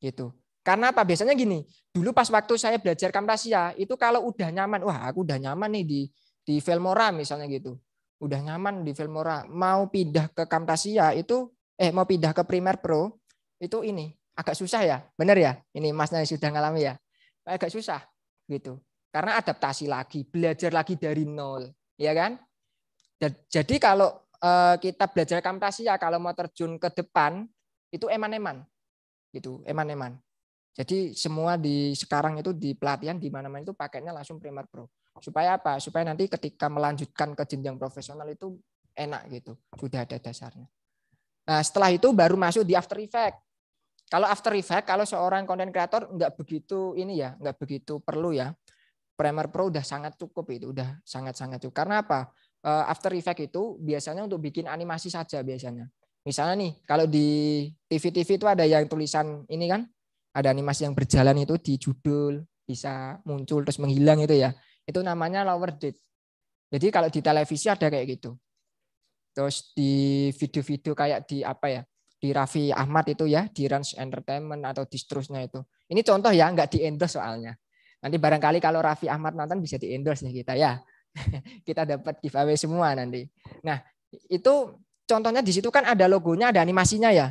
gitu. Karena apa? Biasanya gini, dulu pas waktu saya belajar Camtasia itu kalau udah nyaman, wah aku udah nyaman nih di di Filmora misalnya gitu. Udah nyaman di Filmora, mau pindah ke Camtasia itu eh mau pindah ke Premiere Pro itu ini agak susah ya, benar ya? Ini masnya sudah ngalami ya, agak susah gitu karena adaptasi lagi, belajar lagi dari nol, ya kan? Jadi kalau eh, kita belajar ya kalau mau terjun ke depan itu eman-eman. Gitu, eman-eman. Jadi semua di sekarang itu di pelatihan di mana-mana itu pakainya langsung primer Pro. Supaya apa? Supaya nanti ketika melanjutkan ke jenjang profesional itu enak gitu. Sudah ada dasarnya. Nah, setelah itu baru masuk di After Effect. Kalau After Effect, kalau seorang konten kreator nggak begitu ini ya, nggak begitu perlu ya. Premiere Pro udah sangat cukup itu, udah sangat-sangat cukup. Karena apa? Eh, After Effect itu biasanya untuk bikin animasi saja biasanya. Misalnya nih, kalau di TV-TV itu ada yang tulisan ini kan, ada animasi yang berjalan itu di judul, bisa muncul terus menghilang itu ya. Itu namanya lower date. Jadi kalau di televisi ada kayak gitu. Terus di video-video kayak di apa ya, di Raffi Ahmad itu ya, di Rans Entertainment atau di seterusnya itu. Ini contoh ya, nggak di endorse soalnya. Nanti barangkali kalau Raffi Ahmad nonton bisa di endorse nih kita ya. kita dapat giveaway semua nanti. Nah, itu contohnya di situ kan ada logonya, ada animasinya ya.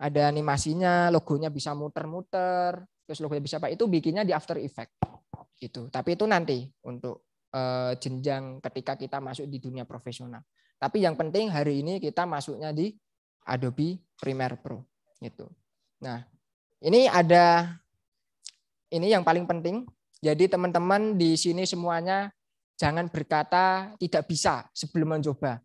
Ada animasinya, logonya bisa muter-muter, terus logonya bisa apa? Itu bikinnya di After Effect. Gitu. Tapi itu nanti untuk eh, jenjang ketika kita masuk di dunia profesional. Tapi yang penting hari ini kita masuknya di Adobe Premiere Pro gitu. Nah, ini ada ini yang paling penting jadi teman-teman di sini semuanya jangan berkata tidak bisa sebelum mencoba.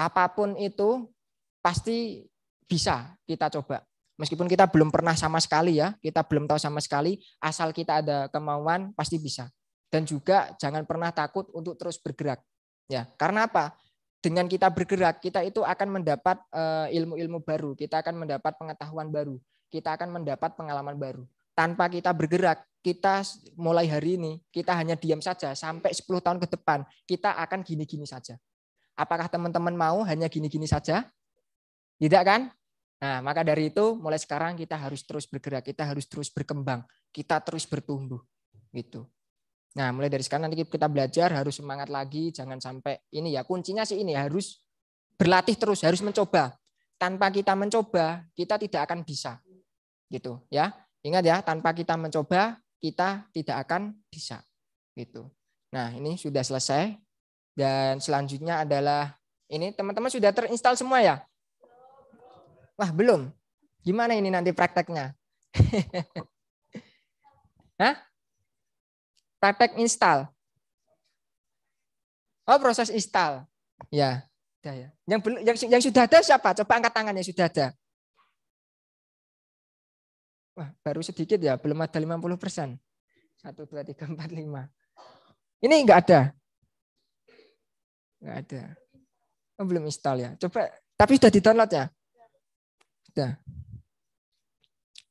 Apapun itu pasti bisa kita coba. Meskipun kita belum pernah sama sekali ya, kita belum tahu sama sekali, asal kita ada kemauan pasti bisa. Dan juga jangan pernah takut untuk terus bergerak. Ya, karena apa? dengan kita bergerak, kita itu akan mendapat eh, ilmu-ilmu baru, kita akan mendapat pengetahuan baru, kita akan mendapat pengalaman baru tanpa kita bergerak, kita mulai hari ini, kita hanya diam saja sampai 10 tahun ke depan, kita akan gini-gini saja. Apakah teman-teman mau hanya gini-gini saja? Tidak kan? Nah, maka dari itu mulai sekarang kita harus terus bergerak, kita harus terus berkembang, kita terus bertumbuh gitu. Nah, mulai dari sekarang nanti kita belajar harus semangat lagi, jangan sampai ini ya kuncinya sih ini harus berlatih terus, harus mencoba. Tanpa kita mencoba, kita tidak akan bisa. Gitu, ya. Ingat ya, tanpa kita mencoba, kita tidak akan bisa. Gitu. Nah, ini sudah selesai. Dan selanjutnya adalah ini teman-teman sudah terinstall semua ya? Wah, belum. Gimana ini nanti prakteknya? Hah? Praktek install. Oh, proses install. Ya, ya. Yang yang, yang sudah ada siapa? Coba angkat tangan yang sudah ada. Wah, baru sedikit ya, belum ada 50 persen. satu dua tiga empat lima Ini enggak ada. Enggak ada. Oh, belum install ya. Coba, tapi sudah di-download ya? Sudah.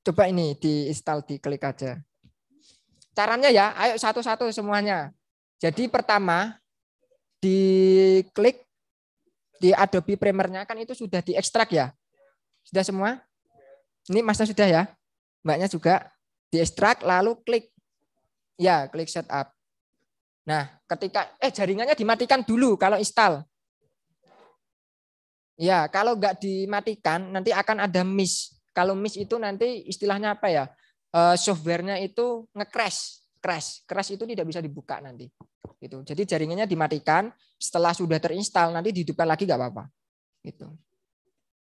Coba ini di-install, diklik aja. Caranya ya, ayo satu-satu semuanya. Jadi pertama, di klik di Adobe premiere kan itu sudah diekstrak ya? Sudah semua? Ini Masnya sudah ya? mbaknya juga di ekstrak lalu klik ya klik setup. Nah, ketika eh jaringannya dimatikan dulu kalau install. Ya, kalau nggak dimatikan nanti akan ada miss. Kalau miss itu nanti istilahnya apa ya? Eh, softwarenya itu ngecrash crash crash. Crash itu tidak bisa dibuka nanti. Gitu. Jadi jaringannya dimatikan, setelah sudah terinstall nanti dihidupkan lagi nggak apa-apa. Gitu.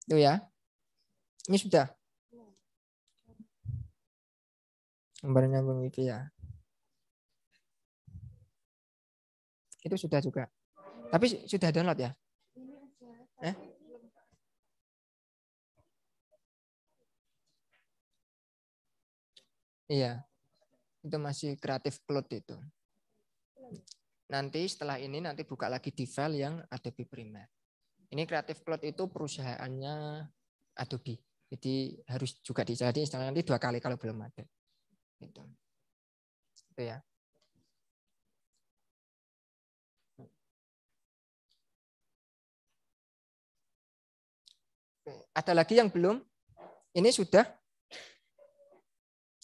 Itu ya. Ini sudah. Gambar nyambung itu ya. Itu sudah juga. Tapi sudah download ya? Eh? Iya. Itu masih kreatif cloud itu. Nanti setelah ini nanti buka lagi di file yang Adobe Premiere. Ini kreatif cloud itu perusahaannya Adobe. Jadi harus juga dicari nanti dua kali kalau belum ada gitu itu ya Oke. ada lagi yang belum ini sudah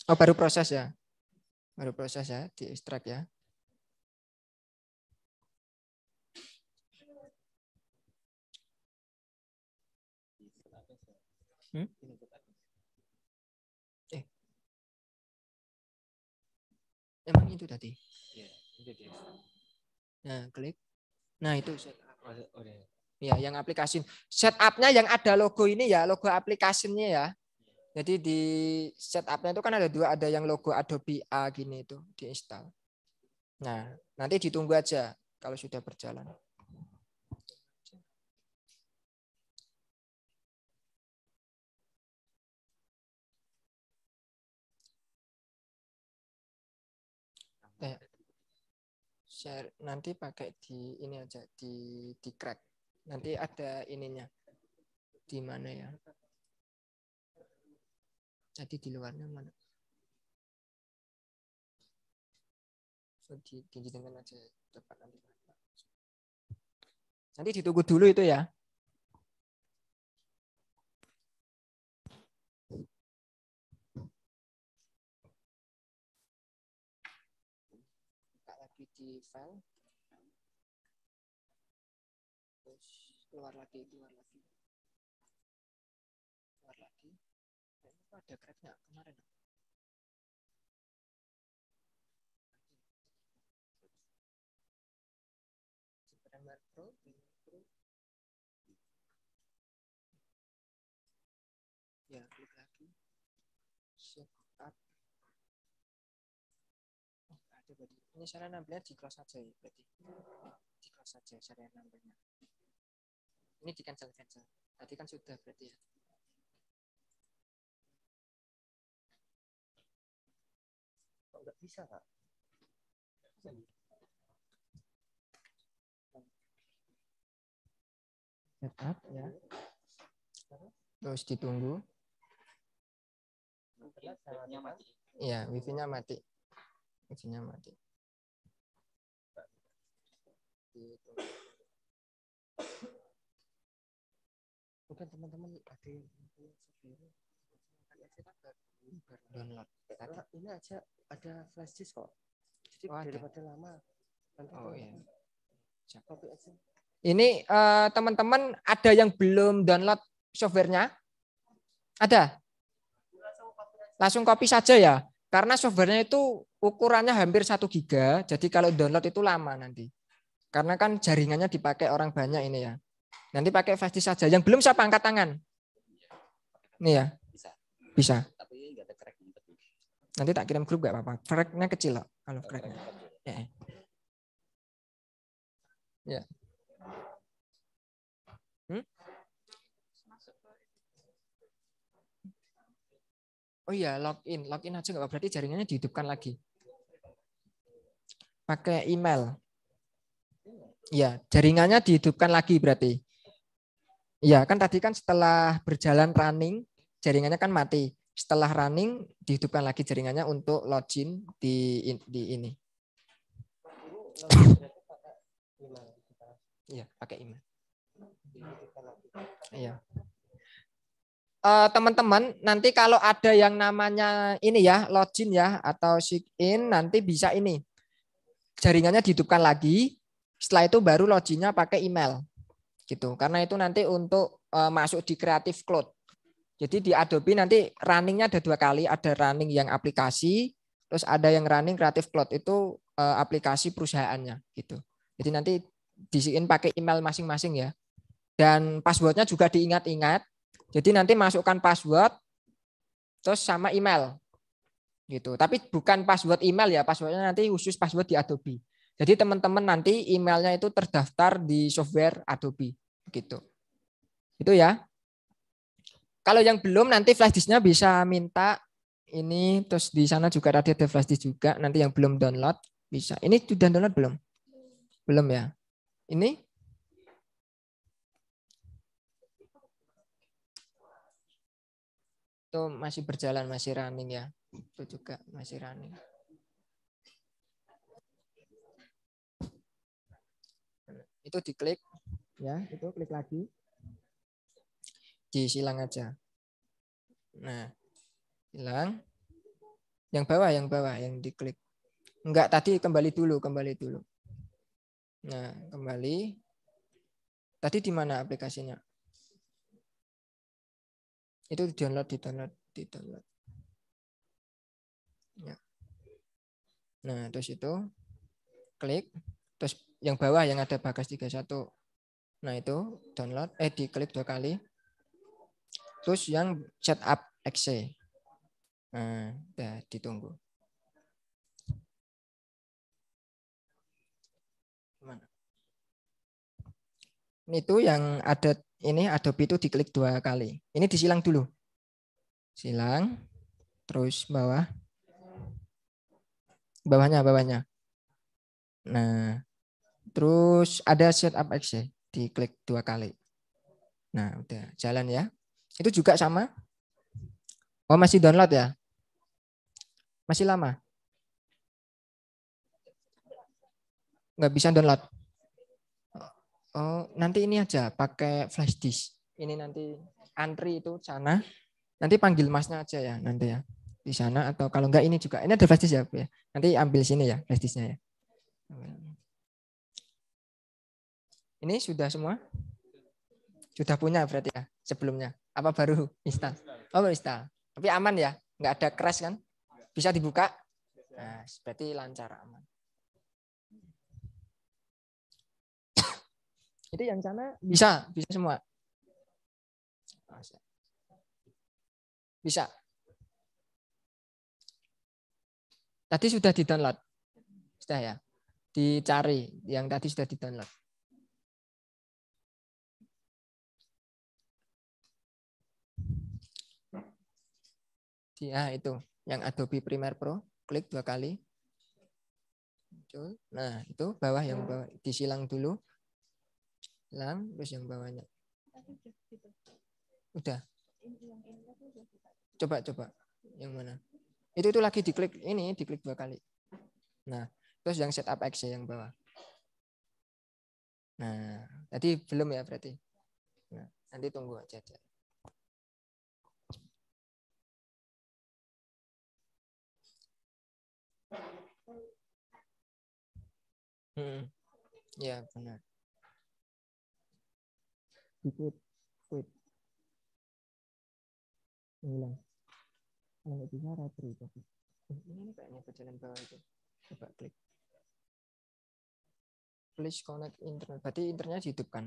oh baru proses ya baru proses ya di ekstrak ya hmm? Emang itu tadi? Iya, Nah, klik. Nah, itu oh, oh, iya. ya, yang aplikasi. Setupnya yang ada logo ini ya, logo aplikasinya ya. Jadi di setupnya itu kan ada dua, ada yang logo Adobe A gini itu diinstal. Nah, nanti ditunggu aja kalau sudah berjalan. share nanti pakai di ini aja di di crack. Nanti ada ininya. Di mana ya? Jadi di luarnya mana? So, di, di aja cepat nanti. Nanti ditunggu dulu itu ya. file terus keluar lagi keluar lagi keluar lagi ini ada grabnya kemarin ini saya nampilnya di close saja ya berarti di close saja saya nampilnya ini di cancel cancel tadi kan sudah berarti ya kok nggak bisa kak setup ya terus ditunggu ya, Iya, wifi-nya mati. Wifi-nya mati gitu teman-teman ada yang punya software download karena ini aja ada flash disk kok jadi oh, daripada ada. lama nanti oh, iya. copy aja ini eh, teman-teman uh, ada yang belum download softwarenya ada langsung copy saja ya karena softwarenya itu ukurannya hampir 1 giga jadi kalau download itu lama nanti karena kan jaringannya dipakai orang banyak ini ya. Nanti pakai flash saja. Yang belum siapa angkat tangan? Ini ya. Bisa. Bisa. Tapi ada crack. Nanti tak kirim grup gak apa-apa. Cracknya kecil loh kalau cracknya. Ya. ya. ya. Hmm? Oh iya, login. Login aja nggak apa berarti jaringannya dihidupkan lagi. Pakai email. Ya, jaringannya dihidupkan lagi berarti. Ya, kan tadi kan setelah berjalan running, jaringannya kan mati. Setelah running, dihidupkan lagi jaringannya untuk login di, di ini. Ya, pakai iman. Iya. Eh, teman-teman nanti kalau ada yang namanya ini ya login ya atau sign in nanti bisa ini jaringannya dihidupkan lagi setelah itu baru loginnya pakai email gitu. Karena itu nanti untuk eh, masuk di Creative Cloud. Jadi di Adobe nanti runningnya ada dua kali, ada running yang aplikasi, terus ada yang running Creative Cloud itu eh, aplikasi perusahaannya gitu. Jadi nanti disiin pakai email masing-masing ya. Dan passwordnya juga diingat-ingat. Jadi nanti masukkan password terus sama email gitu. Tapi bukan password email ya, passwordnya nanti khusus password di Adobe. Jadi teman-teman nanti emailnya itu terdaftar di software Adobe. Begitu. Itu ya. Kalau yang belum nanti flash disknya bisa minta ini terus di sana juga tadi ada flash disk juga nanti yang belum download bisa. Ini sudah download belum? Belum ya. Ini itu masih berjalan masih running ya. Itu juga masih running. itu diklik ya itu klik lagi di aja nah hilang yang bawah yang bawah yang diklik enggak tadi kembali dulu kembali dulu nah kembali tadi di mana aplikasinya itu di download di download di download ya. nah terus itu klik terus yang bawah yang ada bagas 31. Nah, itu download eh diklik dua kali. Terus yang setup exe. Nah, udah ditunggu. Ini Itu yang ada ini Adobe itu diklik dua kali. Ini disilang dulu. Silang, terus bawah. Bawahnya, bawahnya. Nah, Terus ada set up di ya, diklik dua kali. Nah, udah jalan ya. Itu juga sama. Oh, masih download ya? Masih lama? Nggak bisa download. Oh, nanti ini aja pakai flash disk. Ini nanti antri itu sana. Nanti panggil masnya aja ya nanti ya. Di sana atau kalau enggak ini juga. Ini ada flash disk ya, ya. Nanti ambil sini ya flash disknya ya. Ini sudah semua? Sudah punya berarti ya sebelumnya. Apa baru install? Oh, baru install. Tapi aman ya, Enggak ada crash kan? Bisa dibuka? Nah, berarti lancar aman. Itu yang sana bisa, bisa semua. Bisa. Tadi sudah di-download. Sudah ya. Dicari yang tadi sudah di-download. Di itu yang Adobe Premiere Pro, klik dua kali. Nah, itu bawah yang bawah disilang dulu. Silang terus yang bawahnya. Udah. Coba coba yang mana? Itu itu lagi diklik ini, diklik dua kali. Nah, terus yang setup X ya yang bawah. Nah, tadi belum ya berarti. Nah, nanti tunggu aja. aja. Hmm. Ya benar. Ikut, quit. Ulang. Kalau bisa retry tapi. Ini kayaknya bagian bawah itu. Coba klik. Please connect internet. Berarti internetnya dihidupkan.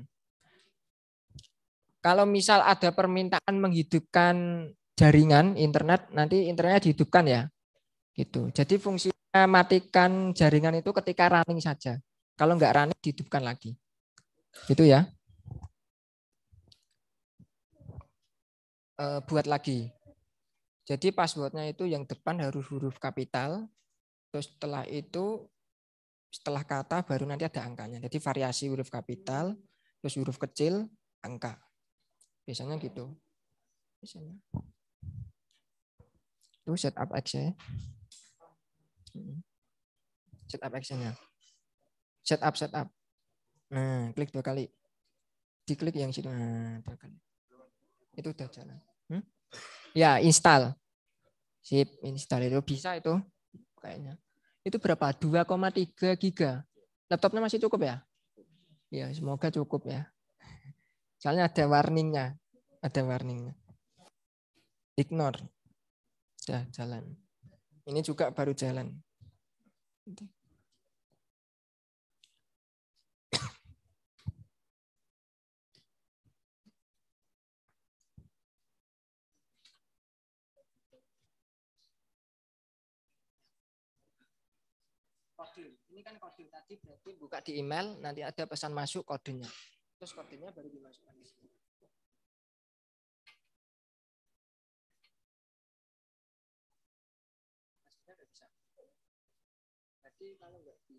Kalau misal ada permintaan menghidupkan jaringan internet, nanti internetnya dihidupkan ya. Gitu. Jadi fungsi matikan jaringan itu ketika running saja. Kalau nggak running, dihidupkan lagi. Gitu ya. Eh, buat lagi. Jadi passwordnya itu yang depan harus huruf kapital. Terus setelah itu, setelah kata baru nanti ada angkanya. Jadi variasi huruf kapital, terus huruf kecil, angka. Biasanya gitu. Biasanya. Itu setup aja ya. Set up actionnya. Set up, set up. Nah, klik dua kali. Diklik yang situ. Nah, dua kali. Itu udah jalan. Hmm? Ya, install. Sip, install itu bisa itu kayaknya. Itu berapa? 2,3 giga. Laptopnya masih cukup ya? Ya, semoga cukup ya. Soalnya ada warningnya. Ada warningnya. Ignore. Ya, jalan. Ini juga baru jalan. Kode. Ini kan kode tadi berarti buka di email, nanti ada pesan masuk kodenya. Terus kodenya baru dimasukkan di sini.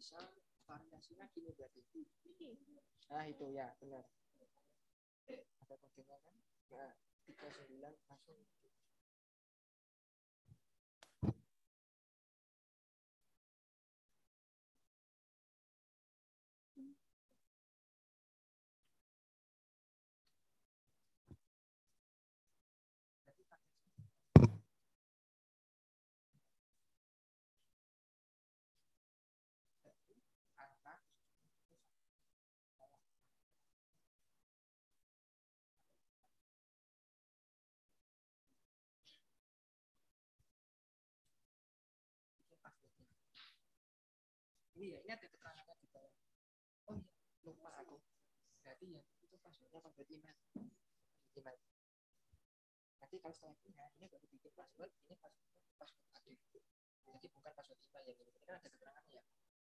misal variasinya gini berarti. Nah itu ya benar. Ada kodenya kan? Nah tiga sembilan ibu iya, ya ini ada keterangannya di bawah oh iya lupa aku berarti ya itu passwordnya password email email nanti kalau setelah ini baru bikin password ini password password adik jadi bukan password email ya ini kan ada keterangan ya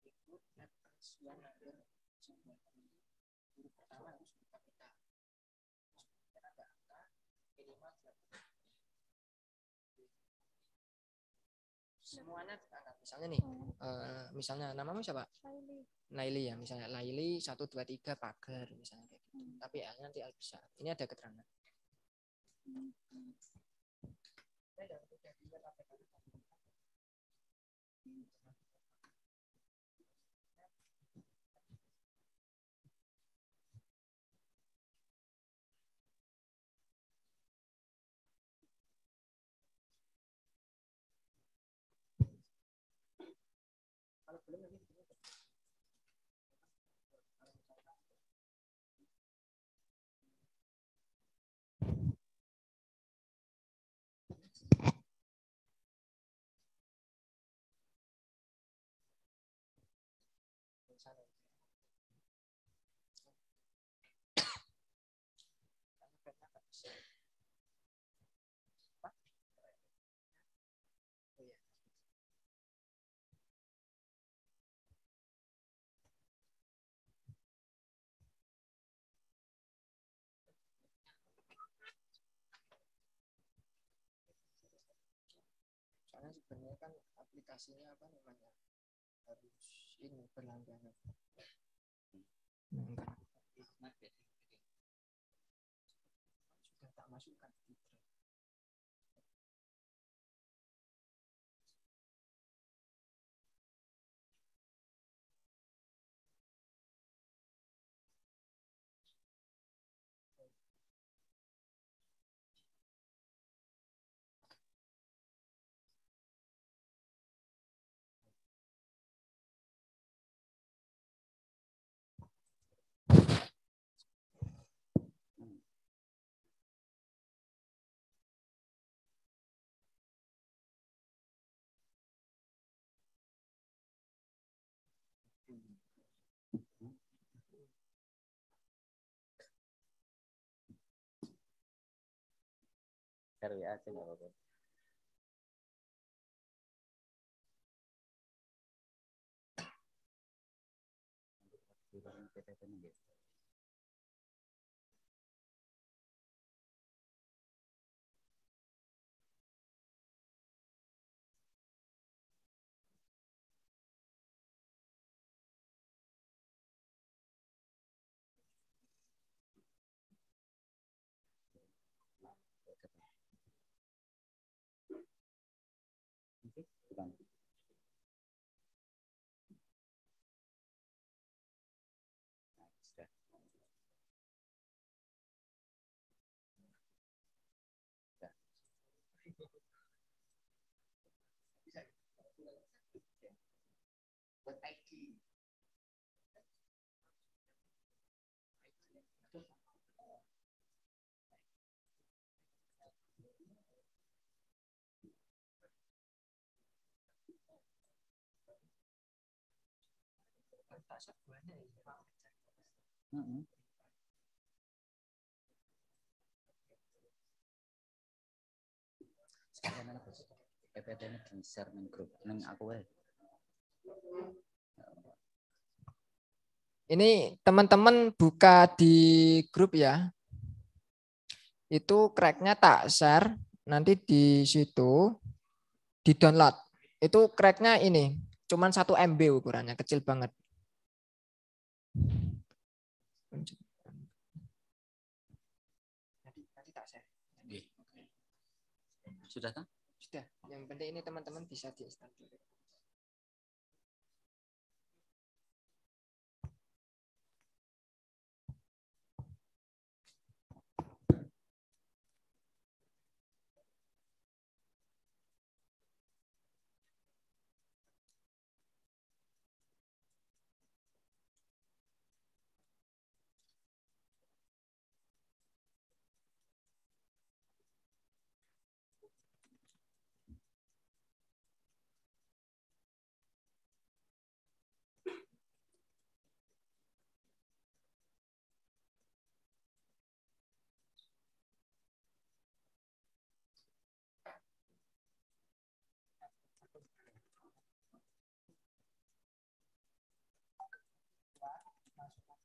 include reference yang semua ini huruf pertama harus kita pita ada angka minimal 80 semua misalnya nih uh, misalnya namamu siapa Laili. ya misalnya Laili satu dua tiga pagar misalnya kayak gitu hmm. tapi L nanti L bisa ini ada keterangan hmm. soalnya sebenarnya kan aplikasinya apa namanya harus ini berlangganan. Hmm. masukkan share ya aja nggak apa-apa PPT-nya di share neng grup, neng aku eh. Ini teman-teman buka di grup ya. Itu cracknya tak share, nanti di situ di download. Itu cracknya ini, cuman satu MB ukurannya, kecil banget. Sudah kan? Sudah. Yang penting ini teman-teman bisa diinstal dulu.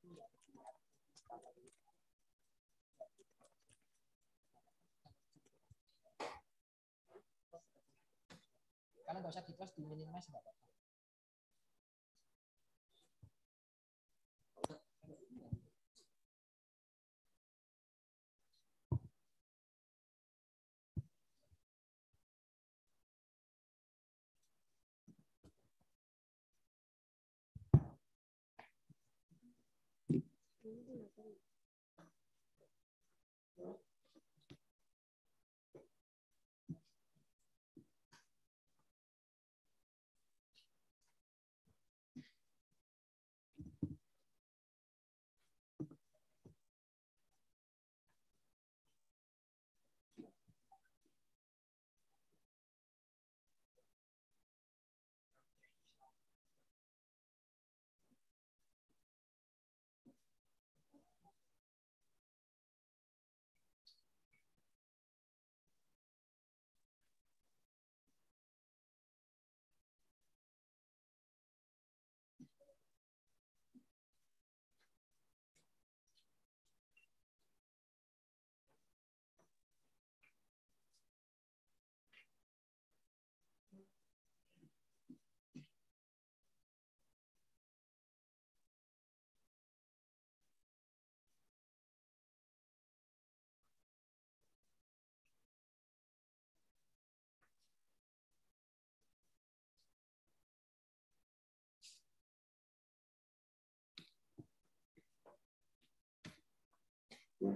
kalian nggak usah di close, di minimize nggak apa-apa. Yeah.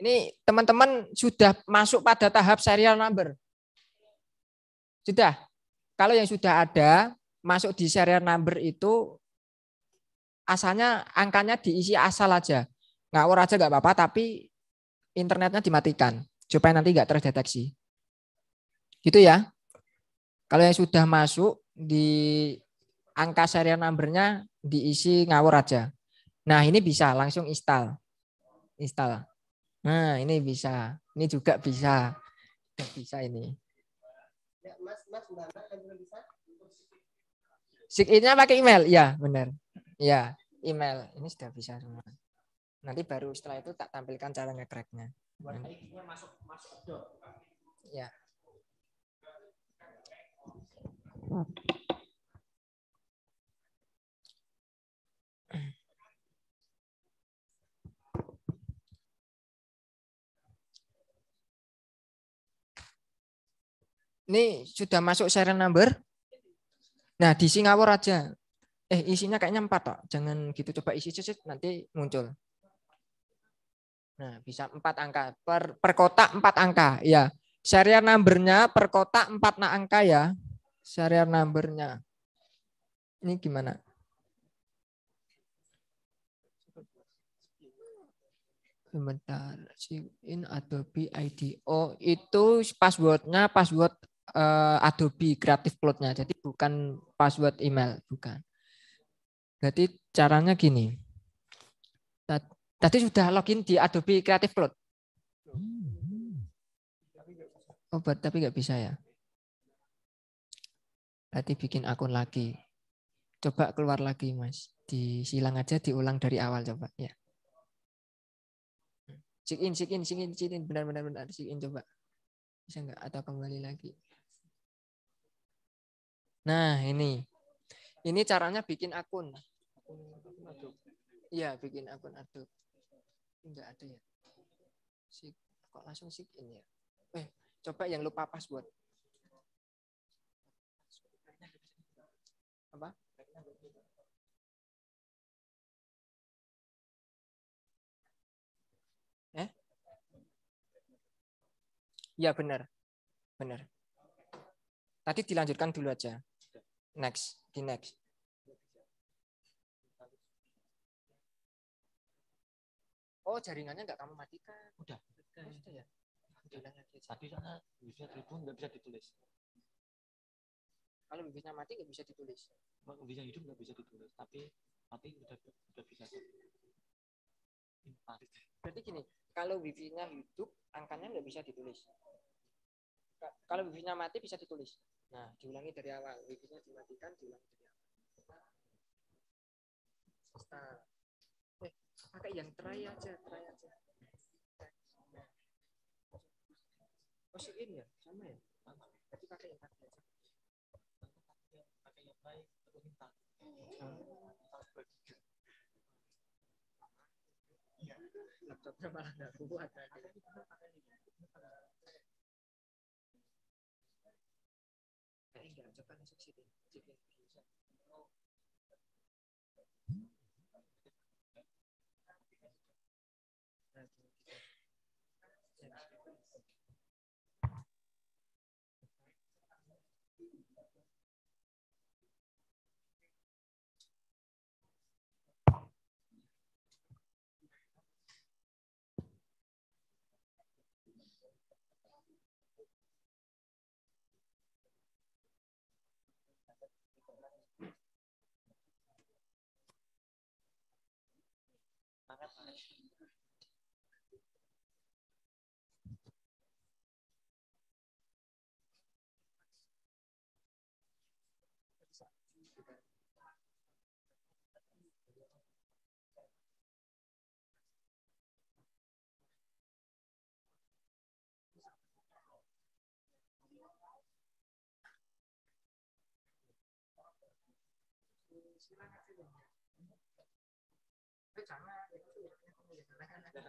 Ini teman-teman sudah masuk pada tahap serial number. Sudah. Kalau yang sudah ada masuk di serial number itu asalnya angkanya diisi asal aja. Ngawur aja nggak apa-apa tapi internetnya dimatikan supaya nanti nggak terdeteksi. Gitu ya. Kalau yang sudah masuk di angka serial numbernya diisi ngawur aja. Nah ini bisa langsung install. Install. Nah, ini bisa. Ini juga bisa. Bisa ini. Ya, Sik ini pakai email, ya benar. Ya, email. Ini sudah bisa semua. Nanti baru setelah itu tak tampilkan cara ngekreknya. masuk masuk Ya. Ini sudah masuk serial number. Nah, di Singapura aja. Eh, isinya kayaknya empat Tok. Jangan gitu coba isi cecet nanti muncul. Nah, bisa empat angka. Per, per kotak empat angka, ya. Serial numbernya per kotak empat angka ya. Serial numbernya. Ini gimana? sebentar in Adobe IDO itu passwordnya password uh, Adobe Creative Cloud-nya. Jadi bukan password email, bukan. Berarti caranya gini. Tadi sudah login di Adobe Creative Cloud. Oh, tapi nggak bisa ya. Berarti bikin akun lagi. Coba keluar lagi, Mas. Disilang aja, diulang dari awal coba. Ya. Sigin, sigin, sigin, sigin. Benar, benar, benar. coba. Bisa nggak? Atau kembali lagi. Nah, ini. Ini caranya bikin akun. Iya, bikin akun Adobe. Enggak ada ya. si kok langsung sih ini ya? Eh, coba yang lupa password. Apa? Eh? Ya benar. Benar. Tadi dilanjutkan dulu aja. Next, di next. Oh, jaringannya nggak kamu matikan. Udah. Oh, ya? Udah, ya. Tadi sana bisa ribu nggak bisa ditulis. Kalau bibitnya mati nggak bisa ditulis. bisa hidup nggak bisa ditulis, tapi mati udah udah bisa. Berarti gini, kalau bibitnya hidup, angkanya nggak bisa ditulis kalau wifi-nya mati bisa ditulis. Nah, diulangi dari awal. Wifi-nya dimatikan, diulangi dari awal. Nah, eh, pakai yang try aja, try aja. Masukin ya, sama ya. Tapi pakai yang tadi aja. Pakai yang baik, atau bintang. Laptopnya malah nggak kuat. eigentlich ganz auf einer Subsidientin. itu sama itu sebenarnya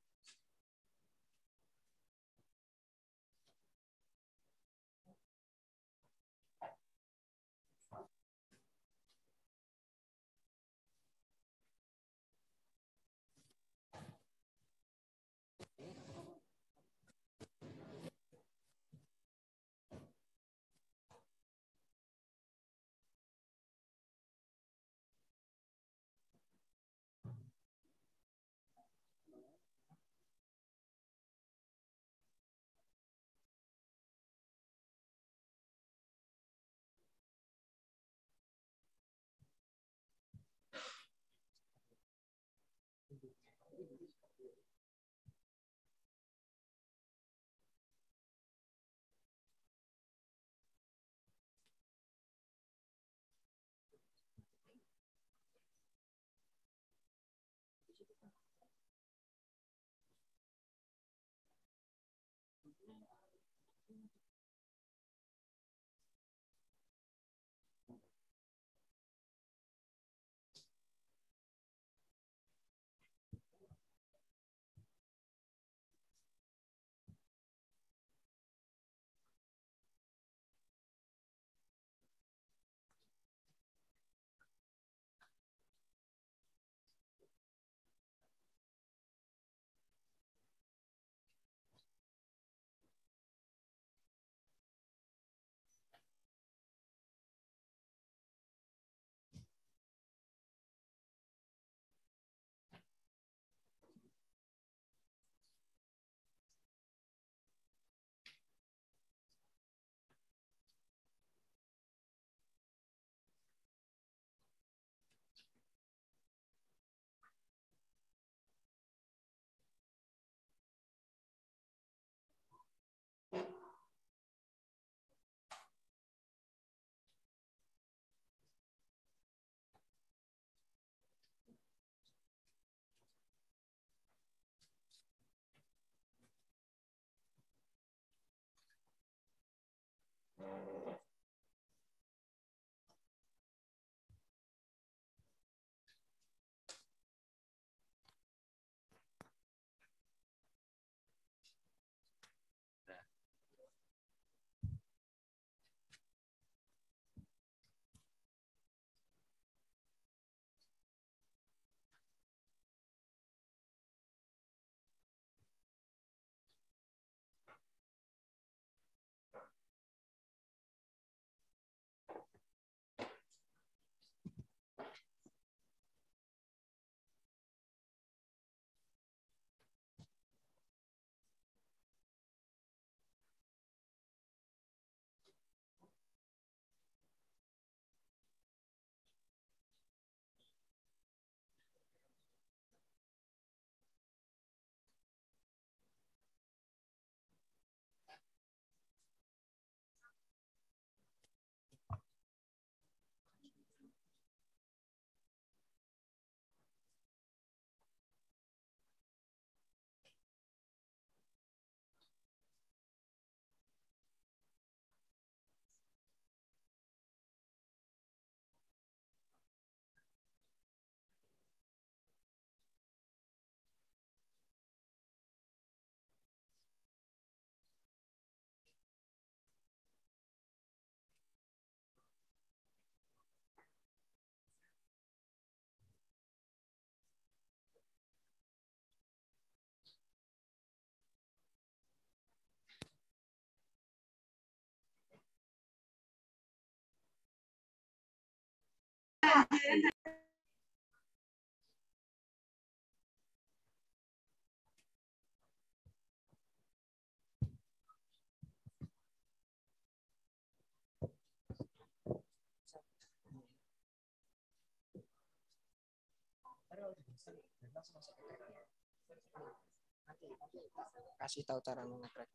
kasih tahu cara mengekrek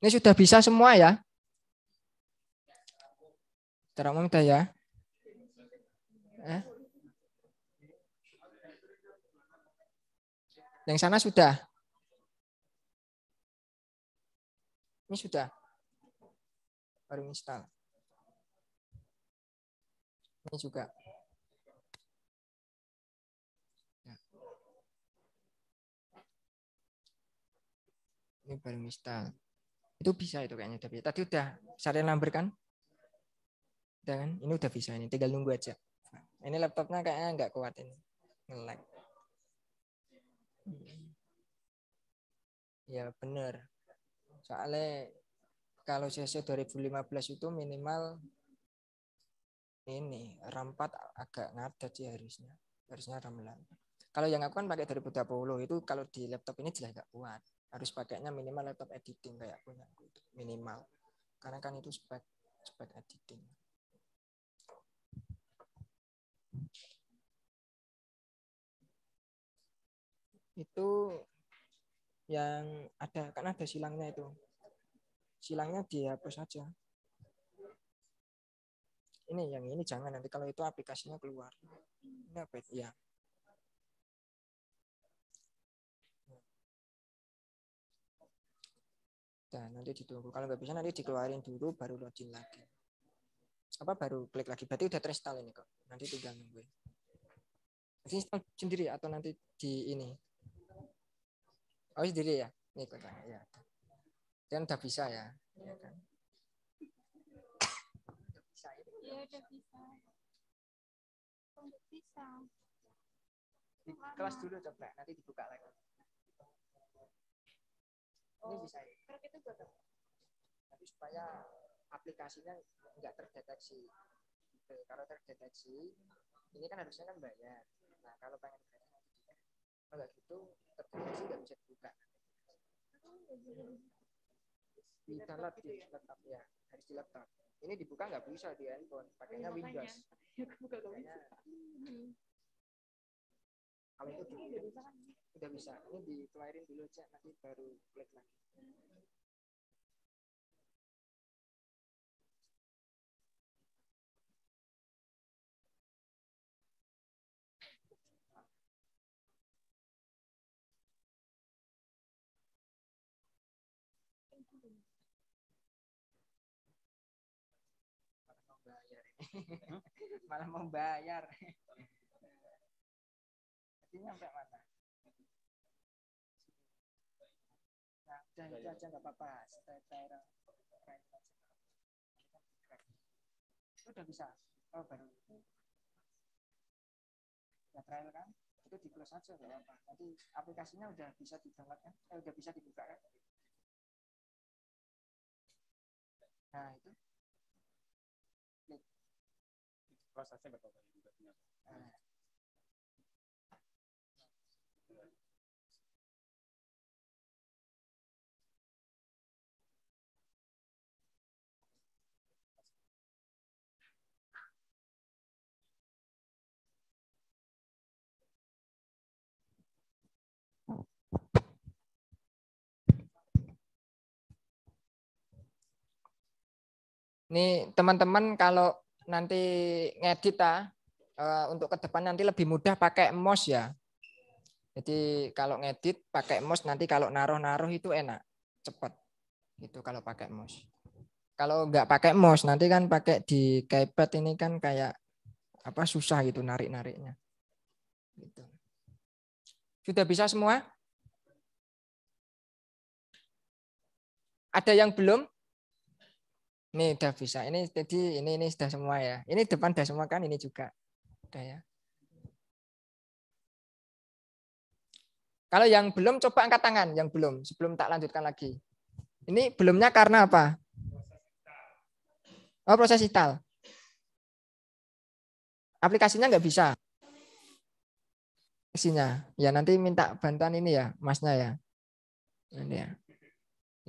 Ini sudah bisa semua ya? Cara umum ya. Eh? Yang sana sudah. Ini sudah. Baru install. Ini juga. Ini baru install. Itu bisa itu kayaknya udah bisa. Tadi udah saya number kan? Udah kan? Ini udah bisa ini. Tinggal nunggu aja. ini laptopnya kayaknya nggak kuat ini. Ngelag. Ya bener. Soalnya kalau CC 2015 itu minimal ini RAM 4 agak ngadat sih harusnya. Harusnya RAM 8. Kalau yang aku kan pakai 2020 itu kalau di laptop ini jelas nggak kuat harus pakainya minimal laptop editing kayak punya itu minimal karena kan itu spek spek editing itu yang ada kan ada silangnya itu silangnya dihapus aja ini yang ini jangan nanti kalau itu aplikasinya keluar ini apa ya dan nah, nanti ditunggu kalau nggak bisa nanti dikeluarin dulu baru login lagi apa baru klik lagi berarti udah terinstall ini kok nanti tinggal nungguin nanti install sendiri atau nanti di ini oh sendiri ya ini kok ya dan udah bisa ya ya kan udah bisa ya? iya, kelas dulu coba nanti dibuka lagi ini oh. bisa ya. itu juga tapi supaya aplikasinya nggak terdeteksi kalau terdeteksi ini kan harusnya kan bayar nah kalau pengen bayar kalau gitu terdeteksi nggak bisa dibuka di laptop di gitu gitu ya? ya? laptop ya harus di laptop ini dibuka nggak bisa di handphone iya, pakainya Windows ya, buka, kalau itu di udah bisa ini dikelarin dulu cek nanti baru klik lagi malah membayar. Artinya sampai mana? udah itu ya. aja nggak apa-apa setelah daerah itu udah bisa oh baru ya trial kan itu di close aja nggak apa-apa nanti aplikasinya udah bisa di download kan eh, udah bisa dibuka kan nah itu close aja nggak apa-apa juga nah. Nih teman-teman kalau nanti ngedit ah, untuk ke depan nanti lebih mudah pakai mouse ya. Jadi kalau ngedit pakai mouse nanti kalau naruh-naruh itu enak, cepat. Itu kalau pakai mouse. Kalau nggak pakai mouse nanti kan pakai di keypad ini kan kayak apa susah gitu narik-nariknya. Gitu. Sudah bisa semua? Ada yang belum? Ini sudah bisa. Ini jadi ini ini sudah semua ya. Ini depan sudah semua kan ini juga. Udah ya. Kalau yang belum coba angkat tangan yang belum sebelum tak lanjutkan lagi. Ini belumnya karena apa? Oh, proses ital. Aplikasinya nggak bisa. Aplikasinya. Ya nanti minta bantuan ini ya, masnya ya. Ini ya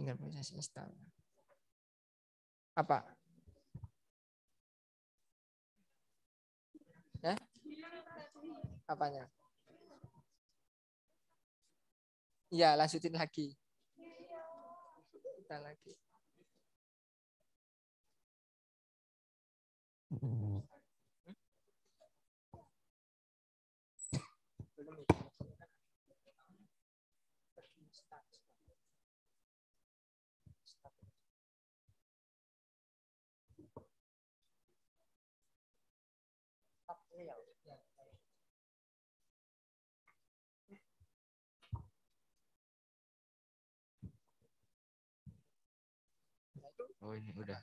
tinggal proses instan. Apa? Eh? apanya? Ya, lanjutin lagi. Kita lagi. Mm-hmm. Oh ini udah.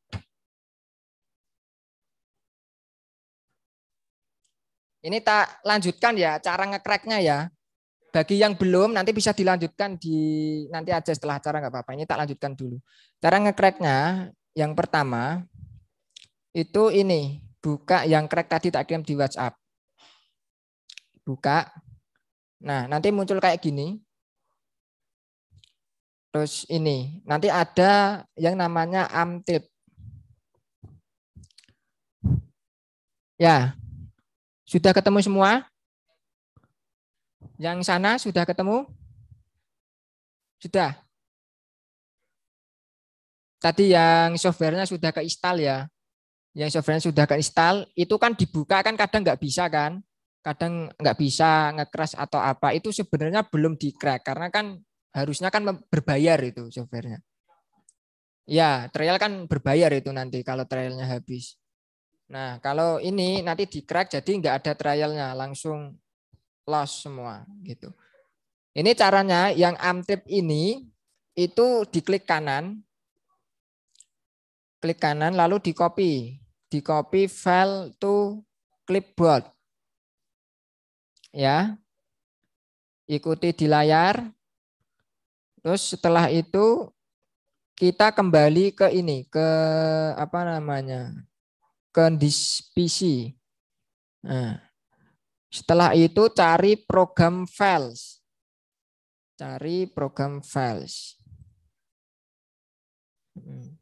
Ini tak lanjutkan ya cara ngekreknya ya. Bagi yang belum nanti bisa dilanjutkan di nanti aja setelah acara nggak apa-apa. Ini tak lanjutkan dulu. Cara ngekreknya yang pertama itu ini buka yang krek tadi tak kirim di WhatsApp. Buka. Nah nanti muncul kayak gini. Terus ini, nanti ada yang namanya amtip. Ya, sudah ketemu semua? Yang sana sudah ketemu? Sudah. Tadi yang softwarenya sudah ke install ya. Yang softwarenya sudah ke install, itu kan dibuka kan kadang nggak bisa kan? Kadang nggak bisa nge-crash atau apa. Itu sebenarnya belum di crack karena kan harusnya kan berbayar itu softwarenya. Ya, trial kan berbayar itu nanti kalau trialnya habis. Nah, kalau ini nanti di crack jadi nggak ada trialnya, langsung loss semua gitu. Ini caranya yang amtip ini itu diklik kanan, klik kanan lalu di copy, di copy file to clipboard. Ya, ikuti di layar, Terus setelah itu kita kembali ke ini, ke apa namanya? ke PC. Nah, setelah itu cari program files. Cari program files. Hmm.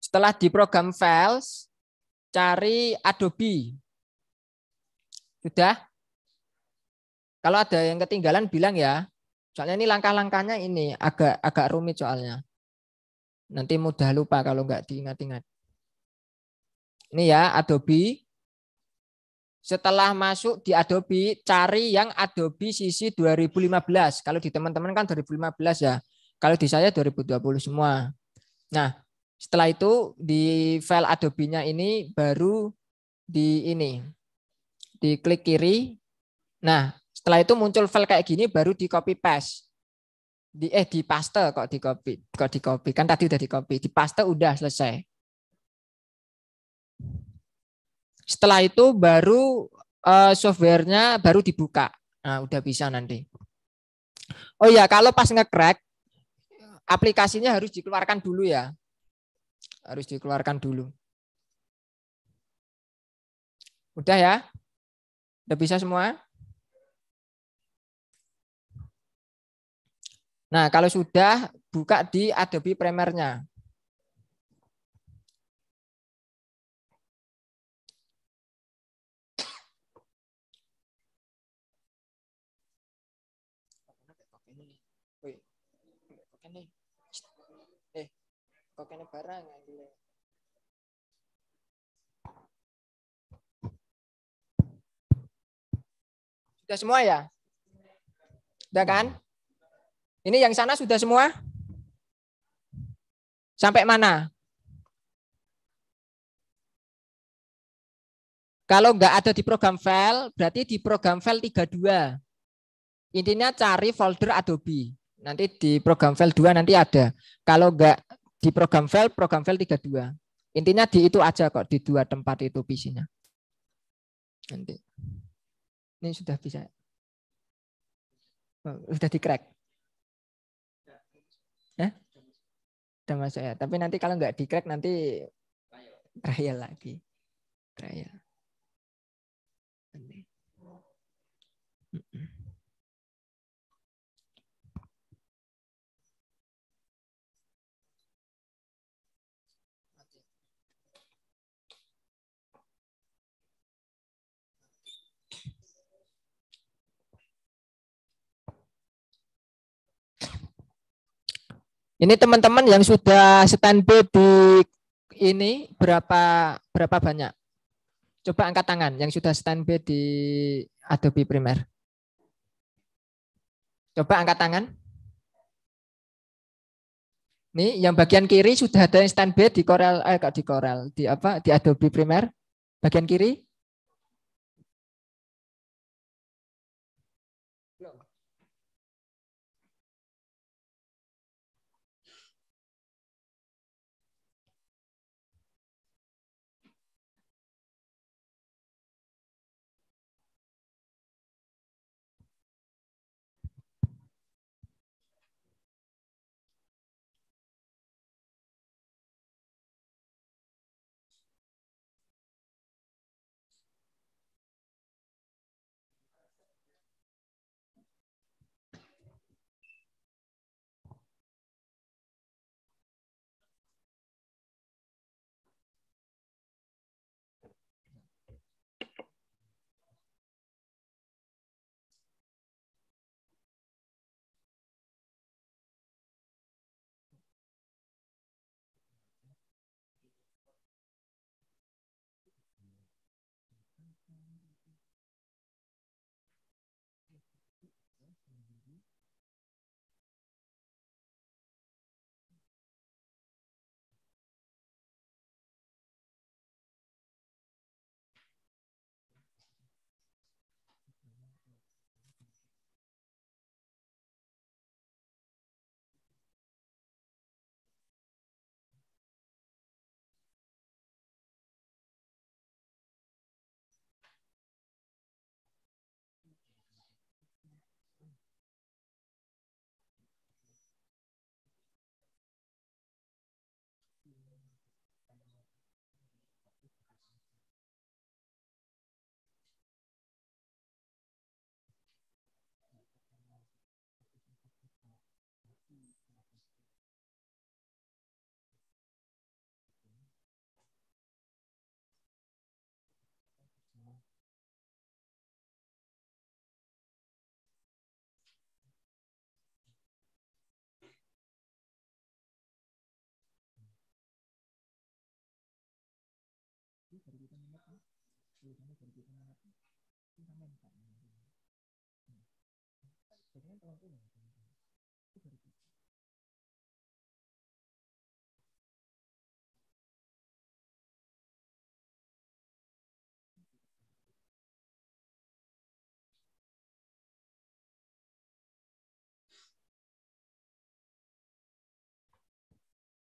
Setelah di program files, cari Adobe. Sudah? Kalau ada yang ketinggalan bilang ya. Soalnya ini langkah-langkahnya ini agak agak rumit soalnya. Nanti mudah lupa kalau nggak diingat-ingat. Ini ya Adobe. Setelah masuk di Adobe, cari yang Adobe CC 2015. Kalau di teman-teman kan 2015 ya. Kalau di saya 2020 semua. Nah, setelah itu di file Adobe-nya ini baru di ini. Di klik kiri. Nah, setelah itu muncul file kayak gini baru di copy paste. Di eh di paste kok di copy, kok di copy. Kan tadi udah di copy, di paste udah selesai. Setelah itu baru uh, softwarenya baru dibuka. Nah, udah bisa nanti. Oh iya, kalau pas nge crack aplikasinya harus dikeluarkan dulu ya. Harus dikeluarkan dulu. Udah ya? Udah bisa semua? Nah, kalau sudah buka di Adobe Premiere-nya. Sudah semua ya? Sudah kan? Ini yang sana sudah semua? Sampai mana? Kalau enggak ada di program file, berarti di program file 32. Intinya cari folder Adobe. Nanti di program file 2 nanti ada. Kalau enggak di program file, program file 32. Intinya di itu aja kok, di dua tempat itu PC-nya. Nanti. Ini sudah bisa. sudah di-crack. Ya? Udah masuk ya. Tapi nanti kalau nggak di crack nanti trial lagi. Trial. Ini teman-teman yang sudah standby di ini berapa berapa banyak? Coba angkat tangan yang sudah standby di Adobe Premiere. Coba angkat tangan. Nih, yang bagian kiri sudah ada yang standby di Corel eh di Corel, di apa? Di Adobe Premiere. Bagian kiri urusannya dari kita kita minta jadi kan orang tuh itu dari kita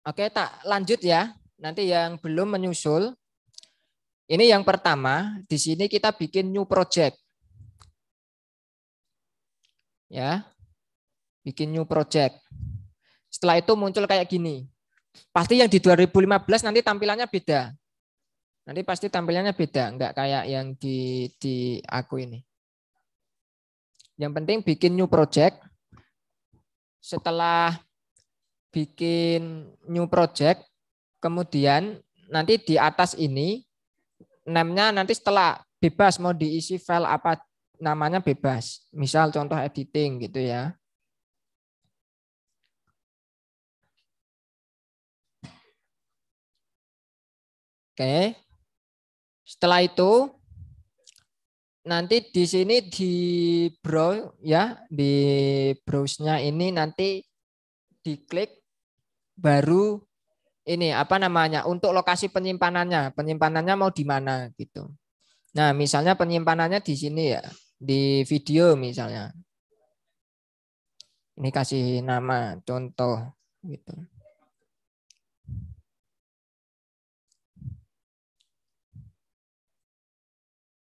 Oke, tak lanjut ya. Nanti yang belum menyusul ini yang pertama, di sini kita bikin new project. Ya. Bikin new project. Setelah itu muncul kayak gini. Pasti yang di 2015 nanti tampilannya beda. Nanti pasti tampilannya beda, enggak kayak yang di di aku ini. Yang penting bikin new project. Setelah bikin new project, kemudian nanti di atas ini name-nya nanti setelah bebas mau diisi file apa namanya bebas. Misal contoh editing gitu ya. Oke. Setelah itu nanti di sini di browse ya, di browse-nya ini nanti diklik baru ini apa namanya untuk lokasi penyimpanannya penyimpanannya mau di mana gitu nah misalnya penyimpanannya di sini ya di video misalnya ini kasih nama contoh gitu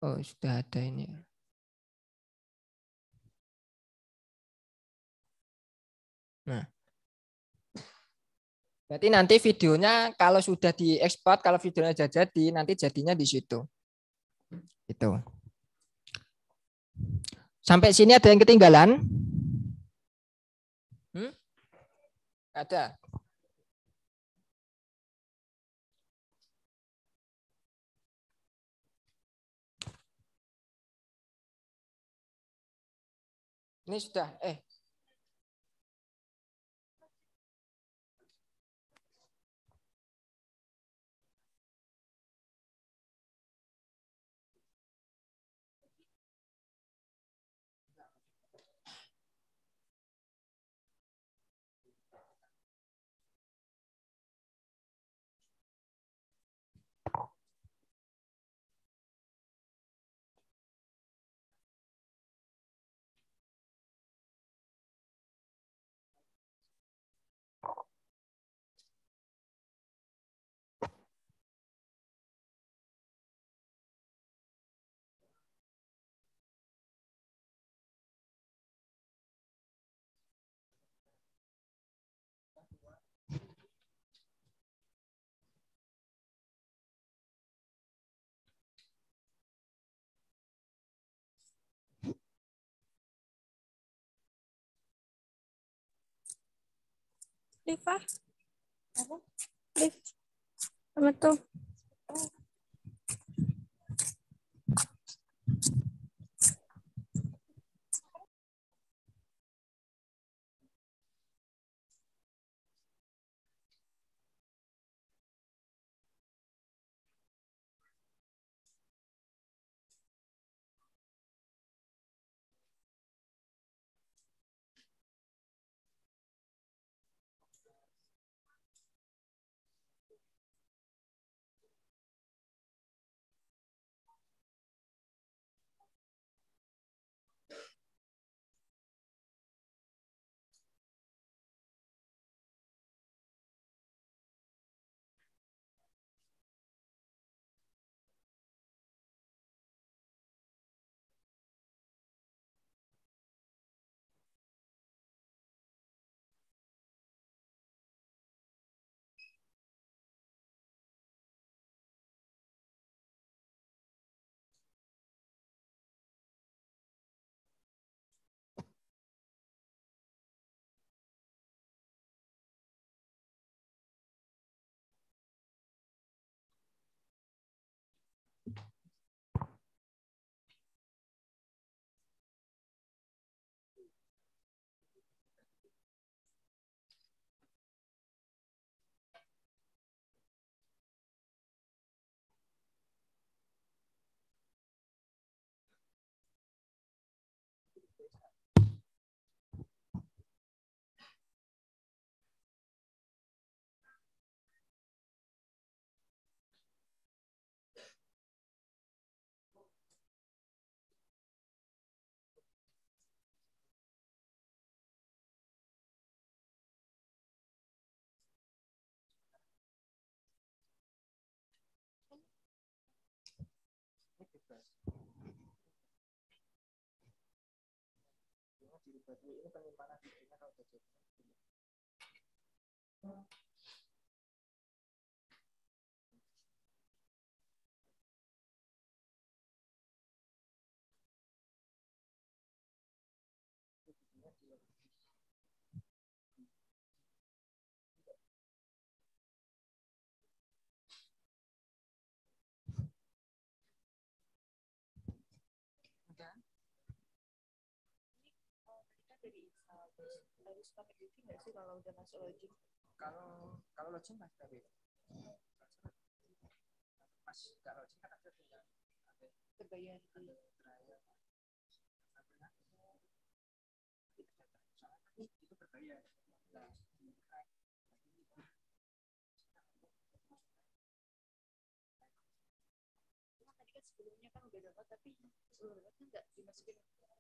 oh sudah ada ini Berarti nanti videonya kalau sudah diekspor, kalau videonya sudah jadi, nanti jadinya di situ. Itu. Sampai sini ada yang ketinggalan? Hmm? Ada. Ini sudah, eh Liv Apa? Liv. sama tuh? Ini penyimpanan videonya kalau dari insaf harus pakai wifi nggak sih kalau udah masuk login kalau kalau login masih pakai mas nggak login kan ada tinggal terbayar di itu berbayar sebelumnya kan udah dapat tapi sebelumnya kan nggak dimasukin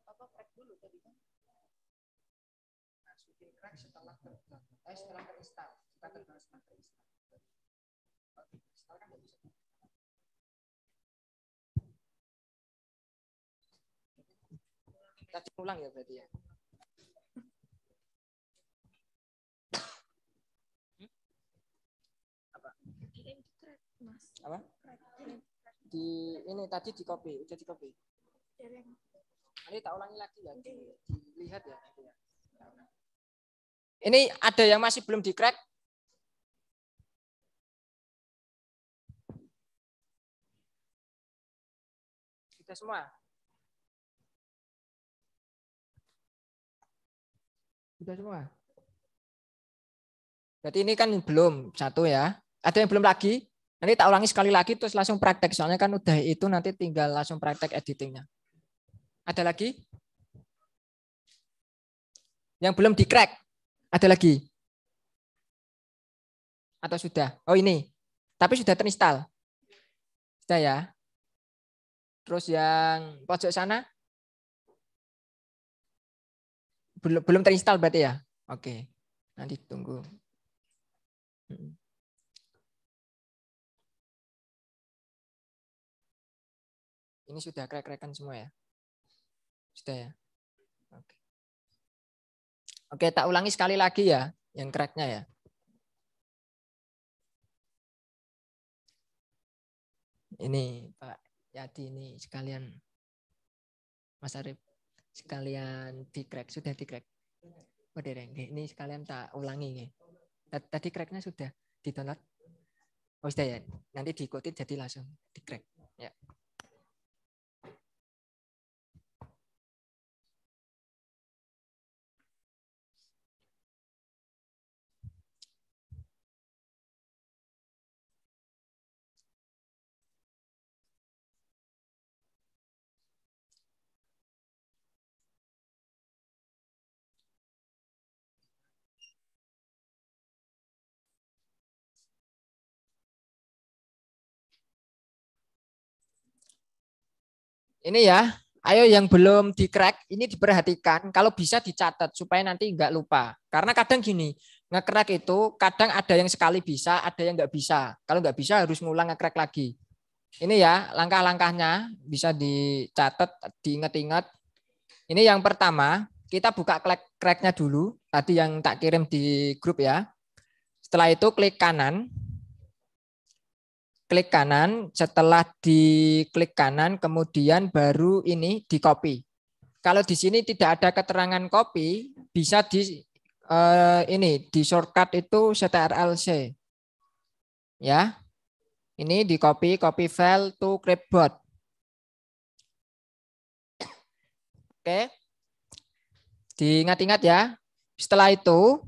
apa pack dulu tadi kan semakin crack setelah ter eh, setelah terinstal kita terinstal setelah terinstall kalau kan nggak bisa ulang ya berarti ya apa di ini tadi di copy udah di copy ini tak ulangi lagi ya dilihat ya, ya. Ini ada yang masih belum di crack? Sudah semua? Kita semua? Berarti ini kan belum satu ya. Ada yang belum lagi? Nanti tak ulangi sekali lagi terus langsung praktek. Soalnya kan udah itu nanti tinggal langsung praktek editingnya. Ada lagi? Yang belum di-crack? Ada lagi? Atau sudah? Oh ini. Tapi sudah terinstall. Sudah ya. Terus yang pojok sana? Belum belum terinstall berarti ya? Oke. Nanti tunggu. Hmm. Ini sudah krek-krekan semua ya? Sudah ya? Oke, tak ulangi sekali lagi ya yang cracknya ya. Ini Pak Yadi ini sekalian Mas Arif sekalian di crack sudah di crack. Oh, ini sekalian tak ulangi nih. Tadi cracknya sudah di download. Oh sudah ya. Nanti diikuti jadi langsung di crack. Ini ya, ayo yang belum di crack ini diperhatikan kalau bisa dicatat supaya nanti nggak lupa. Karena kadang gini, ngecrack itu kadang ada yang sekali bisa, ada yang nggak bisa. Kalau nggak bisa harus ngulang ngecrack lagi. Ini ya langkah-langkahnya bisa dicatat, diingat-ingat. Ini yang pertama, kita buka crack-cracknya dulu. Tadi yang tak kirim di grup ya. Setelah itu klik kanan, klik kanan, setelah di klik kanan kemudian baru ini di copy. Kalau di sini tidak ada keterangan copy, bisa di eh, ini di shortcut itu CTRLC. Ya. Ini di copy copy file to clipboard. Oke. Diingat-ingat ya. Setelah itu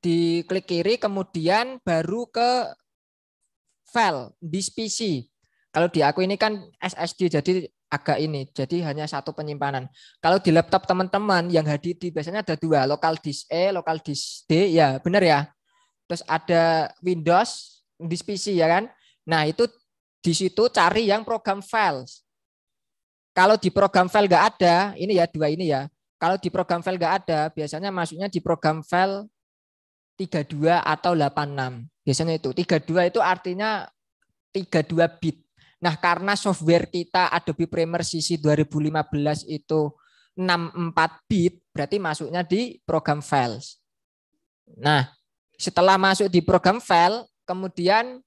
di klik kiri kemudian baru ke file this PC. Kalau di aku ini kan SSD jadi agak ini, jadi hanya satu penyimpanan. Kalau di laptop teman-teman yang HDD biasanya ada dua, local disk E, local disk D, ya benar ya. Terus ada Windows, disk PC ya kan. Nah itu di situ cari yang program files. Kalau di program file nggak ada, ini ya dua ini ya. Kalau di program file nggak ada, biasanya masuknya di program file 32 atau 86. Biasanya itu 32 itu artinya 32 bit. Nah, karena software kita Adobe Premiere CC 2015 itu 64 bit, berarti masuknya di program files. Nah, setelah masuk di program file, kemudian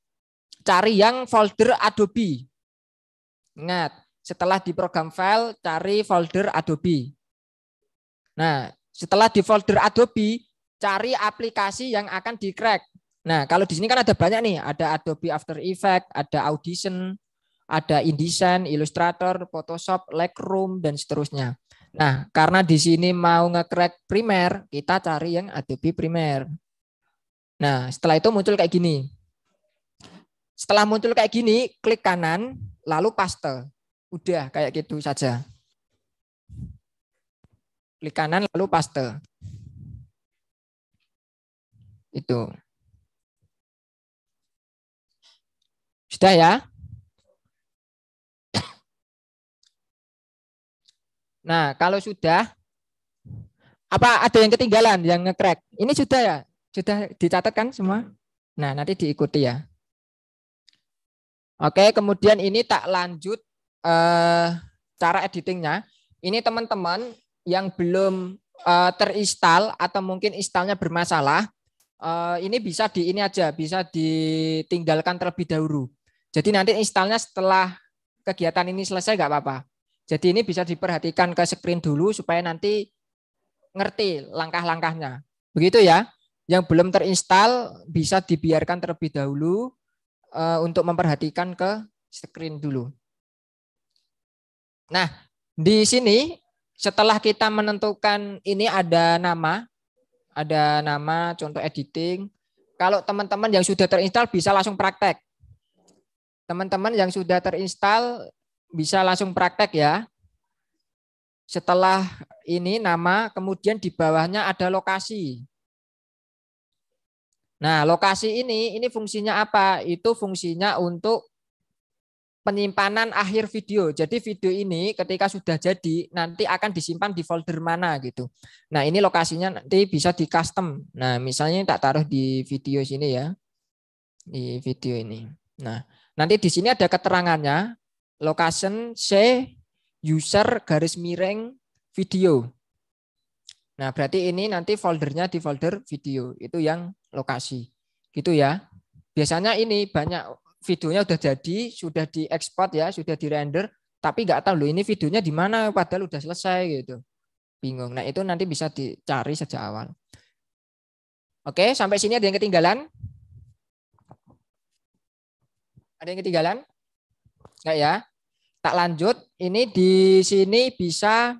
cari yang folder Adobe. Ingat, setelah di program file cari folder Adobe. Nah, setelah di folder Adobe, cari aplikasi yang akan di-crack. Nah, kalau di sini kan ada banyak nih, ada Adobe After Effects, ada Audition, ada InDesign, Illustrator, Photoshop, Lightroom, dan seterusnya. Nah, karena di sini mau nge-crack primer, kita cari yang Adobe Primer. Nah, setelah itu muncul kayak gini. Setelah muncul kayak gini, klik kanan, lalu paste. Udah, kayak gitu saja. Klik kanan, lalu paste. Itu. Sudah ya? Nah, kalau sudah, apa ada yang ketinggalan yang ngekrek? Ini sudah ya? Sudah dicatat kan semua? Nah, nanti diikuti ya. Oke, kemudian ini tak lanjut eh, cara editingnya. Ini teman-teman yang belum eh, terinstal atau mungkin installnya bermasalah, eh, ini bisa di ini aja, bisa ditinggalkan terlebih dahulu. Jadi nanti installnya setelah kegiatan ini selesai nggak apa-apa. Jadi ini bisa diperhatikan ke screen dulu supaya nanti ngerti langkah-langkahnya. Begitu ya. Yang belum terinstall bisa dibiarkan terlebih dahulu uh, untuk memperhatikan ke screen dulu. Nah, di sini setelah kita menentukan ini ada nama, ada nama contoh editing. Kalau teman-teman yang sudah terinstall bisa langsung praktek. Teman-teman yang sudah terinstall bisa langsung praktek ya. Setelah ini nama, kemudian di bawahnya ada lokasi. Nah, lokasi ini, ini fungsinya apa? Itu fungsinya untuk penyimpanan akhir video. Jadi video ini ketika sudah jadi nanti akan disimpan di folder mana gitu. Nah ini lokasinya nanti bisa di custom. Nah misalnya tak taruh di video sini ya, di video ini. Nah Nanti di sini ada keterangannya, location C user garis miring video. Nah, berarti ini nanti foldernya di folder video, itu yang lokasi. Gitu ya. Biasanya ini banyak videonya udah jadi, sudah diekspor ya, sudah dirender, tapi nggak tahu loh ini videonya di mana padahal udah selesai gitu. Bingung. Nah, itu nanti bisa dicari sejak awal. Oke, sampai sini ada yang ketinggalan? Ada yang ketinggalan? Enggak ya? Tak lanjut. Ini di sini bisa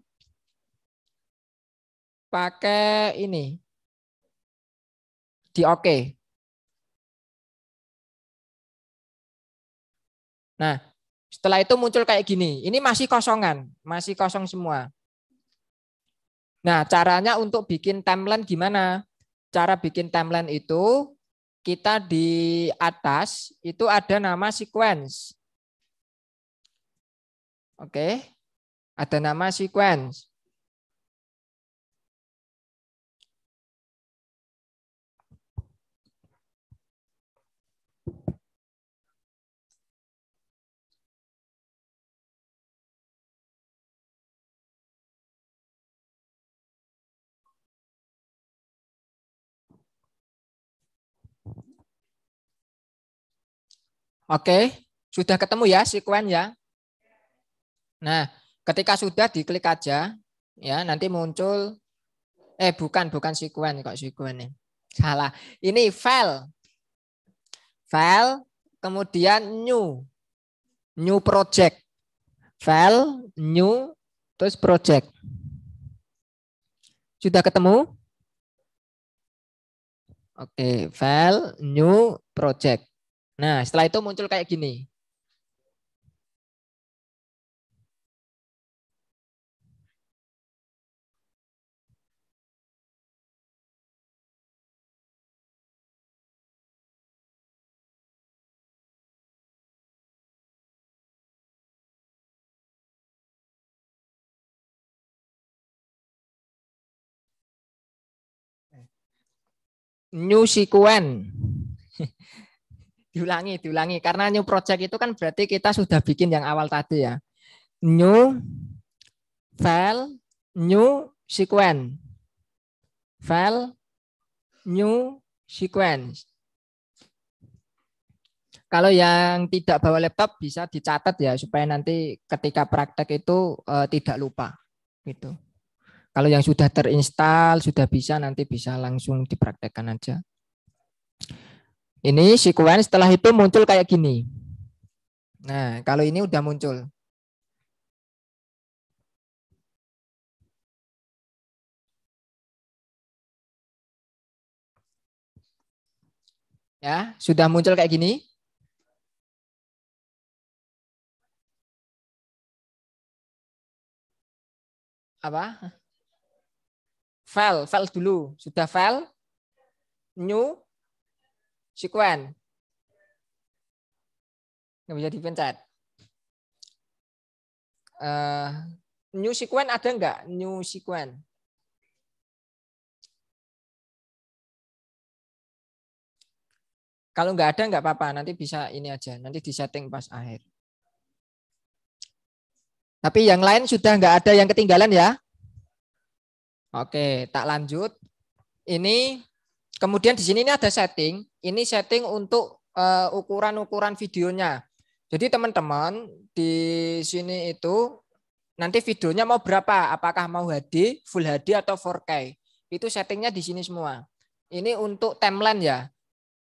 pakai ini. Di oke. Okay. Nah, setelah itu muncul kayak gini. Ini masih kosongan, masih kosong semua. Nah, caranya untuk bikin timeline gimana? Cara bikin timeline itu kita di atas itu ada nama sequence. Oke, ada nama sequence. Oke, sudah ketemu ya sekuen ya. Nah, ketika sudah diklik aja, ya nanti muncul eh bukan bukan sekuen kok sekuen Salah. Ini file. File kemudian new. New project. File new terus project. Sudah ketemu? Oke, file new project. Nah, setelah itu muncul kayak gini. New sequence. diulangi, diulangi. Karena new project itu kan berarti kita sudah bikin yang awal tadi ya. New file, new sequence. File, new sequence. Kalau yang tidak bawa laptop bisa dicatat ya supaya nanti ketika praktek itu e, tidak lupa gitu. Kalau yang sudah terinstall sudah bisa nanti bisa langsung dipraktekkan aja. Ini sequence setelah itu muncul kayak gini. Nah, kalau ini udah muncul. Ya, sudah muncul kayak gini. Apa? File, file dulu. Sudah file, new, sekuen Nggak bisa dipencet. Uh, new sequence ada nggak? New sequence. Kalau nggak ada nggak apa-apa, nanti bisa ini aja, nanti disetting pas akhir. Tapi yang lain sudah nggak ada yang ketinggalan ya. Oke, tak lanjut. Ini Kemudian di sini ini ada setting. Ini setting untuk eh, ukuran-ukuran videonya. Jadi teman-teman di sini itu nanti videonya mau berapa? Apakah mau HD, Full HD atau 4K? Itu settingnya di sini semua. Ini untuk timeline ya.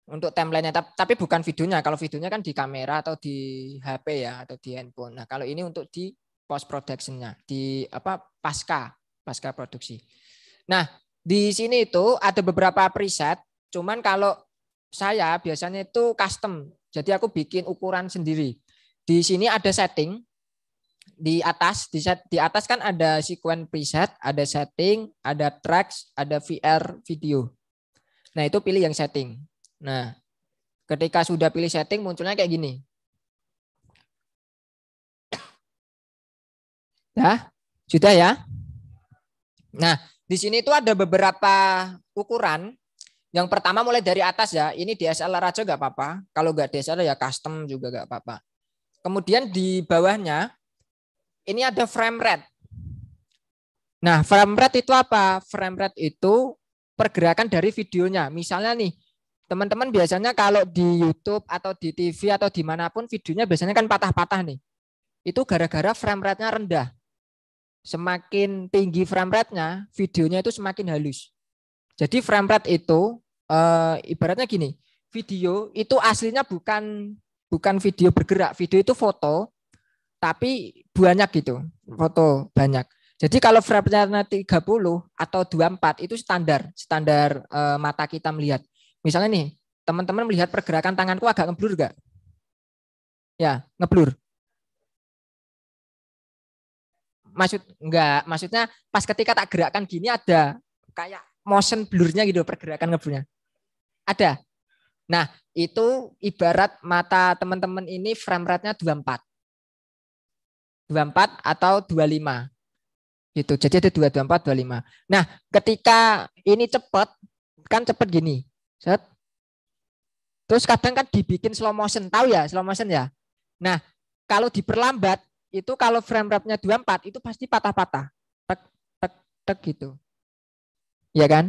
Untuk timelinenya, tapi bukan videonya. Kalau videonya kan di kamera atau di HP ya atau di handphone. Nah kalau ini untuk di post productionnya, di apa pasca pasca produksi. Nah di sini itu ada beberapa preset, cuman kalau saya biasanya itu custom. Jadi aku bikin ukuran sendiri. Di sini ada setting di atas di set, di atas kan ada sequence preset, ada setting, ada tracks, ada VR video. Nah, itu pilih yang setting. Nah, ketika sudah pilih setting munculnya kayak gini. Ya, sudah ya. Nah, di sini itu ada beberapa ukuran. Yang pertama mulai dari atas ya. Ini DSLR aja nggak apa-apa. Kalau nggak DSLR ya custom juga nggak apa-apa. Kemudian di bawahnya ini ada frame rate. Nah, frame rate itu apa? Frame rate itu pergerakan dari videonya. Misalnya nih, teman-teman biasanya kalau di YouTube atau di TV atau dimanapun videonya biasanya kan patah-patah nih. Itu gara-gara frame rate-nya rendah semakin tinggi frame rate-nya, videonya itu semakin halus. Jadi frame rate itu e, ibaratnya gini, video itu aslinya bukan bukan video bergerak, video itu foto tapi banyak gitu, foto banyak. Jadi kalau frame rate 30 atau 24 itu standar, standar e, mata kita melihat. Misalnya nih, teman-teman melihat pergerakan tanganku agak ngeblur enggak? Ya, ngeblur. maksud enggak maksudnya pas ketika tak gerakkan gini ada kayak motion blurnya gitu pergerakan ngeblurnya ada nah itu ibarat mata teman-teman ini frame rate-nya 24 24 atau 25 gitu jadi ada 224 24 25 nah ketika ini cepat kan cepat gini set terus kadang kan dibikin slow motion tahu ya slow motion ya nah kalau diperlambat itu kalau frame rate-nya 24 itu pasti patah-patah. Tek, tek, tek gitu. Ya kan?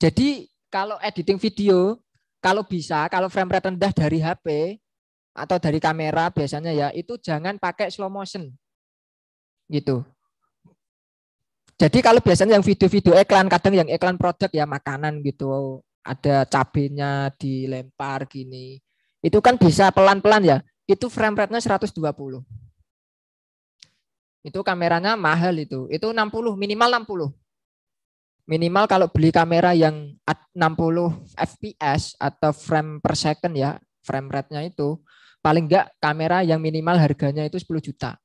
Jadi kalau editing video, kalau bisa, kalau frame rate rendah dari HP atau dari kamera biasanya ya, itu jangan pakai slow motion. Gitu. Jadi kalau biasanya yang video-video iklan, kadang yang iklan produk ya makanan gitu, ada cabenya dilempar gini. Itu kan bisa pelan-pelan ya. Itu frame rate-nya 120 itu kameranya mahal itu. Itu 60 minimal 60. Minimal kalau beli kamera yang 60 fps atau frame per second ya, frame rate-nya itu paling enggak kamera yang minimal harganya itu 10 juta.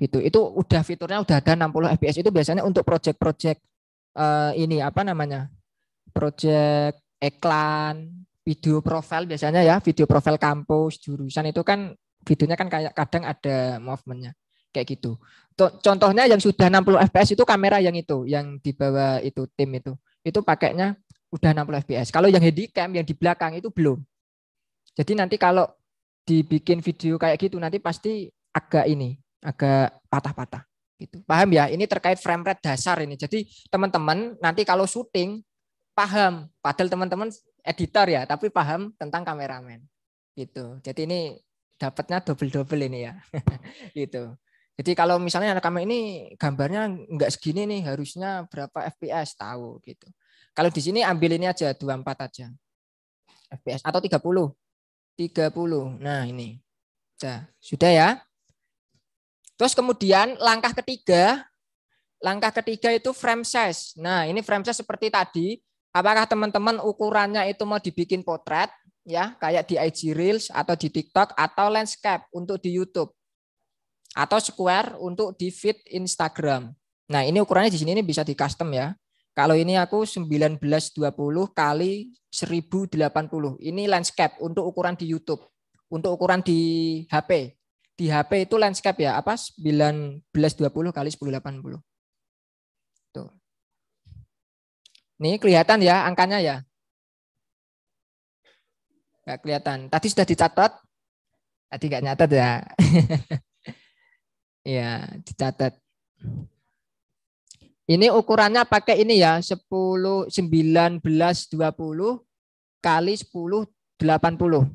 Gitu. Itu udah fiturnya udah ada 60 fps itu biasanya untuk project-project eh, ini apa namanya? Project iklan, video profil biasanya ya, video profil kampus, jurusan itu kan videonya kan kayak kadang ada movement-nya kayak gitu. Contohnya yang sudah 60 fps itu kamera yang itu, yang di itu tim itu. Itu pakainya udah 60 fps. Kalau yang handycam yang di belakang itu belum. Jadi nanti kalau dibikin video kayak gitu nanti pasti agak ini, agak patah-patah gitu. Paham ya? Ini terkait frame rate dasar ini. Jadi teman-teman nanti kalau syuting paham, padahal teman-teman editor ya, tapi paham tentang kameramen. Gitu. Jadi ini dapatnya double-double ini ya. gitu. Jadi kalau misalnya anak rekaman ini gambarnya nggak segini nih, harusnya berapa fps tahu gitu. Kalau di sini ambil ini aja 24 aja. fps atau 30. 30. Nah, ini. Nah, sudah ya. Terus kemudian langkah ketiga, langkah ketiga itu frame size. Nah, ini frame size seperti tadi. Apakah teman-teman ukurannya itu mau dibikin potret ya, kayak di IG Reels atau di TikTok atau landscape untuk di YouTube atau square untuk di feed Instagram. Nah, ini ukurannya di sini ini bisa di custom ya. Kalau ini aku 1920 kali 1080. Ini landscape untuk ukuran di YouTube. Untuk ukuran di HP. Di HP itu landscape ya, apa? 1920 kali 1080. Tuh. Ini kelihatan ya angkanya ya. Enggak kelihatan. Tadi sudah dicatat. Tadi enggak nyatet ya. Ya, dicatat. Ini ukurannya pakai ini ya, 10 19 20 kali 10 80.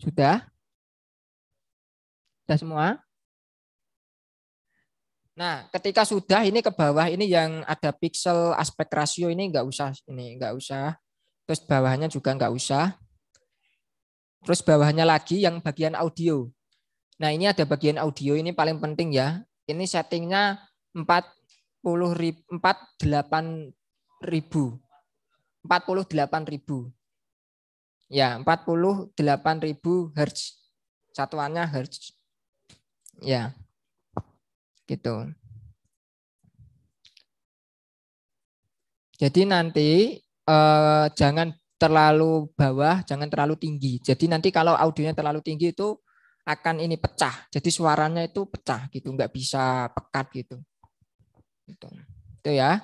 Sudah? Sudah semua? Nah, ketika sudah ini ke bawah ini yang ada pixel aspek rasio ini enggak usah ini enggak usah Terus bawahnya juga nggak usah. Terus bawahnya lagi yang bagian audio. Nah ini ada bagian audio, ini paling penting ya. Ini settingnya 40 ribu, 48 ribu. 48 ribu. Ya, 48 ribu Hertz. Satuannya Hertz. Ya, gitu. Jadi nanti eh, jangan terlalu bawah, jangan terlalu tinggi. Jadi nanti kalau audionya terlalu tinggi itu akan ini pecah. Jadi suaranya itu pecah gitu, nggak bisa pekat gitu. Gitu. Itu ya.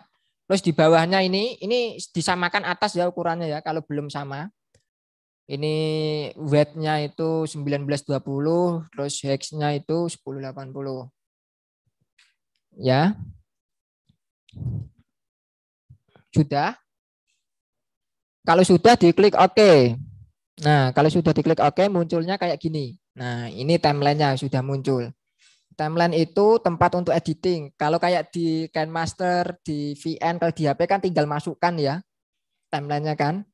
Terus di bawahnya ini, ini disamakan atas ya ukurannya ya, kalau belum sama. Ini wetnya nya itu 1920, terus hex-nya itu 1080. Ya. Sudah. Kalau sudah diklik oke. Nah, kalau sudah diklik oke munculnya kayak gini. Nah, ini timelinenya sudah muncul. Timeline itu tempat untuk editing. Kalau kayak di Canmaster, di VN, kalau di HP kan tinggal masukkan ya timelinenya kan.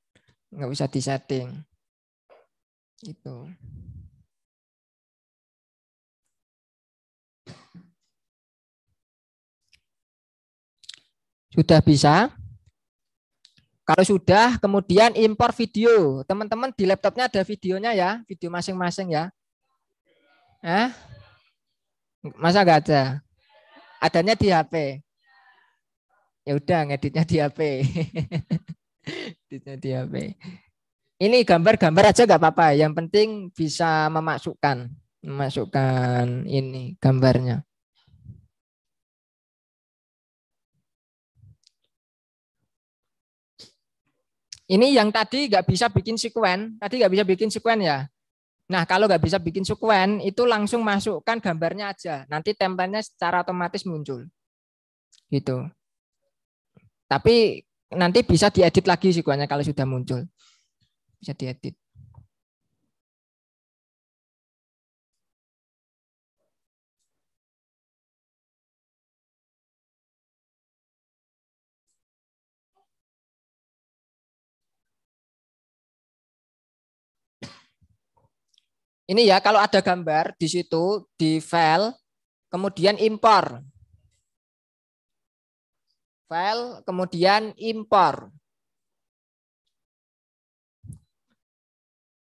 Nggak bisa disetting. Itu. Sudah bisa? Kalau sudah, kemudian impor video. Teman-teman di laptopnya ada videonya ya, video masing-masing ya. Eh? Masa nggak ada? Adanya di HP. Ya udah, ngeditnya di HP. Editnya di HP. Ini gambar-gambar aja nggak apa-apa. Yang penting bisa memasukkan, memasukkan ini gambarnya. Ini yang tadi nggak bisa bikin sekuen, tadi nggak bisa bikin sekuen ya. Nah kalau nggak bisa bikin sekuen itu langsung masukkan gambarnya aja. Nanti templatenya secara otomatis muncul. Gitu. Tapi nanti bisa diedit lagi sekuennya kalau sudah muncul. Bisa diedit. Ini ya, kalau ada gambar di situ, di file, kemudian impor. File, kemudian impor.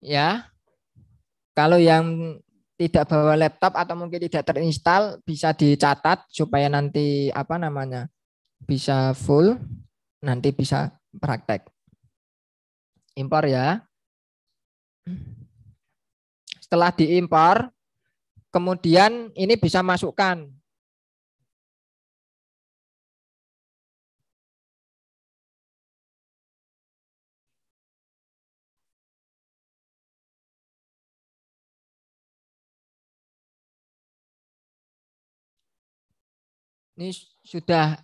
Ya, kalau yang tidak bawa laptop atau mungkin tidak terinstall bisa dicatat supaya nanti apa namanya bisa full nanti bisa praktek impor ya setelah diimpor, kemudian ini bisa masukkan Ini sudah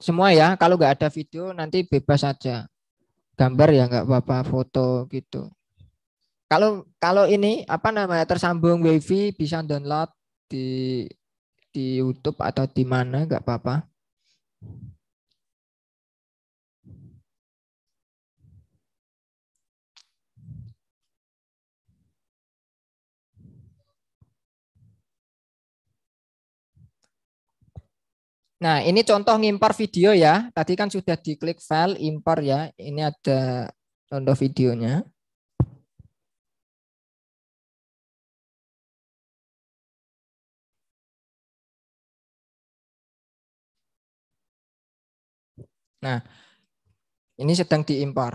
semua ya. Kalau nggak ada video nanti bebas saja. Gambar ya nggak apa-apa, foto gitu. Kalau kalau ini apa namanya tersambung wifi bisa download di di YouTube atau di mana nggak apa-apa. Nah, ini contoh ngimpor video ya. Tadi kan sudah diklik file impor ya. Ini ada contoh videonya. Nah, ini sedang diimpor.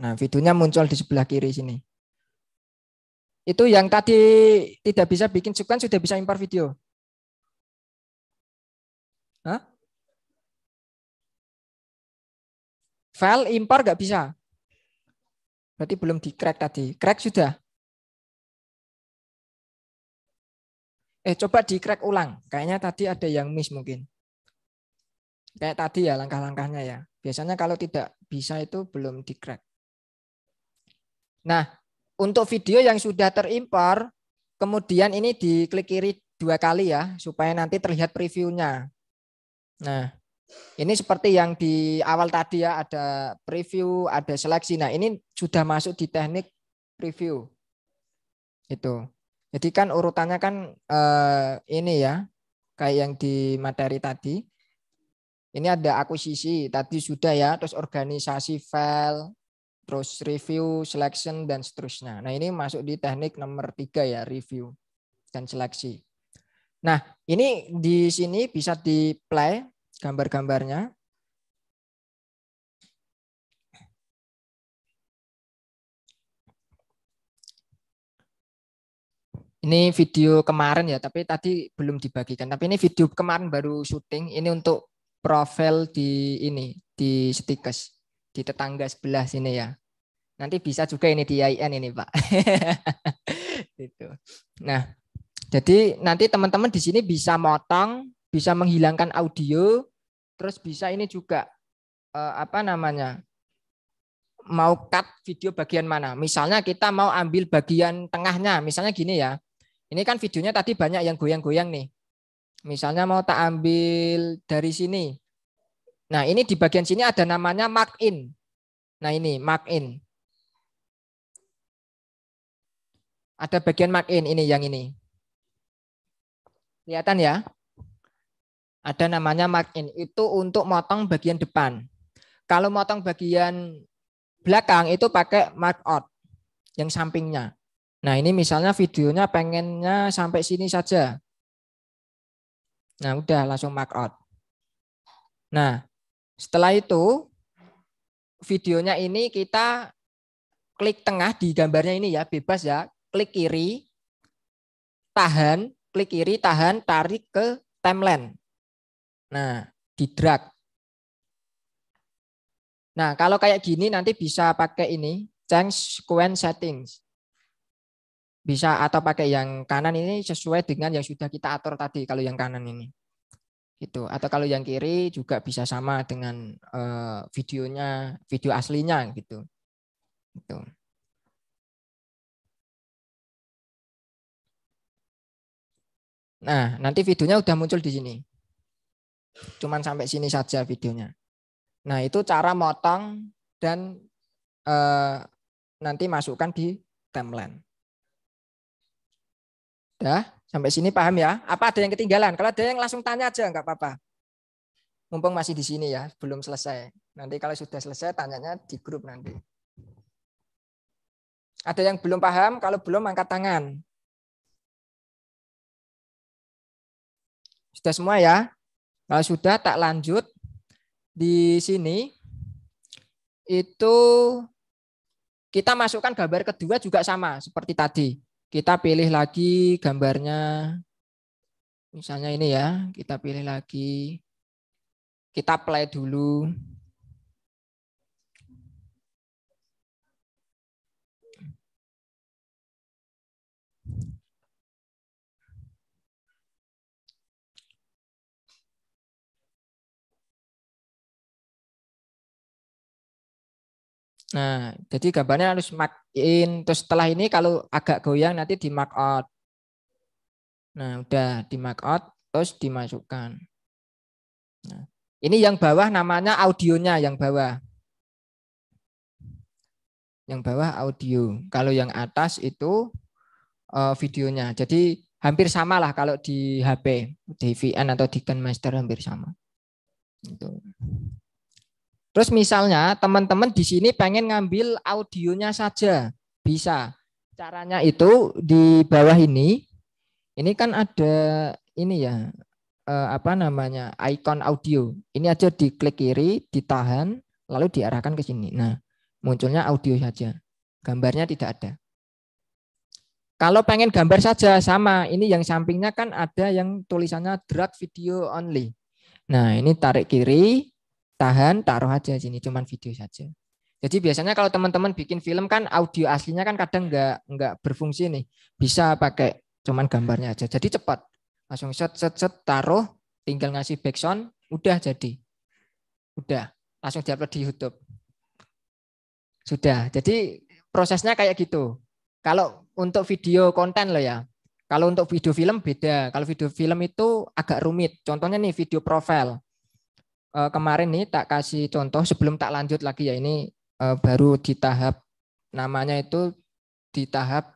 Nah, videonya muncul di sebelah kiri sini. Itu yang tadi tidak bisa bikin subkan kan sudah bisa impor video. Hah? File impor nggak bisa. Berarti belum di crack tadi. Crack sudah. Eh coba di crack ulang. Kayaknya tadi ada yang miss mungkin. Kayak tadi ya langkah-langkahnya ya. Biasanya kalau tidak bisa itu belum di crack. Nah, untuk video yang sudah terimpor, kemudian ini diklik kiri dua kali ya, supaya nanti terlihat previewnya. Nah, ini seperti yang di awal tadi ya, ada preview, ada seleksi. Nah, ini sudah masuk di teknik preview. Itu. Jadi kan urutannya kan eh, ini ya, kayak yang di materi tadi. Ini ada akuisisi, tadi sudah ya, terus organisasi file, terus review, selection, dan seterusnya. Nah ini masuk di teknik nomor tiga ya, review dan seleksi. Nah ini di sini bisa di play gambar-gambarnya. Ini video kemarin ya, tapi tadi belum dibagikan. Tapi ini video kemarin baru syuting. Ini untuk profil di ini di stikes di tetangga sebelah sini ya. Nanti bisa juga ini di IN ini Pak. Gitu. Nah, jadi nanti teman-teman di sini bisa motong, bisa menghilangkan audio, terus bisa ini juga eh, apa namanya? mau cut video bagian mana. Misalnya kita mau ambil bagian tengahnya, misalnya gini ya. Ini kan videonya tadi banyak yang goyang-goyang nih. Misalnya mau tak ambil dari sini. Nah, ini di bagian sini ada namanya mark in. Nah, ini mark in. Ada bagian mark in ini yang ini. Kelihatan ya? Ada namanya mark in. Itu untuk motong bagian depan. Kalau motong bagian belakang itu pakai mark out yang sampingnya. Nah, ini misalnya videonya pengennya sampai sini saja. Nah, udah langsung mark out. Nah, setelah itu videonya ini kita klik tengah di gambarnya ini ya, bebas ya. Klik kiri, tahan, klik kiri, tahan, tarik ke timeline. Nah, di drag. Nah, kalau kayak gini nanti bisa pakai ini, change sequence settings bisa atau pakai yang kanan ini sesuai dengan yang sudah kita atur tadi kalau yang kanan ini gitu atau kalau yang kiri juga bisa sama dengan uh, videonya video aslinya gitu itu nah nanti videonya udah muncul di sini cuman sampai sini saja videonya nah itu cara motong dan uh, nanti masukkan di timeline Ya, sampai sini paham ya? Apa ada yang ketinggalan? Kalau ada yang langsung tanya aja, nggak apa-apa. Mumpung masih di sini ya, belum selesai. Nanti kalau sudah selesai, tanyanya di grup nanti. Ada yang belum paham? Kalau belum, angkat tangan. Sudah semua ya? Kalau sudah, tak lanjut. Di sini, itu kita masukkan gambar kedua juga sama seperti tadi. Kita pilih lagi gambarnya. Misalnya ini ya, kita pilih lagi. Kita play dulu. Nah, jadi gambarnya harus mat in terus setelah ini kalau agak goyang nanti di mark out. Nah, udah di mark out terus dimasukkan. Nah, ini yang bawah namanya audionya yang bawah. Yang bawah audio. Kalau yang atas itu uh, videonya. Jadi hampir sama lah kalau di HP, tvn atau di master hampir sama. Itu. Terus misalnya teman-teman di sini pengen ngambil audionya saja, bisa. Caranya itu di bawah ini, ini kan ada ini ya, eh, apa namanya, icon audio. Ini aja di klik kiri, ditahan, lalu diarahkan ke sini. Nah, munculnya audio saja, gambarnya tidak ada. Kalau pengen gambar saja sama, ini yang sampingnya kan ada yang tulisannya drag video only. Nah, ini tarik kiri, tahan, taruh aja sini, cuman video saja. Jadi biasanya kalau teman-teman bikin film kan audio aslinya kan kadang nggak nggak berfungsi nih. Bisa pakai cuman gambarnya aja. Jadi cepat. Langsung set set set taruh, tinggal ngasih background, udah jadi. Udah, langsung diupload di YouTube. Sudah. Jadi prosesnya kayak gitu. Kalau untuk video konten loh ya. Kalau untuk video film beda. Kalau video film itu agak rumit. Contohnya nih video profile uh, kemarin nih tak kasih contoh sebelum tak lanjut lagi ya ini uh, baru di tahap namanya itu di tahap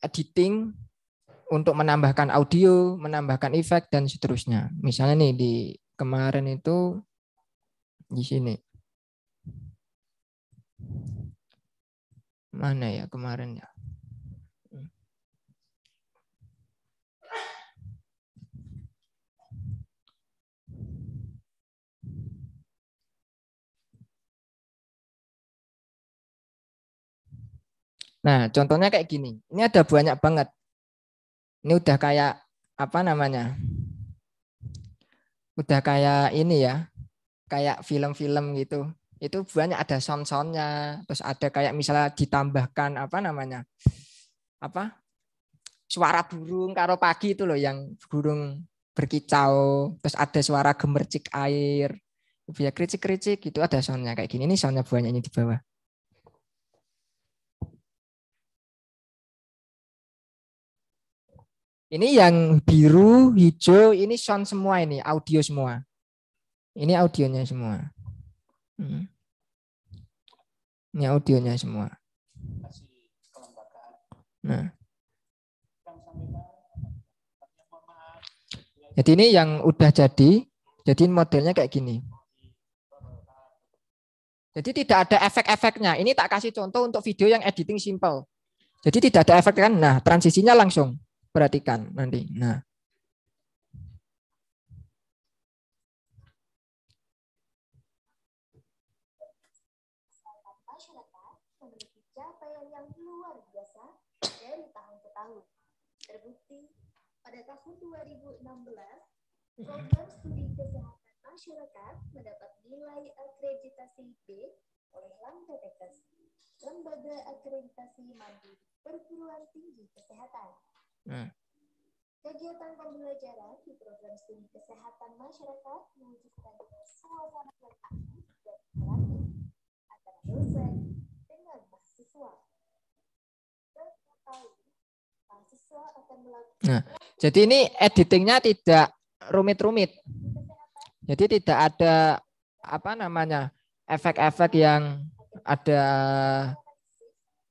editing untuk menambahkan audio, menambahkan efek dan seterusnya. Misalnya nih di kemarin itu di sini. Mana ya kemarin ya? Nah, contohnya kayak gini. Ini ada banyak banget. Ini udah kayak apa namanya? Udah kayak ini ya. Kayak film-film gitu. Itu banyak ada sound-soundnya, terus ada kayak misalnya ditambahkan apa namanya? Apa? Suara burung karo pagi itu loh yang burung berkicau, terus ada suara gemercik air, biar kericik-kericik gitu ada soundnya kayak gini. Ini soundnya banyaknya di bawah. Ini yang biru, hijau, ini sound semua ini, audio semua. Ini audionya semua. Hmm. Ini audionya semua. Nah. Jadi ini yang udah jadi, jadi modelnya kayak gini. Jadi tidak ada efek-efeknya. Ini tak kasih contoh untuk video yang editing simple. Jadi tidak ada efek kan? Nah, transisinya langsung perhatikan nanti. Nah. Terbukti pada tahun 2016, program studi kesehatan masyarakat mendapat nilai akreditasi B oleh Lampetekes, Lembaga Akreditasi Mandiri Perguruan Tinggi Kesehatan. Hmm. Kegiatan pembelajaran di program studi kesehatan masyarakat mewujudkan suasana yang aktif dan kreatif antara dosen dengan mahasiswa. mahasiswa akan melakukan nah, jadi ini editingnya tidak rumit-rumit. Jadi tidak ada apa namanya efek-efek yang ada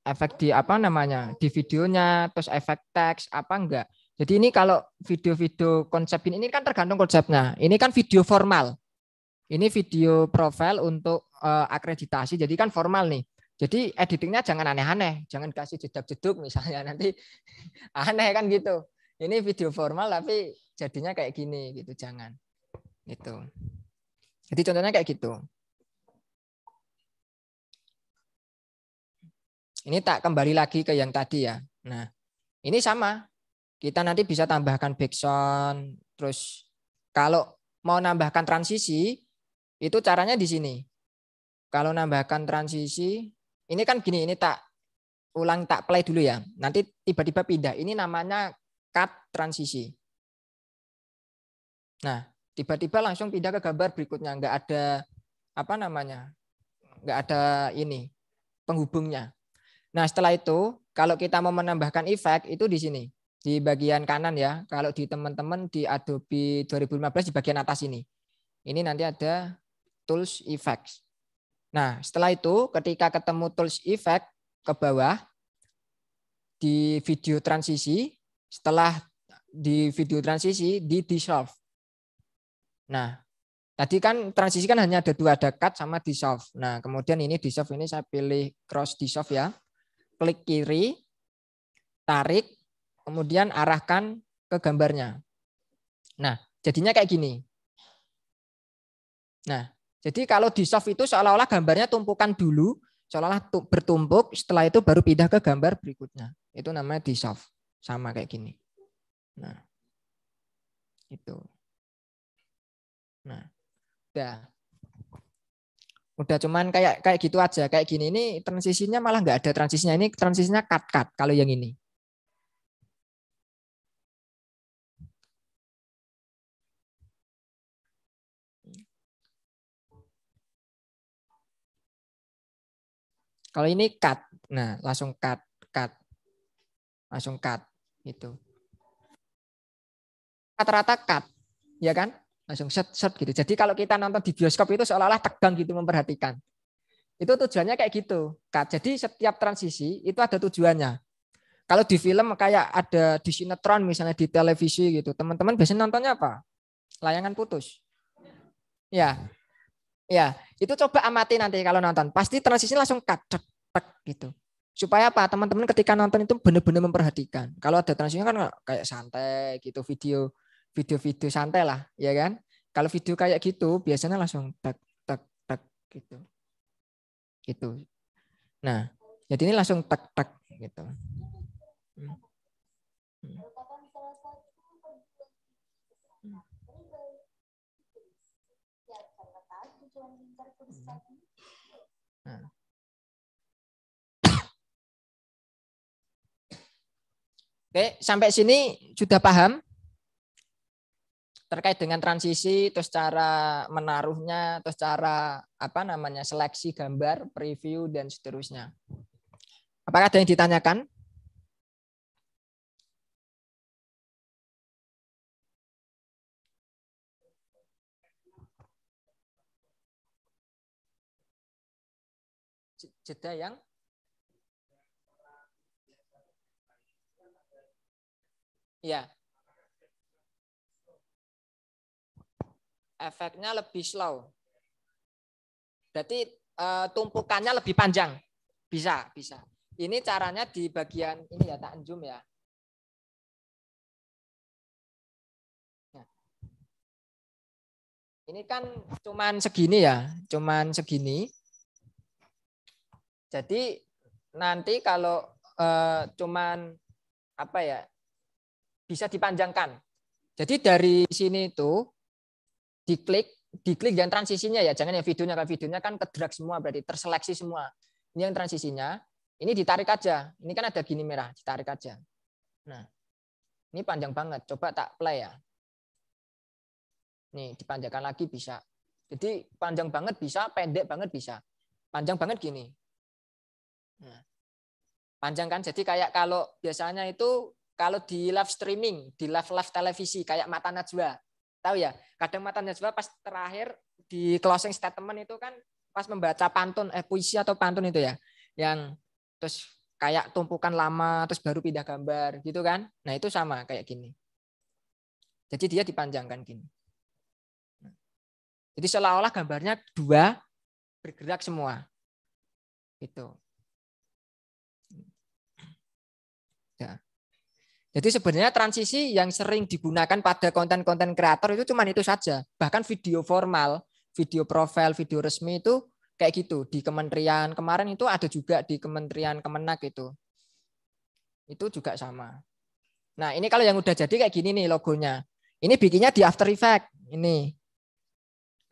efek di apa namanya di videonya terus efek teks apa enggak jadi ini kalau video-video konsep ini, ini kan tergantung konsepnya. Ini kan video formal. Ini video profil untuk uh, akreditasi. Jadi kan formal nih. Jadi editingnya jangan aneh-aneh, jangan kasih jedak-jeduk misalnya nanti aneh kan gitu. Ini video formal tapi jadinya kayak gini gitu, jangan. itu. Jadi contohnya kayak gitu. Ini tak kembali lagi ke yang tadi ya. Nah, ini sama. Kita nanti bisa tambahkan backsound. Terus kalau mau nambahkan transisi, itu caranya di sini. Kalau nambahkan transisi, ini kan gini, ini tak ulang tak play dulu ya. Nanti tiba-tiba pindah. Ini namanya cut transisi. Nah, tiba-tiba langsung pindah ke gambar berikutnya. Nggak ada apa namanya? Nggak ada ini penghubungnya. Nah, setelah itu kalau kita mau menambahkan efek itu di sini di bagian kanan ya. Kalau di teman-teman di Adobe 2015 di bagian atas ini. Ini nanti ada tools effects. Nah, setelah itu ketika ketemu tools effect ke bawah di video transisi, setelah di video transisi di dissolve. Nah, tadi kan transisi kan hanya ada dua, ada cut sama dissolve. Nah, kemudian ini dissolve ini saya pilih cross dissolve ya klik kiri, tarik, kemudian arahkan ke gambarnya. Nah, jadinya kayak gini. Nah, jadi kalau di soft itu seolah-olah gambarnya tumpukan dulu, seolah-olah bertumpuk, setelah itu baru pindah ke gambar berikutnya. Itu namanya di soft. Sama kayak gini. Nah, itu. Nah, udah udah cuman kayak kayak gitu aja kayak gini ini transisinya malah nggak ada transisinya ini transisinya cut cut kalau yang ini kalau ini cut nah langsung cut cut langsung cut itu rata-rata cut ya kan langsung set set gitu. Jadi kalau kita nonton di bioskop itu seolah-olah tegang gitu memperhatikan. Itu tujuannya kayak gitu. Jadi setiap transisi itu ada tujuannya. Kalau di film kayak ada di sinetron misalnya di televisi gitu, teman-teman biasanya nontonnya apa? Layangan putus. Ya. Ya, itu coba amati nanti kalau nonton. Pasti transisi langsung kacet-cepet gitu. Supaya apa? Teman-teman ketika nonton itu benar-benar memperhatikan. Kalau ada transisi kan kayak santai gitu video video-video santai lah, ya kan? Kalau video kayak gitu biasanya langsung tak tak tak gitu. Gitu. Nah, jadi ini langsung tak tak gitu. Oke, sampai sini sudah paham? terkait dengan transisi terus cara menaruhnya terus cara apa namanya seleksi gambar preview dan seterusnya apakah ada yang ditanyakan jeda yang ya efeknya lebih slow. jadi uh, eh, tumpukannya lebih panjang. Bisa, bisa. Ini caranya di bagian ini ya tak zoom ya. Nah. Ini kan cuman segini ya, cuman segini. Jadi nanti kalau e, cuman apa ya bisa dipanjangkan. Jadi dari sini itu diklik diklik yang transisinya ya jangan yang videonya kan videonya kan kedrag semua berarti terseleksi semua ini yang transisinya ini ditarik aja ini kan ada gini merah ditarik aja nah ini panjang banget coba tak play ya nih dipanjangkan lagi bisa jadi panjang banget bisa pendek banget bisa panjang banget gini nah, panjang kan jadi kayak kalau biasanya itu kalau di live streaming di live live televisi kayak mata najwa tahu ya kadang mata najwa pas terakhir di closing statement itu kan pas membaca pantun eh puisi atau pantun itu ya yang terus kayak tumpukan lama terus baru pindah gambar gitu kan nah itu sama kayak gini jadi dia dipanjangkan gini jadi seolah-olah gambarnya dua bergerak semua itu Jadi sebenarnya transisi yang sering digunakan pada konten-konten kreator itu cuma itu saja. Bahkan video formal, video profil, video resmi itu kayak gitu di kementerian kemarin itu ada juga di kementerian Kemenak itu itu juga sama nah ini kalau yang udah jadi kayak gini nih logonya ini bikinnya di After Effects ini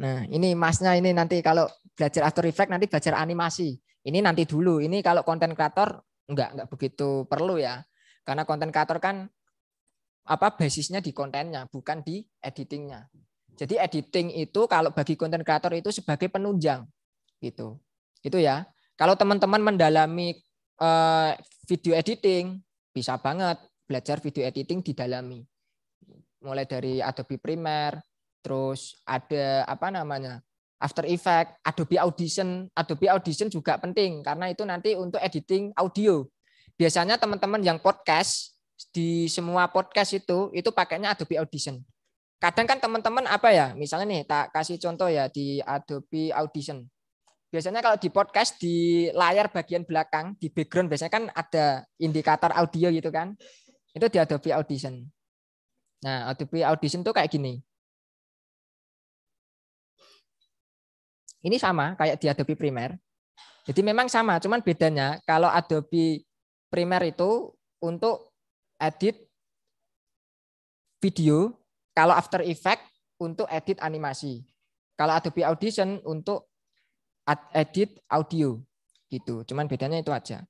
nah ini masnya ini nanti kalau belajar After Effects nanti belajar animasi ini nanti dulu ini kalau konten kreator nggak nggak begitu perlu ya karena konten kreator kan apa basisnya di kontennya, bukan di editingnya. Jadi editing itu kalau bagi konten kreator itu sebagai penunjang gitu. gitu ya. Kalau teman-teman mendalami eh, video editing, bisa banget belajar video editing didalami. Mulai dari Adobe Premiere, terus ada apa namanya? After Effect, Adobe Audition. Adobe Audition juga penting karena itu nanti untuk editing audio biasanya teman-teman yang podcast di semua podcast itu itu pakainya Adobe Audition. Kadang kan teman-teman apa ya, misalnya nih tak kasih contoh ya di Adobe Audition. Biasanya kalau di podcast di layar bagian belakang di background biasanya kan ada indikator audio gitu kan. Itu di Adobe Audition. Nah, Adobe Audition tuh kayak gini. Ini sama kayak di Adobe Premiere. Jadi memang sama, cuman bedanya kalau Adobe primer itu untuk edit video, kalau After Effect untuk edit animasi. Kalau Adobe Audition untuk edit audio gitu. Cuman bedanya itu aja.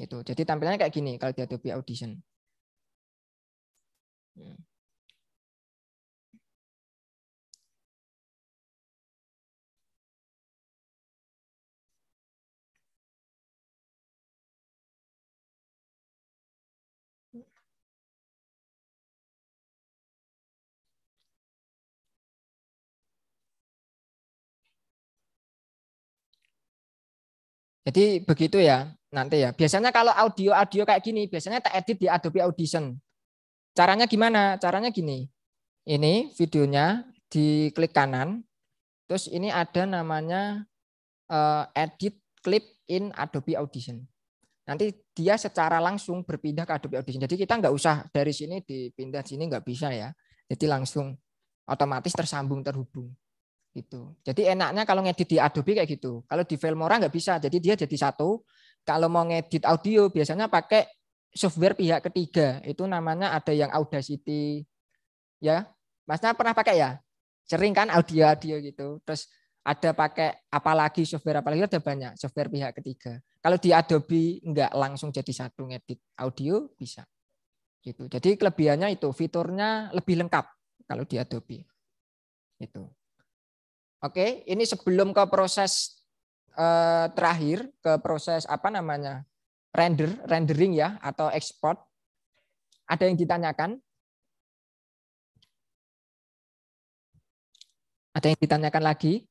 Itu. Jadi tampilannya kayak gini kalau di Adobe Audition. Hmm. Jadi begitu ya nanti ya. Biasanya kalau audio-audio kayak gini, biasanya tak edit di Adobe Audition. Caranya gimana? Caranya gini. Ini videonya di klik kanan. Terus ini ada namanya uh, edit clip in Adobe Audition. Nanti dia secara langsung berpindah ke Adobe Audition. Jadi kita nggak usah dari sini dipindah sini nggak bisa ya. Jadi langsung otomatis tersambung terhubung. Itu. Jadi enaknya kalau ngedit di Adobe kayak gitu. Kalau di Filmora nggak bisa. Jadi dia jadi satu. Kalau mau ngedit audio biasanya pakai software pihak ketiga. Itu namanya ada yang Audacity. Ya, Masnya pernah pakai ya? Sering kan audio-audio gitu. Terus ada pakai apalagi software apalagi ada banyak software pihak ketiga. Kalau di Adobe nggak langsung jadi satu ngedit audio bisa. Gitu. Jadi kelebihannya itu fiturnya lebih lengkap kalau di Adobe. Itu. Oke, ini sebelum ke proses uh, terakhir, ke proses apa namanya render, rendering ya atau export. Ada yang ditanyakan? Ada yang ditanyakan lagi?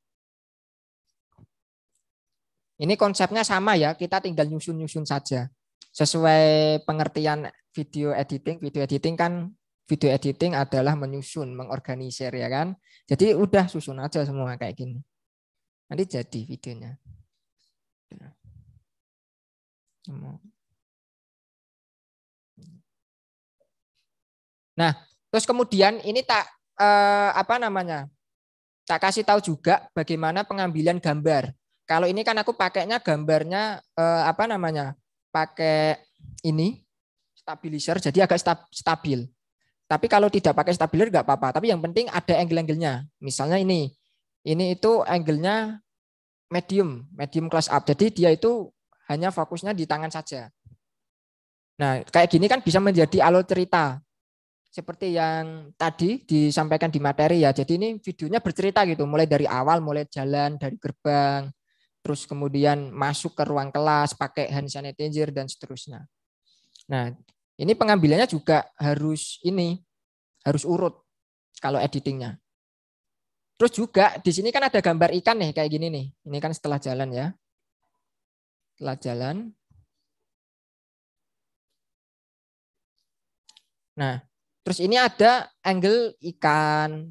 Ini konsepnya sama ya, kita tinggal nyusun-nyusun saja. Sesuai pengertian video editing, video editing kan video editing adalah menyusun, mengorganisir ya kan. Jadi udah susun aja semua kayak gini. Nanti jadi videonya. Nah, terus kemudian ini tak eh, apa namanya? Tak kasih tahu juga bagaimana pengambilan gambar. Kalau ini kan aku pakainya gambarnya eh, apa namanya? Pakai ini stabilizer jadi agak stabil tapi kalau tidak pakai stabilizer nggak apa-apa. Tapi yang penting ada angle-angle-nya. Misalnya ini, ini itu angle-nya medium, medium class up. Jadi dia itu hanya fokusnya di tangan saja. Nah, kayak gini kan bisa menjadi alur cerita. Seperti yang tadi disampaikan di materi ya. Jadi ini videonya bercerita gitu, mulai dari awal, mulai jalan dari gerbang, terus kemudian masuk ke ruang kelas pakai hand sanitizer dan seterusnya. Nah, ini pengambilannya juga harus ini, harus urut kalau editingnya. Terus juga di sini kan ada gambar ikan nih kayak gini nih. Ini kan setelah jalan ya. Setelah jalan. Nah, terus ini ada angle ikan.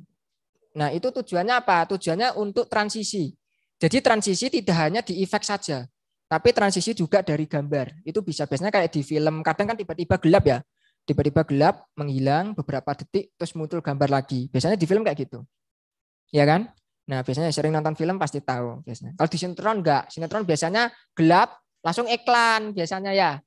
Nah, itu tujuannya apa? Tujuannya untuk transisi. Jadi transisi tidak hanya di efek saja, tapi transisi juga dari gambar. Itu bisa biasanya kayak di film, kadang kan tiba-tiba gelap ya. Tiba-tiba gelap, menghilang beberapa detik, terus muncul gambar lagi. Biasanya di film kayak gitu. Ya kan? Nah, biasanya sering nonton film pasti tahu biasanya. Kalau di sinetron enggak. Sinetron biasanya gelap, langsung iklan biasanya ya.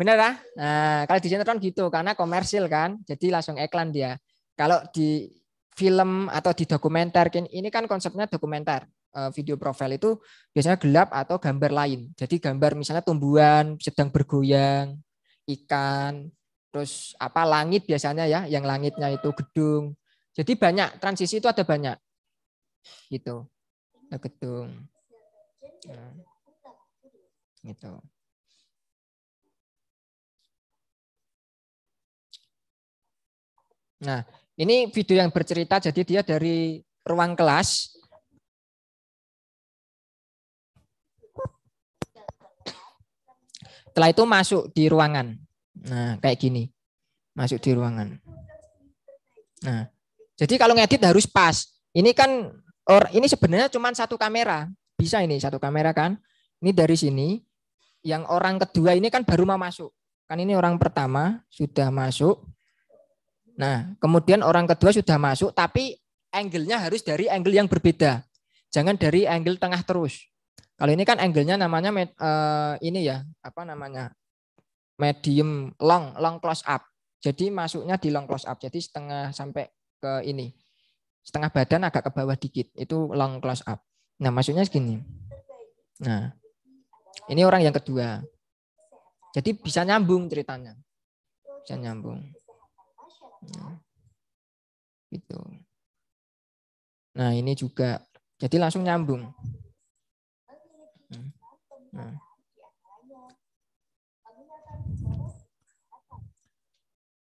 Benar ah? Kan? Nah, kalau di sinetron gitu karena komersil kan. Jadi langsung iklan dia. Kalau di film atau di dokumenter kan ini kan konsepnya dokumenter. Eh, video profil itu biasanya gelap atau gambar lain. Jadi gambar misalnya tumbuhan sedang bergoyang, ikan, terus apa langit biasanya ya, yang langitnya itu gedung. Jadi banyak transisi itu ada banyak. Gitu. Ada gedung. Nah. Gitu. Nah, ini video yang bercerita jadi dia dari ruang kelas Setelah itu masuk di ruangan. Nah, kayak gini. Masuk di ruangan. Nah, jadi kalau ngedit harus pas. Ini kan or ini sebenarnya cuma satu kamera. Bisa ini satu kamera kan. Ini dari sini. Yang orang kedua ini kan baru mau masuk. Kan ini orang pertama sudah masuk. Nah, kemudian orang kedua sudah masuk tapi angle-nya harus dari angle yang berbeda. Jangan dari angle tengah terus. Kalau ini kan angle-nya namanya med, uh, ini ya, apa namanya? medium long long close up. Jadi masuknya di long close up. Jadi setengah sampai ke ini. Setengah badan agak ke bawah dikit. Itu long close up. Nah, maksudnya segini. Nah. Ini orang yang kedua. Jadi bisa nyambung ceritanya. Bisa nyambung. Nah. Gitu. Nah, ini juga. Jadi langsung nyambung. Hmm.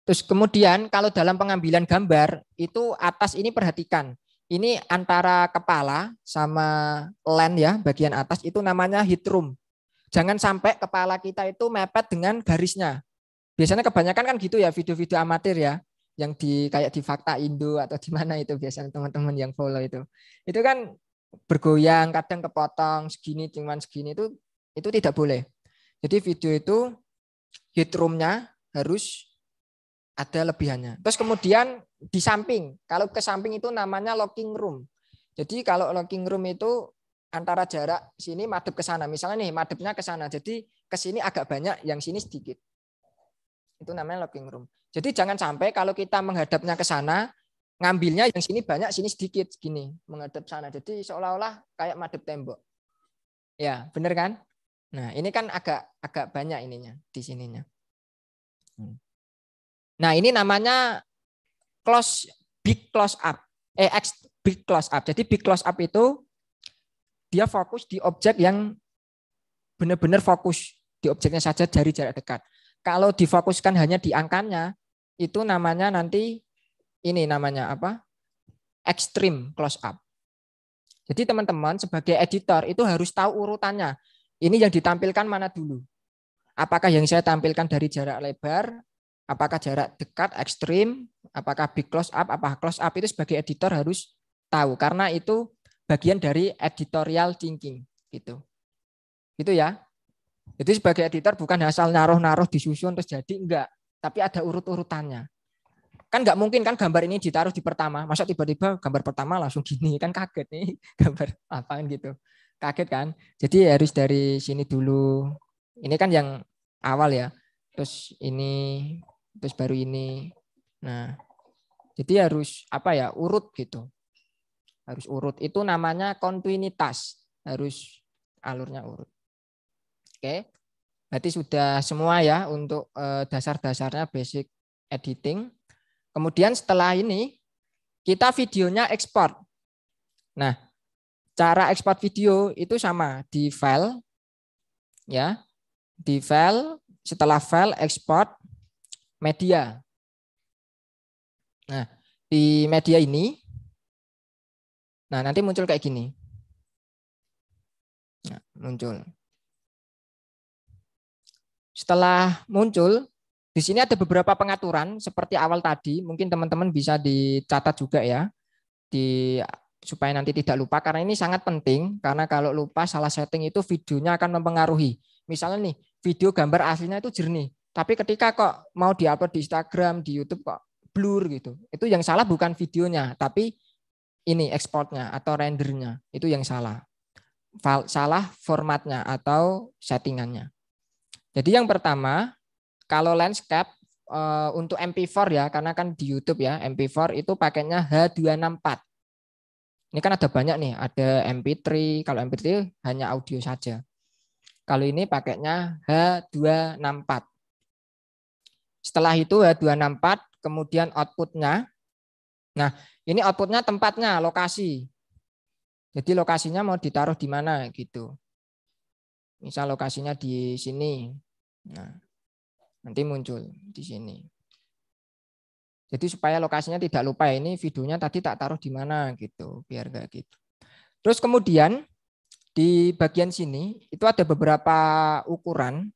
Terus kemudian kalau dalam pengambilan gambar itu atas ini perhatikan. Ini antara kepala sama len ya bagian atas itu namanya hitrum. Jangan sampai kepala kita itu mepet dengan garisnya. Biasanya kebanyakan kan gitu ya video-video amatir ya yang di kayak di fakta Indo atau di mana itu biasanya teman-teman yang follow itu. Itu kan bergoyang kadang kepotong segini cuman segini itu itu tidak boleh. Jadi video itu hit harus ada lebihannya. Terus kemudian di samping, kalau ke samping itu namanya locking room. Jadi kalau locking room itu antara jarak sini madep ke sana. Misalnya nih madepnya ke sana. Jadi ke sini agak banyak, yang sini sedikit. Itu namanya locking room. Jadi jangan sampai kalau kita menghadapnya ke sana, ngambilnya yang sini banyak, sini sedikit, gini menghadap sana. Jadi seolah-olah kayak madep tembok. Ya, benar kan? Nah, ini kan agak agak banyak ininya di sininya. Hmm. Nah, ini namanya close big close up. Eh, X big close up. Jadi big close up itu dia fokus di objek yang benar-benar fokus di objeknya saja dari jarak dekat. Kalau difokuskan hanya di angkanya, itu namanya nanti ini namanya apa? Extreme close up. Jadi teman-teman sebagai editor itu harus tahu urutannya. Ini yang ditampilkan mana dulu? Apakah yang saya tampilkan dari jarak lebar, apakah jarak dekat ekstrim, apakah big close up, apakah close up itu sebagai editor harus tahu karena itu bagian dari editorial thinking gitu. Gitu ya. Jadi sebagai editor bukan asal naruh-naruh disusun terus jadi enggak, tapi ada urut-urutannya. Kan enggak mungkin kan gambar ini ditaruh di pertama, masa tiba-tiba gambar pertama langsung gini kan kaget nih gambar apaan gitu kaget kan. Jadi harus dari sini dulu. Ini kan yang awal ya. Terus ini, terus baru ini. Nah, jadi harus apa ya urut gitu. Harus urut. Itu namanya kontinuitas. Harus alurnya urut. Oke. Berarti sudah semua ya untuk eh, dasar-dasarnya basic editing. Kemudian setelah ini kita videonya ekspor. Nah, Cara ekspor video itu sama di file ya. Di file setelah file ekspor media. Nah, di media ini nah nanti muncul kayak gini. Nah, muncul. Setelah muncul, di sini ada beberapa pengaturan seperti awal tadi, mungkin teman-teman bisa dicatat juga ya. Di supaya nanti tidak lupa karena ini sangat penting karena kalau lupa salah setting itu videonya akan mempengaruhi. Misalnya nih, video gambar aslinya itu jernih, tapi ketika kok mau diupload di Instagram, di YouTube kok blur gitu. Itu yang salah bukan videonya, tapi ini exportnya atau rendernya. Itu yang salah. Salah formatnya atau settingannya. Jadi yang pertama, kalau landscape eh, untuk MP4 ya, karena kan di YouTube ya, MP4 itu pakainya H264 ini kan ada banyak nih, ada MP3, kalau MP3 hanya audio saja. Kalau ini pakainya H264. Setelah itu H264, kemudian outputnya. Nah, ini outputnya tempatnya, lokasi. Jadi lokasinya mau ditaruh di mana gitu. Misal lokasinya di sini. Nah, nanti muncul di sini. Jadi supaya lokasinya tidak lupa ini videonya tadi tak taruh di mana gitu, biar enggak gitu. Terus kemudian di bagian sini itu ada beberapa ukuran.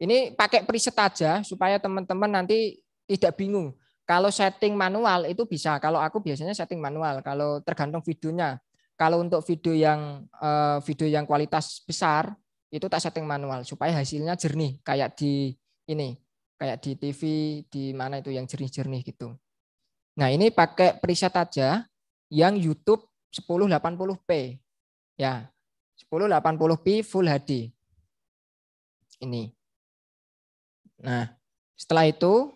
Ini pakai preset aja supaya teman-teman nanti tidak bingung. Kalau setting manual itu bisa. Kalau aku biasanya setting manual. Kalau tergantung videonya. Kalau untuk video yang eh, video yang kualitas besar itu tak setting manual supaya hasilnya jernih kayak di ini kayak di TV di mana itu yang jernih-jernih gitu. Nah, ini pakai preset aja yang YouTube 1080p. Ya. 1080p full HD. Ini. Nah, setelah itu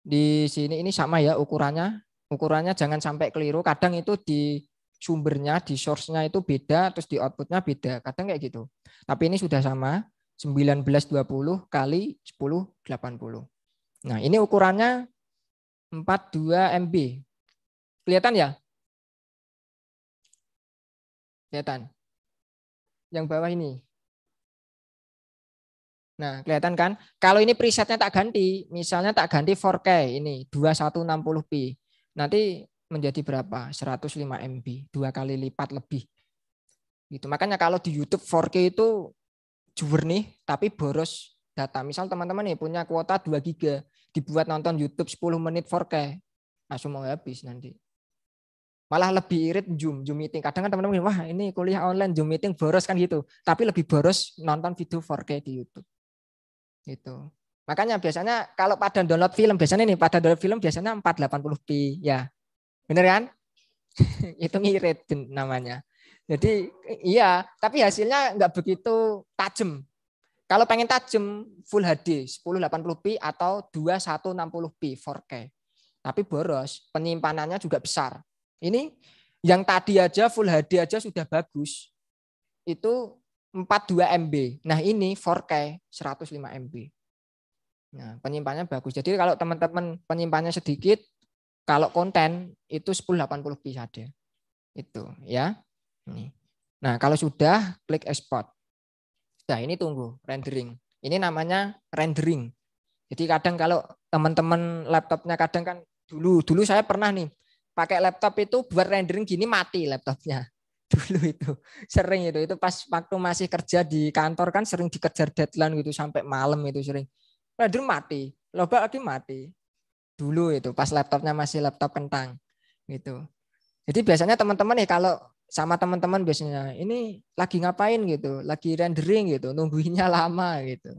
di sini ini sama ya ukurannya. Ukurannya jangan sampai keliru. Kadang itu di sumbernya, di source-nya itu beda, terus di outputnya beda. Kadang kayak gitu. Tapi ini sudah sama. 1920 kali 1080. Nah, ini ukurannya 42 MB. Kelihatan ya? Kelihatan. Yang bawah ini. Nah, kelihatan kan? Kalau ini presetnya tak ganti, misalnya tak ganti 4K ini 2160p. Nanti menjadi berapa? 105 MB, dua kali lipat lebih. Gitu. Makanya kalau di YouTube 4K itu jurnih tapi boros data. Misal teman-teman nih punya kuota 2 giga, dibuat nonton YouTube 10 menit 4K, langsung mau habis nanti. Malah lebih irit Zoom, Zoom meeting. Kadang kan teman-teman wah ini kuliah online Zoom meeting boros kan gitu. Tapi lebih boros nonton video 4K di YouTube. Gitu. Makanya biasanya kalau pada download film biasanya nih pada download film biasanya 480p ya. Bener kan? itu ngirit namanya. Jadi iya, tapi hasilnya nggak begitu tajam. Kalau pengen tajam full HD 1080p atau 2160p 4K. Tapi boros, penyimpanannya juga besar. Ini yang tadi aja full HD aja sudah bagus. Itu 42 MB. Nah, ini 4K 105 MB. Nah, penyimpanannya bagus. Jadi kalau teman-teman penyimpanannya sedikit, kalau konten itu 1080p saja. Itu ya. Nah, kalau sudah klik export. Nah, ini tunggu rendering. Ini namanya rendering. Jadi kadang kalau teman-teman laptopnya kadang kan dulu dulu saya pernah nih pakai laptop itu buat rendering gini mati laptopnya dulu itu sering itu itu pas waktu masih kerja di kantor kan sering dikejar deadline gitu sampai malam itu sering render mati loba lagi mati dulu itu pas laptopnya masih laptop kentang gitu jadi biasanya teman-teman nih kalau sama teman-teman biasanya ini lagi ngapain gitu lagi rendering gitu nungguinnya lama gitu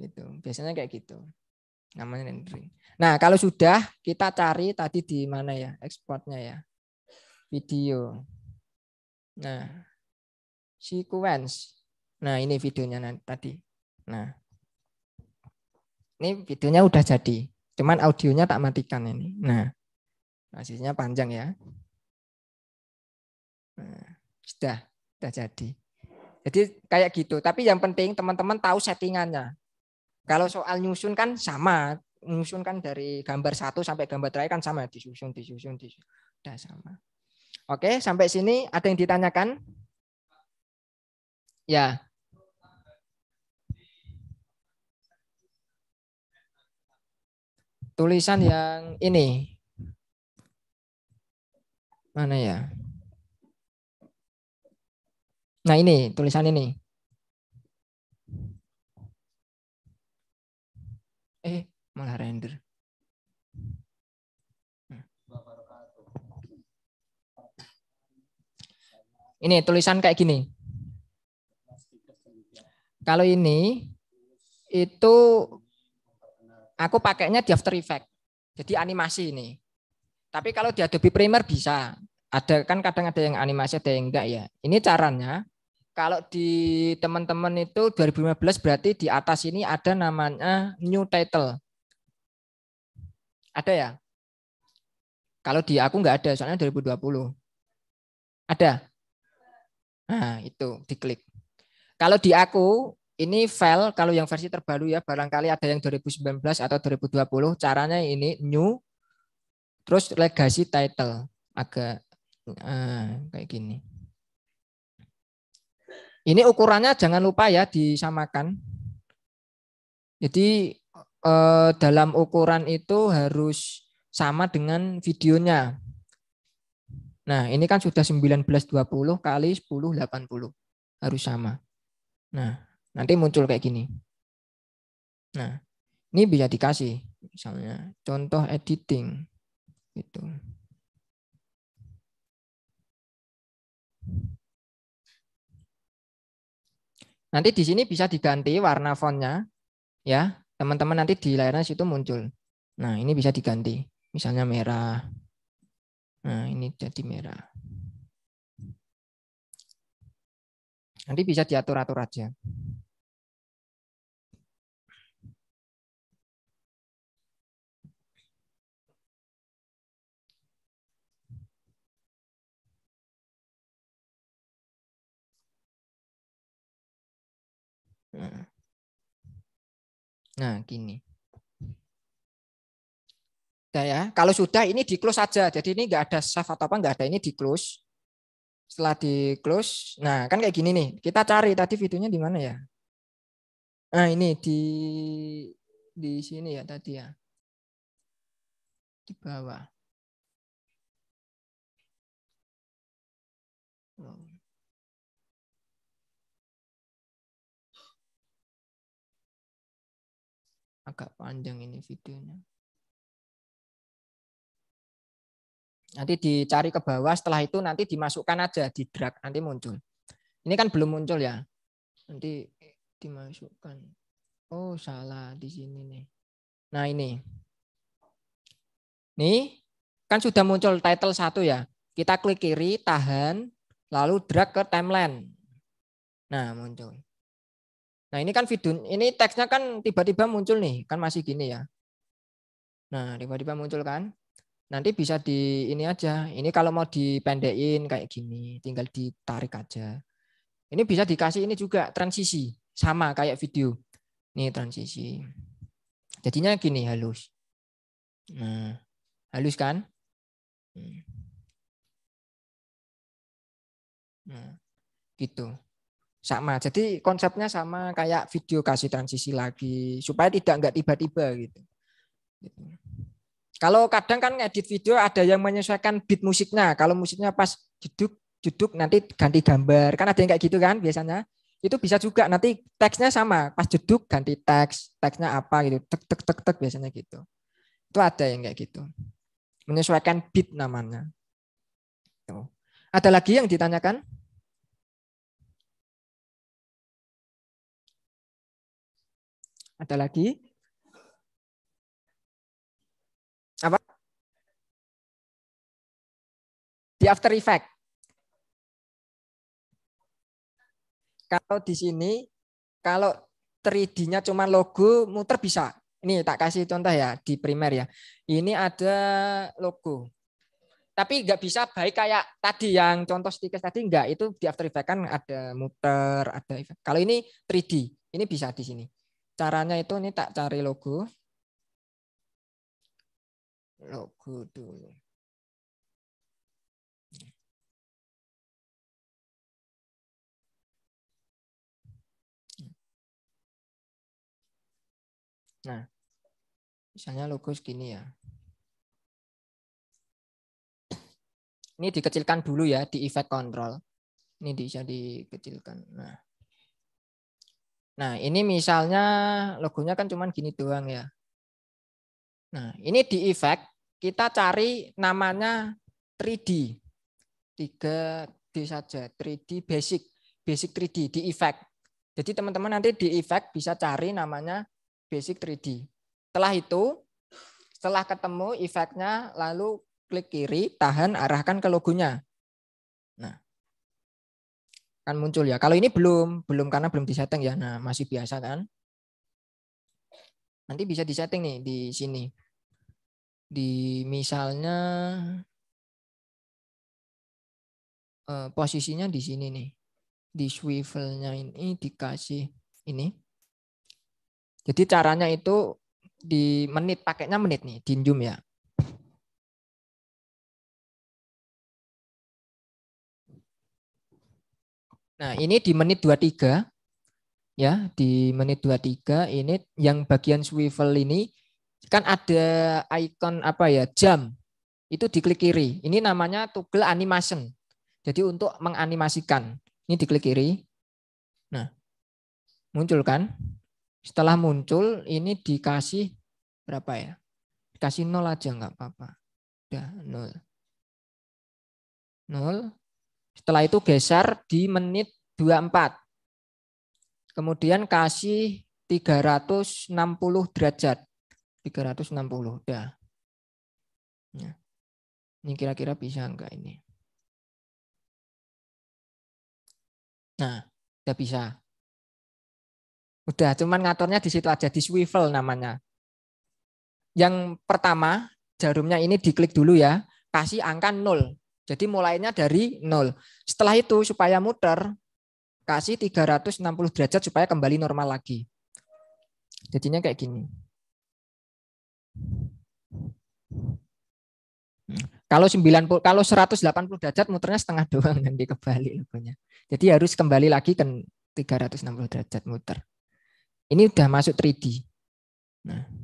gitu biasanya kayak gitu namanya rendering nah kalau sudah kita cari tadi di mana ya ekspornya ya video nah sequence nah ini videonya tadi nah ini videonya udah jadi cuman audionya tak matikan ini nah hasilnya panjang ya Nah, sudah, sudah jadi. Jadi kayak gitu. Tapi yang penting teman-teman tahu settingannya. Kalau soal nyusun kan sama, nyusun kan dari gambar satu sampai gambar terakhir kan sama, disusun, disusun, disusun, sudah sama. Oke, sampai sini ada yang ditanyakan? Ya. Tulisan yang ini. Mana ya? Nah ini tulisan ini. Eh malah render. Hmm. Ini tulisan kayak gini. Kalau ini itu aku pakainya di After Effect. Jadi animasi ini. Tapi kalau di Adobe Premiere bisa ada kan kadang ada yang animasi ada yang enggak ya. Ini caranya kalau di teman-teman itu 2015 berarti di atas ini ada namanya new title. Ada ya? Kalau di aku enggak ada, soalnya 2020. Ada? Nah, itu diklik. Kalau di aku, ini file kalau yang versi terbaru ya, barangkali ada yang 2019 atau 2020, caranya ini new, terus legacy title. Agak Nah, kayak gini. Ini ukurannya jangan lupa ya disamakan. Jadi eh, dalam ukuran itu harus sama dengan videonya. Nah, ini kan sudah 1920 kali 1080. Harus sama. Nah, nanti muncul kayak gini. Nah, ini bisa dikasih misalnya contoh editing gitu. Nanti di sini bisa diganti warna fontnya, ya teman-teman nanti di layarnya situ muncul. Nah ini bisa diganti, misalnya merah. Nah ini jadi merah. Nanti bisa diatur-atur aja. Nah, gini. Nah, ya, kalau sudah ini di close aja Jadi ini enggak ada save atau apa enggak ada, ini di close. Setelah di close, nah kan kayak gini nih. Kita cari tadi videonya di mana ya? Nah, ini di di sini ya tadi ya. Di bawah. Oh. agak panjang ini videonya. Nanti dicari ke bawah, setelah itu nanti dimasukkan aja di drag, nanti muncul. Ini kan belum muncul ya. Nanti dimasukkan. Oh, salah di sini nih. Nah, ini. Nih, kan sudah muncul title satu ya. Kita klik kiri, tahan, lalu drag ke timeline. Nah, muncul. Nah ini kan video, ini teksnya kan tiba-tiba muncul nih, kan masih gini ya. Nah tiba-tiba muncul kan. Nanti bisa di ini aja. Ini kalau mau dipendekin kayak gini, tinggal ditarik aja. Ini bisa dikasih ini juga transisi, sama kayak video. Ini transisi. Jadinya gini halus. Nah, halus kan? Hmm. Nah, gitu sama. Jadi konsepnya sama kayak video kasih transisi lagi supaya tidak nggak tiba-tiba gitu. gitu. Kalau kadang kan edit video ada yang menyesuaikan beat musiknya. Kalau musiknya pas jeduk jeduk nanti ganti gambar. Kan ada yang kayak gitu kan biasanya. Itu bisa juga nanti teksnya sama. Pas jeduk ganti teks, teksnya apa gitu. Tek tek tek tek biasanya gitu. Itu ada yang kayak gitu. Menyesuaikan beat namanya. Ada lagi yang ditanyakan? Ada lagi? Apa? Di After Effect. Kalau di sini, kalau 3D-nya cuma logo, muter bisa. Ini tak kasih contoh ya di primer ya. Ini ada logo. Tapi nggak bisa baik kayak tadi yang contoh stiker tadi nggak. Itu di After effect kan ada muter, ada effect. Kalau ini 3D, ini bisa di sini. Caranya itu ini tak cari logo. Logo dulu. Nah, misalnya logo segini ya. Ini dikecilkan dulu ya di effect control. Ini bisa dikecilkan. Nah. Nah, ini misalnya logonya kan cuman gini doang ya. Nah, ini di effect kita cari namanya 3D. 3D saja, 3D basic, basic 3D di effect. Jadi teman-teman nanti di effect bisa cari namanya basic 3D. Setelah itu, setelah ketemu efeknya, lalu klik kiri, tahan, arahkan ke logonya akan muncul ya. Kalau ini belum, belum karena belum disetting ya. Nah, masih biasa kan? Nanti bisa disetting nih di sini. Di misalnya eh, posisinya di sini nih. Di swivelnya ini dikasih ini. Jadi caranya itu di menit pakainya menit nih, di zoom ya. Nah, ini di menit 23 ya, di menit 23 ini yang bagian swivel ini kan ada icon apa ya, jam. Itu diklik kiri. Ini namanya toggle animation. Jadi untuk menganimasikan. Ini diklik kiri. Nah, muncul kan? Setelah muncul ini dikasih berapa ya? Dikasih nol aja nggak apa-apa. Udah nol. Nol, setelah itu geser di menit 24. Kemudian kasih 360 derajat. 360, udah. Ya. Ya. Ini kira-kira bisa enggak ini? Nah, udah bisa. Udah, cuman ngaturnya di situ aja, di swivel namanya. Yang pertama, jarumnya ini diklik dulu ya, kasih angka 0. Jadi mulainya dari nol. Setelah itu supaya muter, kasih 360 derajat supaya kembali normal lagi. Jadinya kayak gini. Kalau 90 kalau 180 derajat muternya setengah doang nanti kebalik logonya. Jadi harus kembali lagi ke 360 derajat muter. Ini udah masuk 3D. Nah.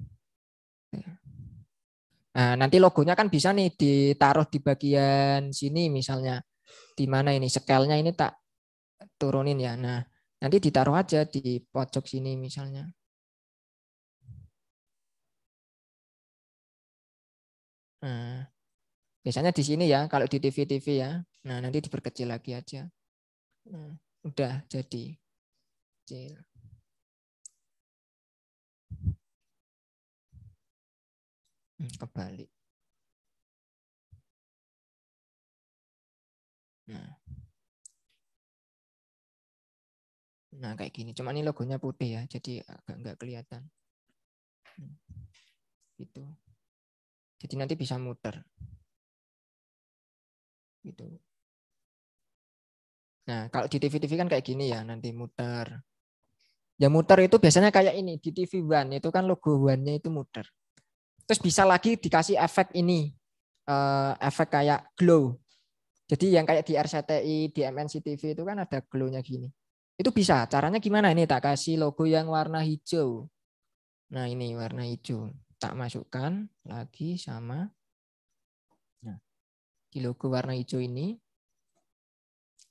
Nah, nanti logonya kan bisa nih ditaruh di bagian sini misalnya. Di mana ini scale-nya ini tak turunin ya. Nah, nanti ditaruh aja di pojok sini misalnya. Nah, biasanya di sini ya, kalau di TV-TV ya. Nah, nanti diperkecil lagi aja. Nah, udah jadi. Kecil. Hmm, kebalik. Nah. Nah, kayak gini. Cuma ini logonya putih ya, jadi agak nggak kelihatan. Hmm. Gitu. Jadi nanti bisa muter. Gitu. Nah, kalau di TV-TV kan kayak gini ya, nanti muter. Ya muter itu biasanya kayak ini, di TV One itu kan logo One-nya itu muter. Terus bisa lagi dikasih efek ini, eh, efek kayak glow. Jadi yang kayak di RCTI, di MNCTV itu kan ada glow-nya gini. Itu bisa. Caranya gimana ini? Tak kasih logo yang warna hijau. Nah ini warna hijau. Tak masukkan lagi sama. Nah, di logo warna hijau ini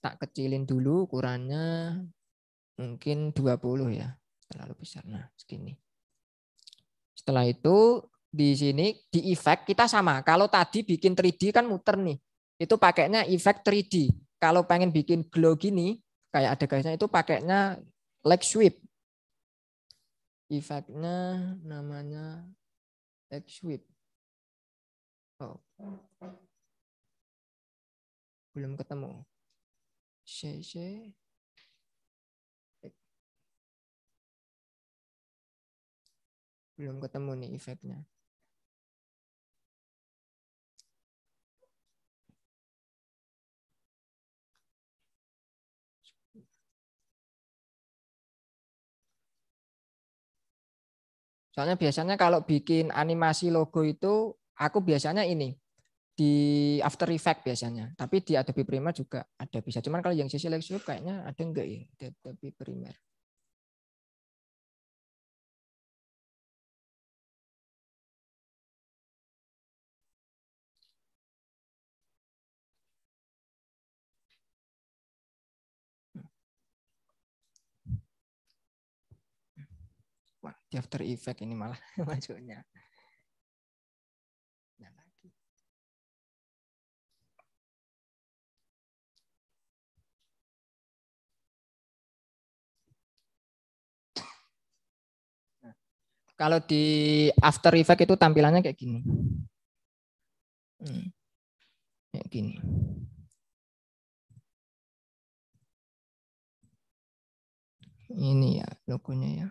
tak kecilin dulu ukurannya mungkin 20 ya terlalu besar nah segini setelah itu di sini di effect kita sama. Kalau tadi bikin 3D kan muter nih. Itu pakainya effect 3D. Kalau pengen bikin glow gini, kayak ada guysnya itu pakainya leg sweep. Efeknya namanya leg sweep. Oh. Belum ketemu. CC belum ketemu nih efeknya. Soalnya biasanya kalau bikin animasi logo itu aku biasanya ini di After Effect biasanya, tapi di Adobe Premiere juga ada bisa. Cuman kalau yang CC Lightroom kayaknya ada enggak ya di Adobe Premiere. di After Effect ini malah masuknya. Nah, nah, kalau di After Effect itu tampilannya kayak gini. Hmm. Kayak gini. Ini ya logonya ya.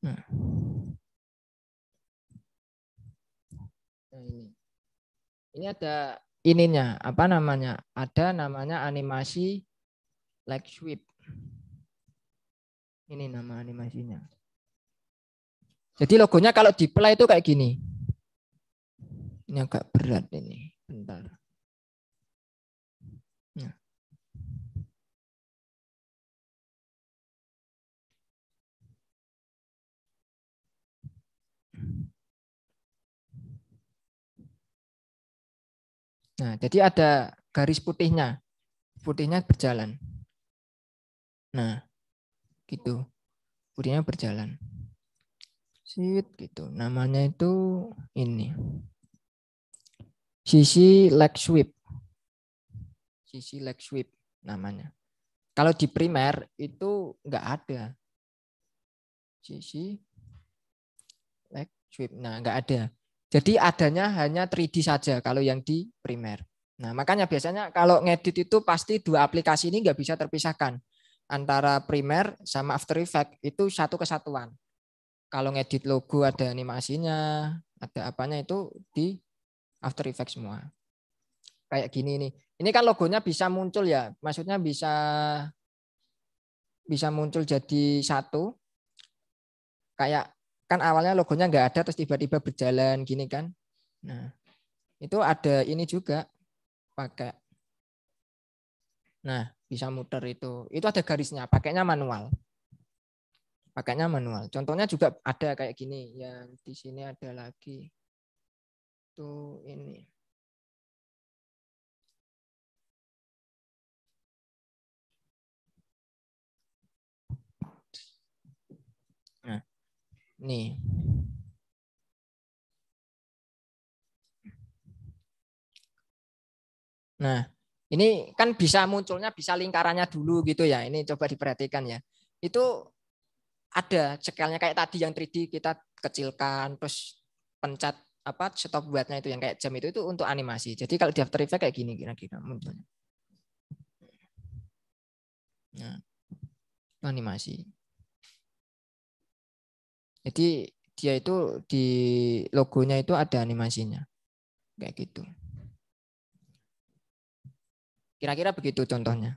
Nah. ini. Ini ada ininya, apa namanya? Ada namanya animasi leg sweep. Ini nama animasinya. Jadi logonya kalau di play itu kayak gini. Ini agak berat ini. Bentar. Ya. Nah. jadi ada garis putihnya. Putihnya berjalan. Nah, gitu. Putihnya berjalan. Sit gitu. Namanya itu ini. Sisi leg sweep. Sisi leg sweep namanya. Kalau di primer itu enggak ada. Sisi leg sweep. Nah, enggak ada. Jadi adanya hanya 3D saja kalau yang di primer. Nah, makanya biasanya kalau ngedit itu pasti dua aplikasi ini enggak bisa terpisahkan. Antara primer sama After effect itu satu kesatuan. Kalau ngedit logo ada animasinya, ada apanya itu di After Effects semua. Kayak gini ini Ini kan logonya bisa muncul ya. Maksudnya bisa bisa muncul jadi satu. Kayak kan awalnya logonya nggak ada terus tiba-tiba berjalan gini kan. Nah, itu ada ini juga pakai. Nah, bisa muter itu. Itu ada garisnya, pakainya manual. Pakainya manual. Contohnya juga ada kayak gini. Yang di sini ada lagi waktu ini. Nah, nih. Nah, ini kan bisa munculnya bisa lingkarannya dulu gitu ya. Ini coba diperhatikan ya. Itu ada cekelnya kayak tadi yang 3D kita kecilkan terus pencet apa stop buatnya itu yang kayak jam itu itu untuk animasi. Jadi kalau di After Effects kayak gini kira-kira munculnya. Nah, animasi. Jadi dia itu di logonya itu ada animasinya. Kayak gitu. Kira-kira begitu contohnya.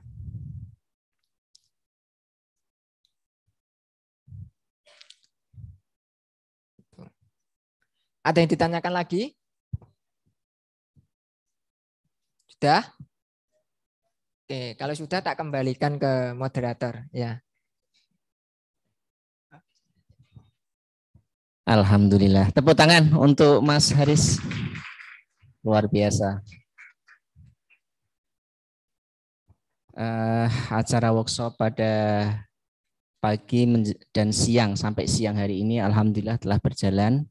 Ada yang ditanyakan lagi? Sudah? Oke, kalau sudah tak kembalikan ke moderator ya. Alhamdulillah. Tepuk tangan untuk Mas Haris. Luar biasa. Uh, acara workshop pada pagi dan siang sampai siang hari ini alhamdulillah telah berjalan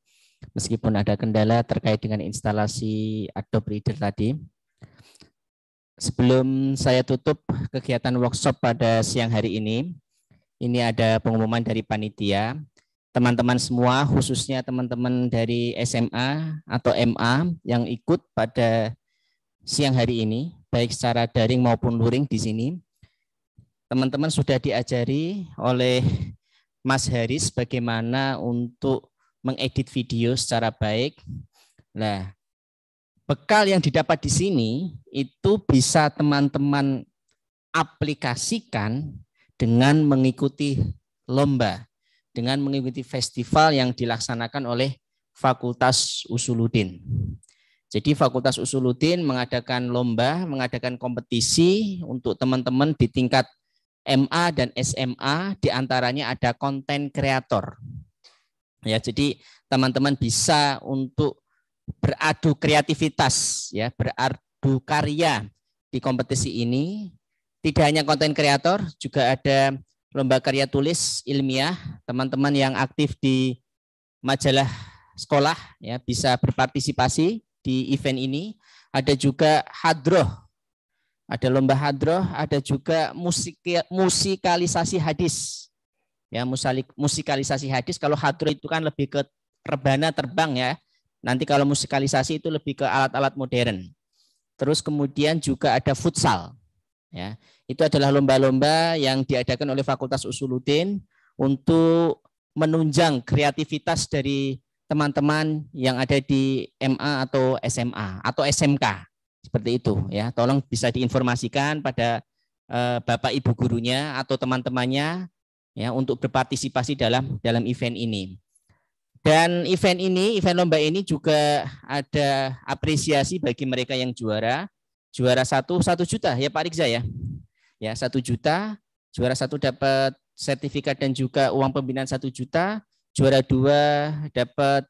meskipun ada kendala terkait dengan instalasi Adobe Reader tadi. Sebelum saya tutup kegiatan workshop pada siang hari ini, ini ada pengumuman dari panitia. Teman-teman semua, khususnya teman-teman dari SMA atau MA yang ikut pada siang hari ini, baik secara daring maupun luring di sini, teman-teman sudah diajari oleh Mas Haris bagaimana untuk mengedit video secara baik. Nah, bekal yang didapat di sini itu bisa teman-teman aplikasikan dengan mengikuti lomba, dengan mengikuti festival yang dilaksanakan oleh Fakultas Usuludin. Jadi Fakultas Usuludin mengadakan lomba, mengadakan kompetisi untuk teman-teman di tingkat MA dan SMA, diantaranya ada konten kreator. Ya, jadi teman-teman bisa untuk beradu kreativitas ya, beradu karya di kompetisi ini. Tidak hanya konten kreator, juga ada lomba karya tulis ilmiah. Teman-teman yang aktif di majalah sekolah ya bisa berpartisipasi di event ini. Ada juga hadroh, ada lomba hadroh, ada juga musik musikalisasi hadis ya musalik, musikalisasi hadis kalau hadro itu kan lebih ke rebana terbang ya nanti kalau musikalisasi itu lebih ke alat-alat modern terus kemudian juga ada futsal ya itu adalah lomba-lomba yang diadakan oleh Fakultas Usuluddin untuk menunjang kreativitas dari teman-teman yang ada di MA atau SMA atau SMK seperti itu ya tolong bisa diinformasikan pada eh, Bapak Ibu gurunya atau teman-temannya ya untuk berpartisipasi dalam dalam event ini. Dan event ini, event lomba ini juga ada apresiasi bagi mereka yang juara. Juara satu, satu juta ya Pak Rikza ya. Ya satu juta, juara satu dapat sertifikat dan juga uang pembinaan satu juta. Juara dua dapat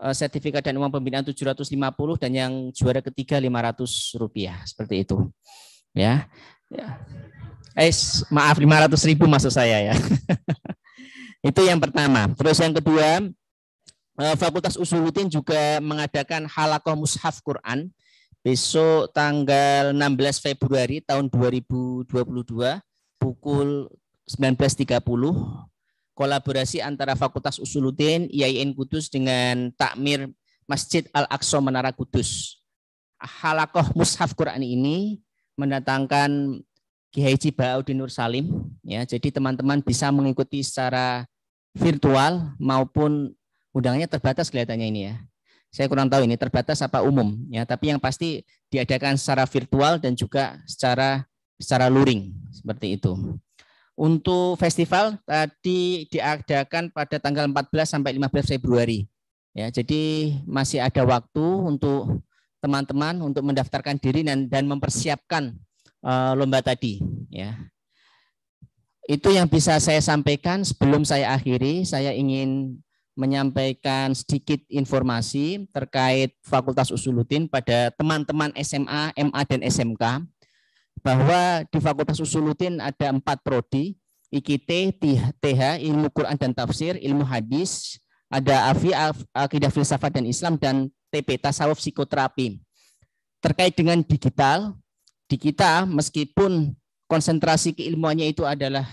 eh, sertifikat dan uang pembinaan tujuh ratus lima puluh dan yang juara ketiga lima ratus rupiah seperti itu. Ya. ya eh maaf 500 ribu maksud saya ya. itu yang pertama. Terus yang kedua, eh, Fakultas Usuluddin juga mengadakan halakoh mushaf Quran besok tanggal 16 Februari tahun 2022 pukul 19.30 kolaborasi antara Fakultas Usuluddin IAIN Kudus dengan takmir Masjid Al-Aqsa Menara Kudus. Halakoh Mushaf Quran ini mendatangkan Kiai Cibaudin Nur Salim. Ya, jadi teman-teman bisa mengikuti secara virtual maupun undangannya terbatas kelihatannya ini ya. Saya kurang tahu ini terbatas apa umum ya, tapi yang pasti diadakan secara virtual dan juga secara secara luring seperti itu. Untuk festival tadi diadakan pada tanggal 14 sampai 15 Februari. Ya, jadi masih ada waktu untuk teman-teman untuk mendaftarkan diri dan, dan mempersiapkan Eh, lomba tadi ya. Itu yang bisa saya sampaikan sebelum saya akhiri, saya ingin menyampaikan sedikit informasi terkait Fakultas Usuluddin pada teman-teman SMA, MA dan SMK bahwa di Fakultas Usuluddin ada empat prodi IKT, TH, ilmu Quran dan tafsir, ilmu hadis, ada AFI, akidah filsafat dan Islam dan TP tasawuf psikoterapi. Terkait dengan digital, di kita meskipun konsentrasi keilmuannya itu adalah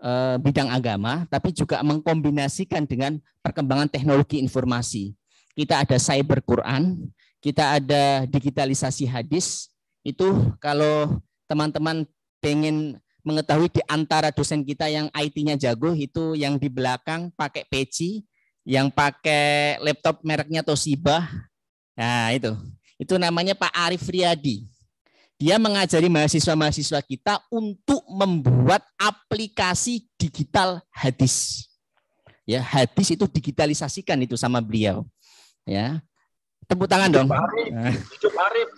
eh, bidang agama, tapi juga mengkombinasikan dengan perkembangan teknologi informasi. Kita ada cyber Quran, kita ada digitalisasi hadis. Itu kalau teman-teman pengen mengetahui di antara dosen kita yang IT-nya jago itu yang di belakang pakai peci, yang pakai laptop mereknya Toshiba. Nah, itu. Itu namanya Pak Arif Riyadi. Dia mengajari mahasiswa-mahasiswa kita untuk membuat aplikasi digital hadis. Ya, hadis itu digitalisasikan itu sama beliau. Ya. Tepuk tangan dong. Arif, ya. hidup Arif.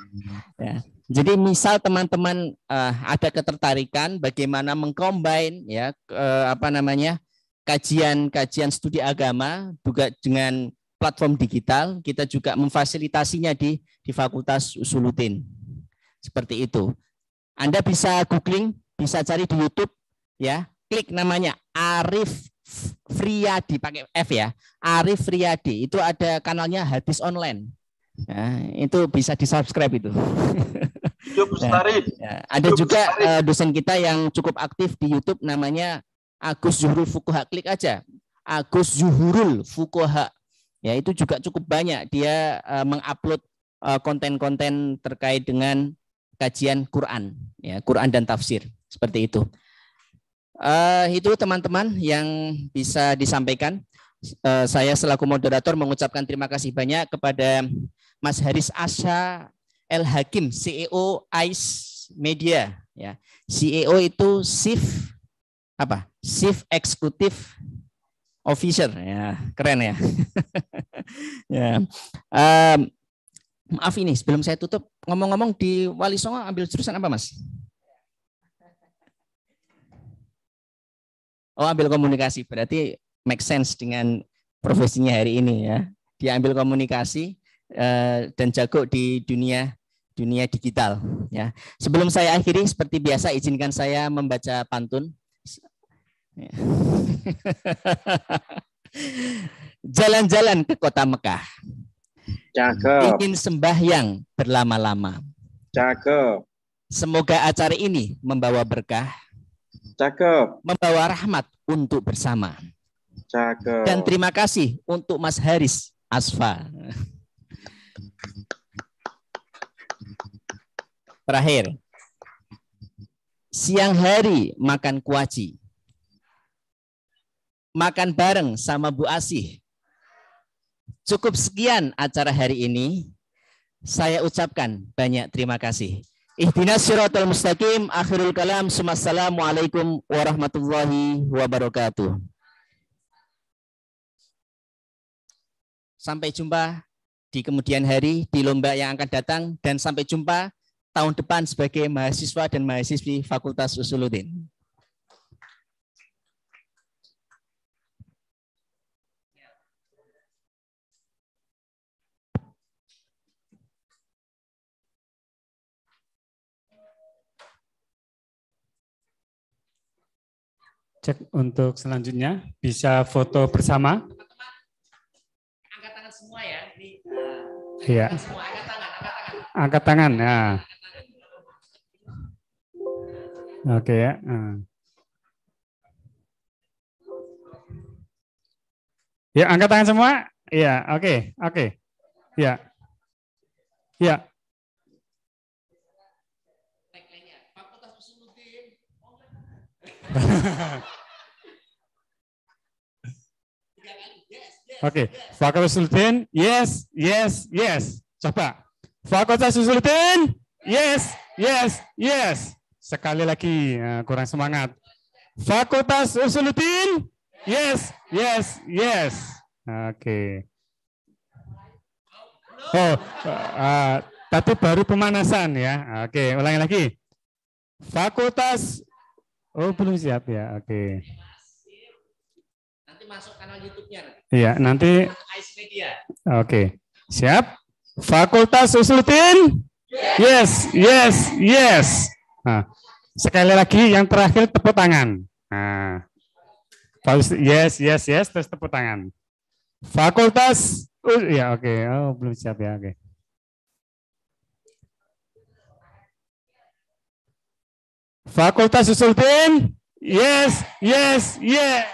Ya. Jadi misal teman-teman uh, ada ketertarikan bagaimana mengcombine ya uh, apa namanya kajian-kajian studi agama juga dengan platform digital, kita juga memfasilitasinya di di Fakultas Usulutin seperti itu. Anda bisa googling, bisa cari di YouTube ya. Klik namanya Arif Friadi pakai F ya. Arif Friadi itu ada kanalnya Hadis Online. Ya, itu bisa di-subscribe itu. ya. Ada juga uh, dosen kita yang cukup aktif di YouTube namanya Agus Zuhrul Fukuha. Klik aja Agus Zuhrul Fukuha. Ya, itu juga cukup banyak dia uh, mengupload konten-konten terkait dengan kajian Quran, ya Quran dan tafsir seperti itu. Uh, itu teman-teman yang bisa disampaikan. Uh, saya selaku moderator mengucapkan terima kasih banyak kepada Mas Haris Asha El Hakim, CEO ICE Media. Ya. CEO itu Chief apa? Chief Executive Officer. Ya, keren ya. ya. Um, maaf ini sebelum saya tutup, Ngomong-ngomong di Wali Songo ambil jurusan apa, Mas? Oh, ambil komunikasi. Berarti make sense dengan profesinya hari ini ya. Dia ambil komunikasi eh, dan jago di dunia dunia digital ya. Sebelum saya akhiri seperti biasa izinkan saya membaca pantun. Ya. Jalan-jalan ke kota Mekah Cakep. Ingin sembahyang berlama-lama. Cakep. Semoga acara ini membawa berkah. Cakep. Membawa rahmat untuk bersama. Cakep. Dan terima kasih untuk Mas Haris Asfa. Terakhir. Siang hari makan kuaci. Makan bareng sama Bu Asih. Cukup sekian acara hari ini. Saya ucapkan banyak terima kasih. Ihdinas syiratal mustaqim akhirul kalam. Assalamualaikum warahmatullahi wabarakatuh. Sampai jumpa di kemudian hari di lomba yang akan datang dan sampai jumpa tahun depan sebagai mahasiswa dan mahasiswi Fakultas Usuluddin. cek untuk selanjutnya bisa foto bersama. angkat tangan semua ya. Eh, iya. Angkat tangan, angkat tangan. ya. Oke ya. Hmm. Ya, angkat tangan semua. Iya, oke, okay, oke. Okay. Ya. Ya. Oke, Fakultas Sultan, yes, yes, yes. Coba. Fakultas Sultan, yes, yes, yes. Sekali lagi, ya, kurang semangat. Fakultas Usulutin, yes, yes, yes. Oke. Okay. Oh, uh, tapi baru pemanasan ya. Oke, okay, ulangi lagi. Fakultas, oh belum siap ya. Oke. Okay. Nanti masuk kanal YouTube-nya. Iya, nanti. Oke, okay. siap. Fakultas Uslutin? Yes, yes, yes. Nah, sekali lagi yang terakhir tepuk tangan. Nah, yes, yes, yes, terus tepuk tangan. Fakultas, uh, ya oke, okay. oh, belum siap ya, oke. Okay. Fakultas Usuluddin, yes, yes, yes.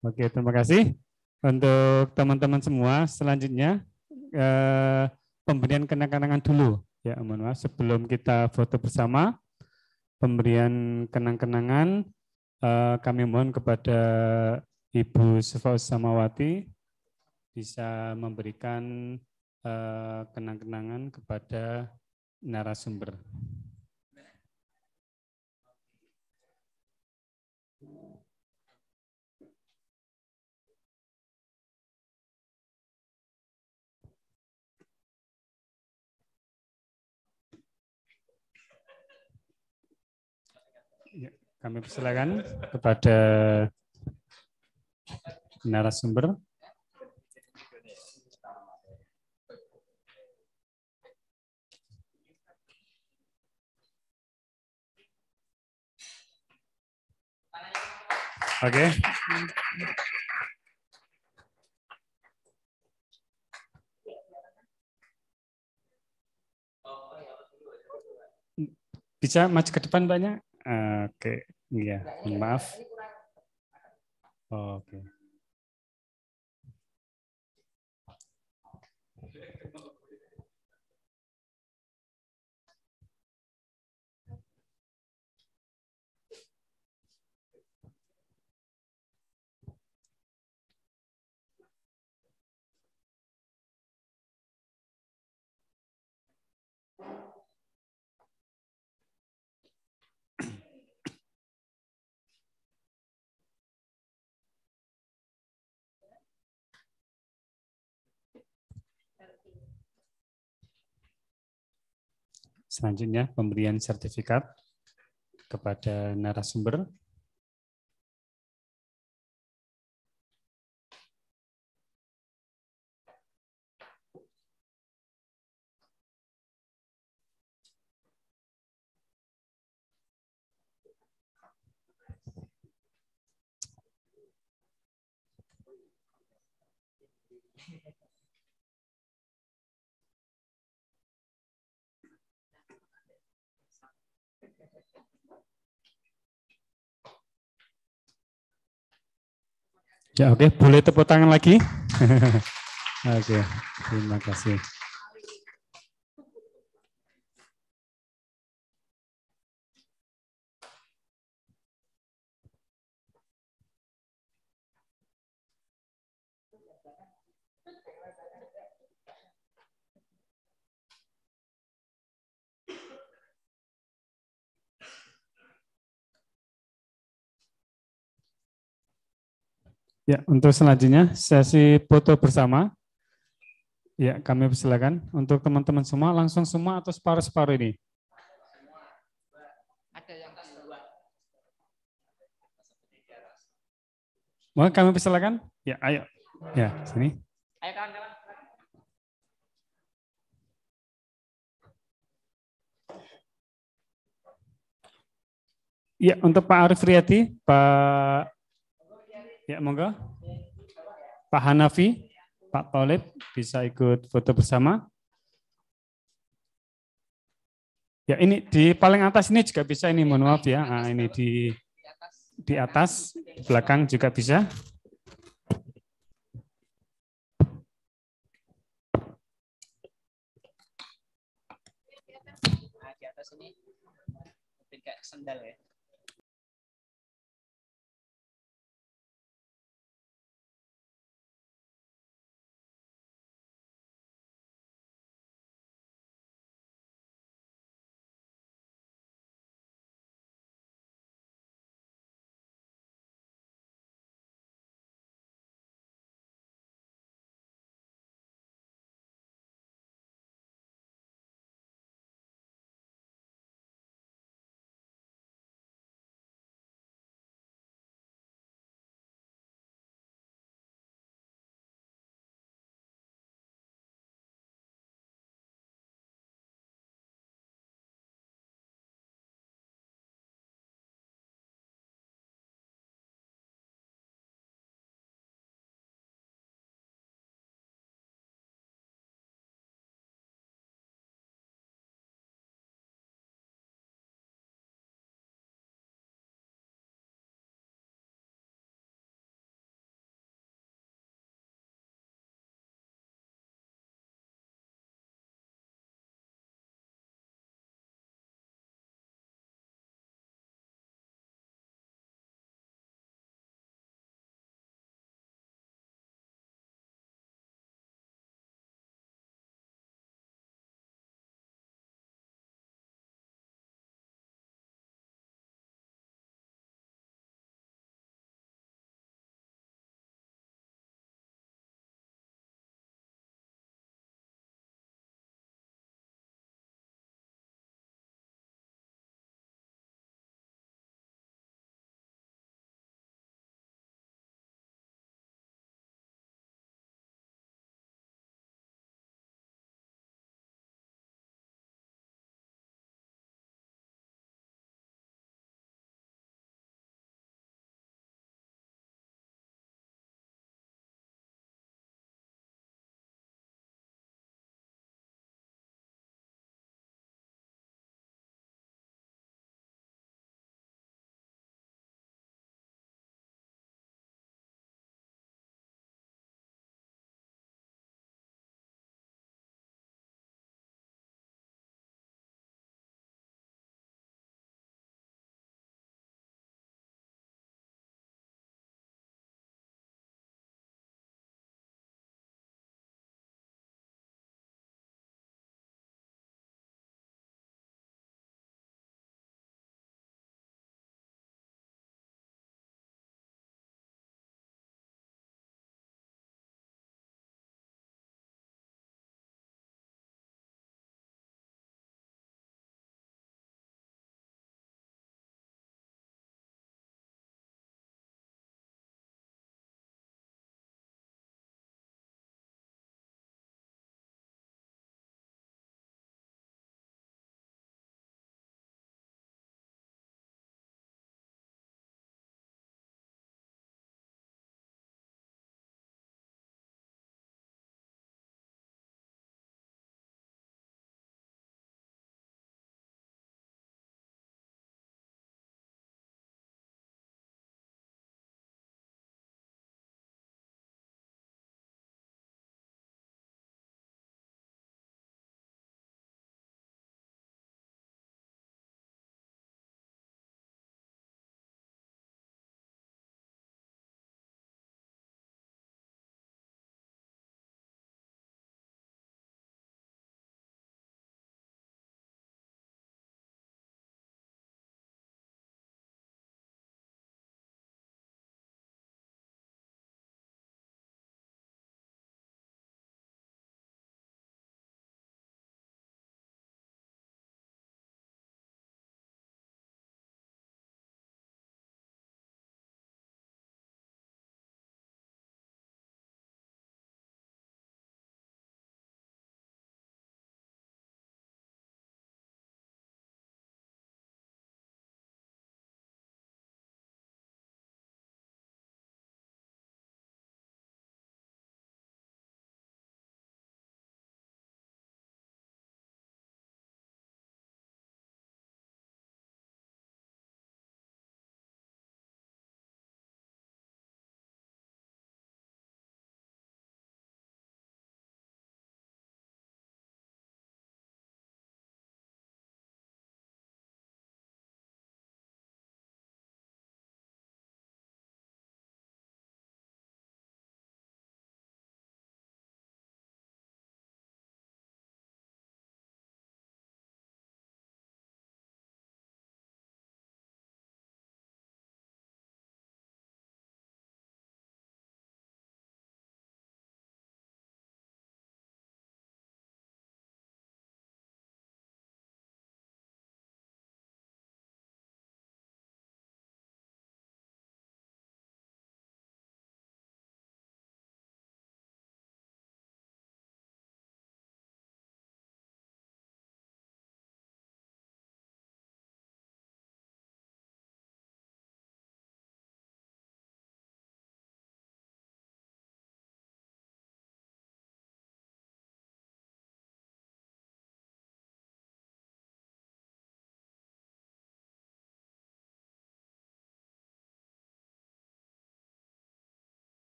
Oke, terima kasih. Untuk teman-teman semua, selanjutnya eh, pemberian kenang-kenangan dulu. Ya, mohon maaf, sebelum kita foto bersama, pemberian kenang-kenangan, eh, kami mohon kepada Ibu Sufa Samawati bisa memberikan eh, kenang-kenangan kepada narasumber. Kami persilakan kepada narasumber. Oke. Okay. Bisa maju ke depan banyak. Oke, okay. iya, maaf. Oke. Okay. Selanjutnya pemberian sertifikat kepada narasumber Ya, oke, okay. boleh tepuk tangan lagi? oke, okay. terima kasih. Ya, untuk selanjutnya sesi foto bersama. Ya, kami persilakan untuk teman-teman semua langsung semua atau separuh-separuh ini. Ada Mau kami persilakan? Ya, ayo. Ya, sini. Ayo kawan-kawan. Ya, untuk Pak Arif Riyadi, Pak Ya, monggo. Pak Hanafi, Pak Paulit bisa ikut foto bersama. Ya, ini di paling atas ini juga bisa ini, mohon maaf ya. Nah, ini di di atas, di belakang juga bisa. Di atas ini kayak sendal ya.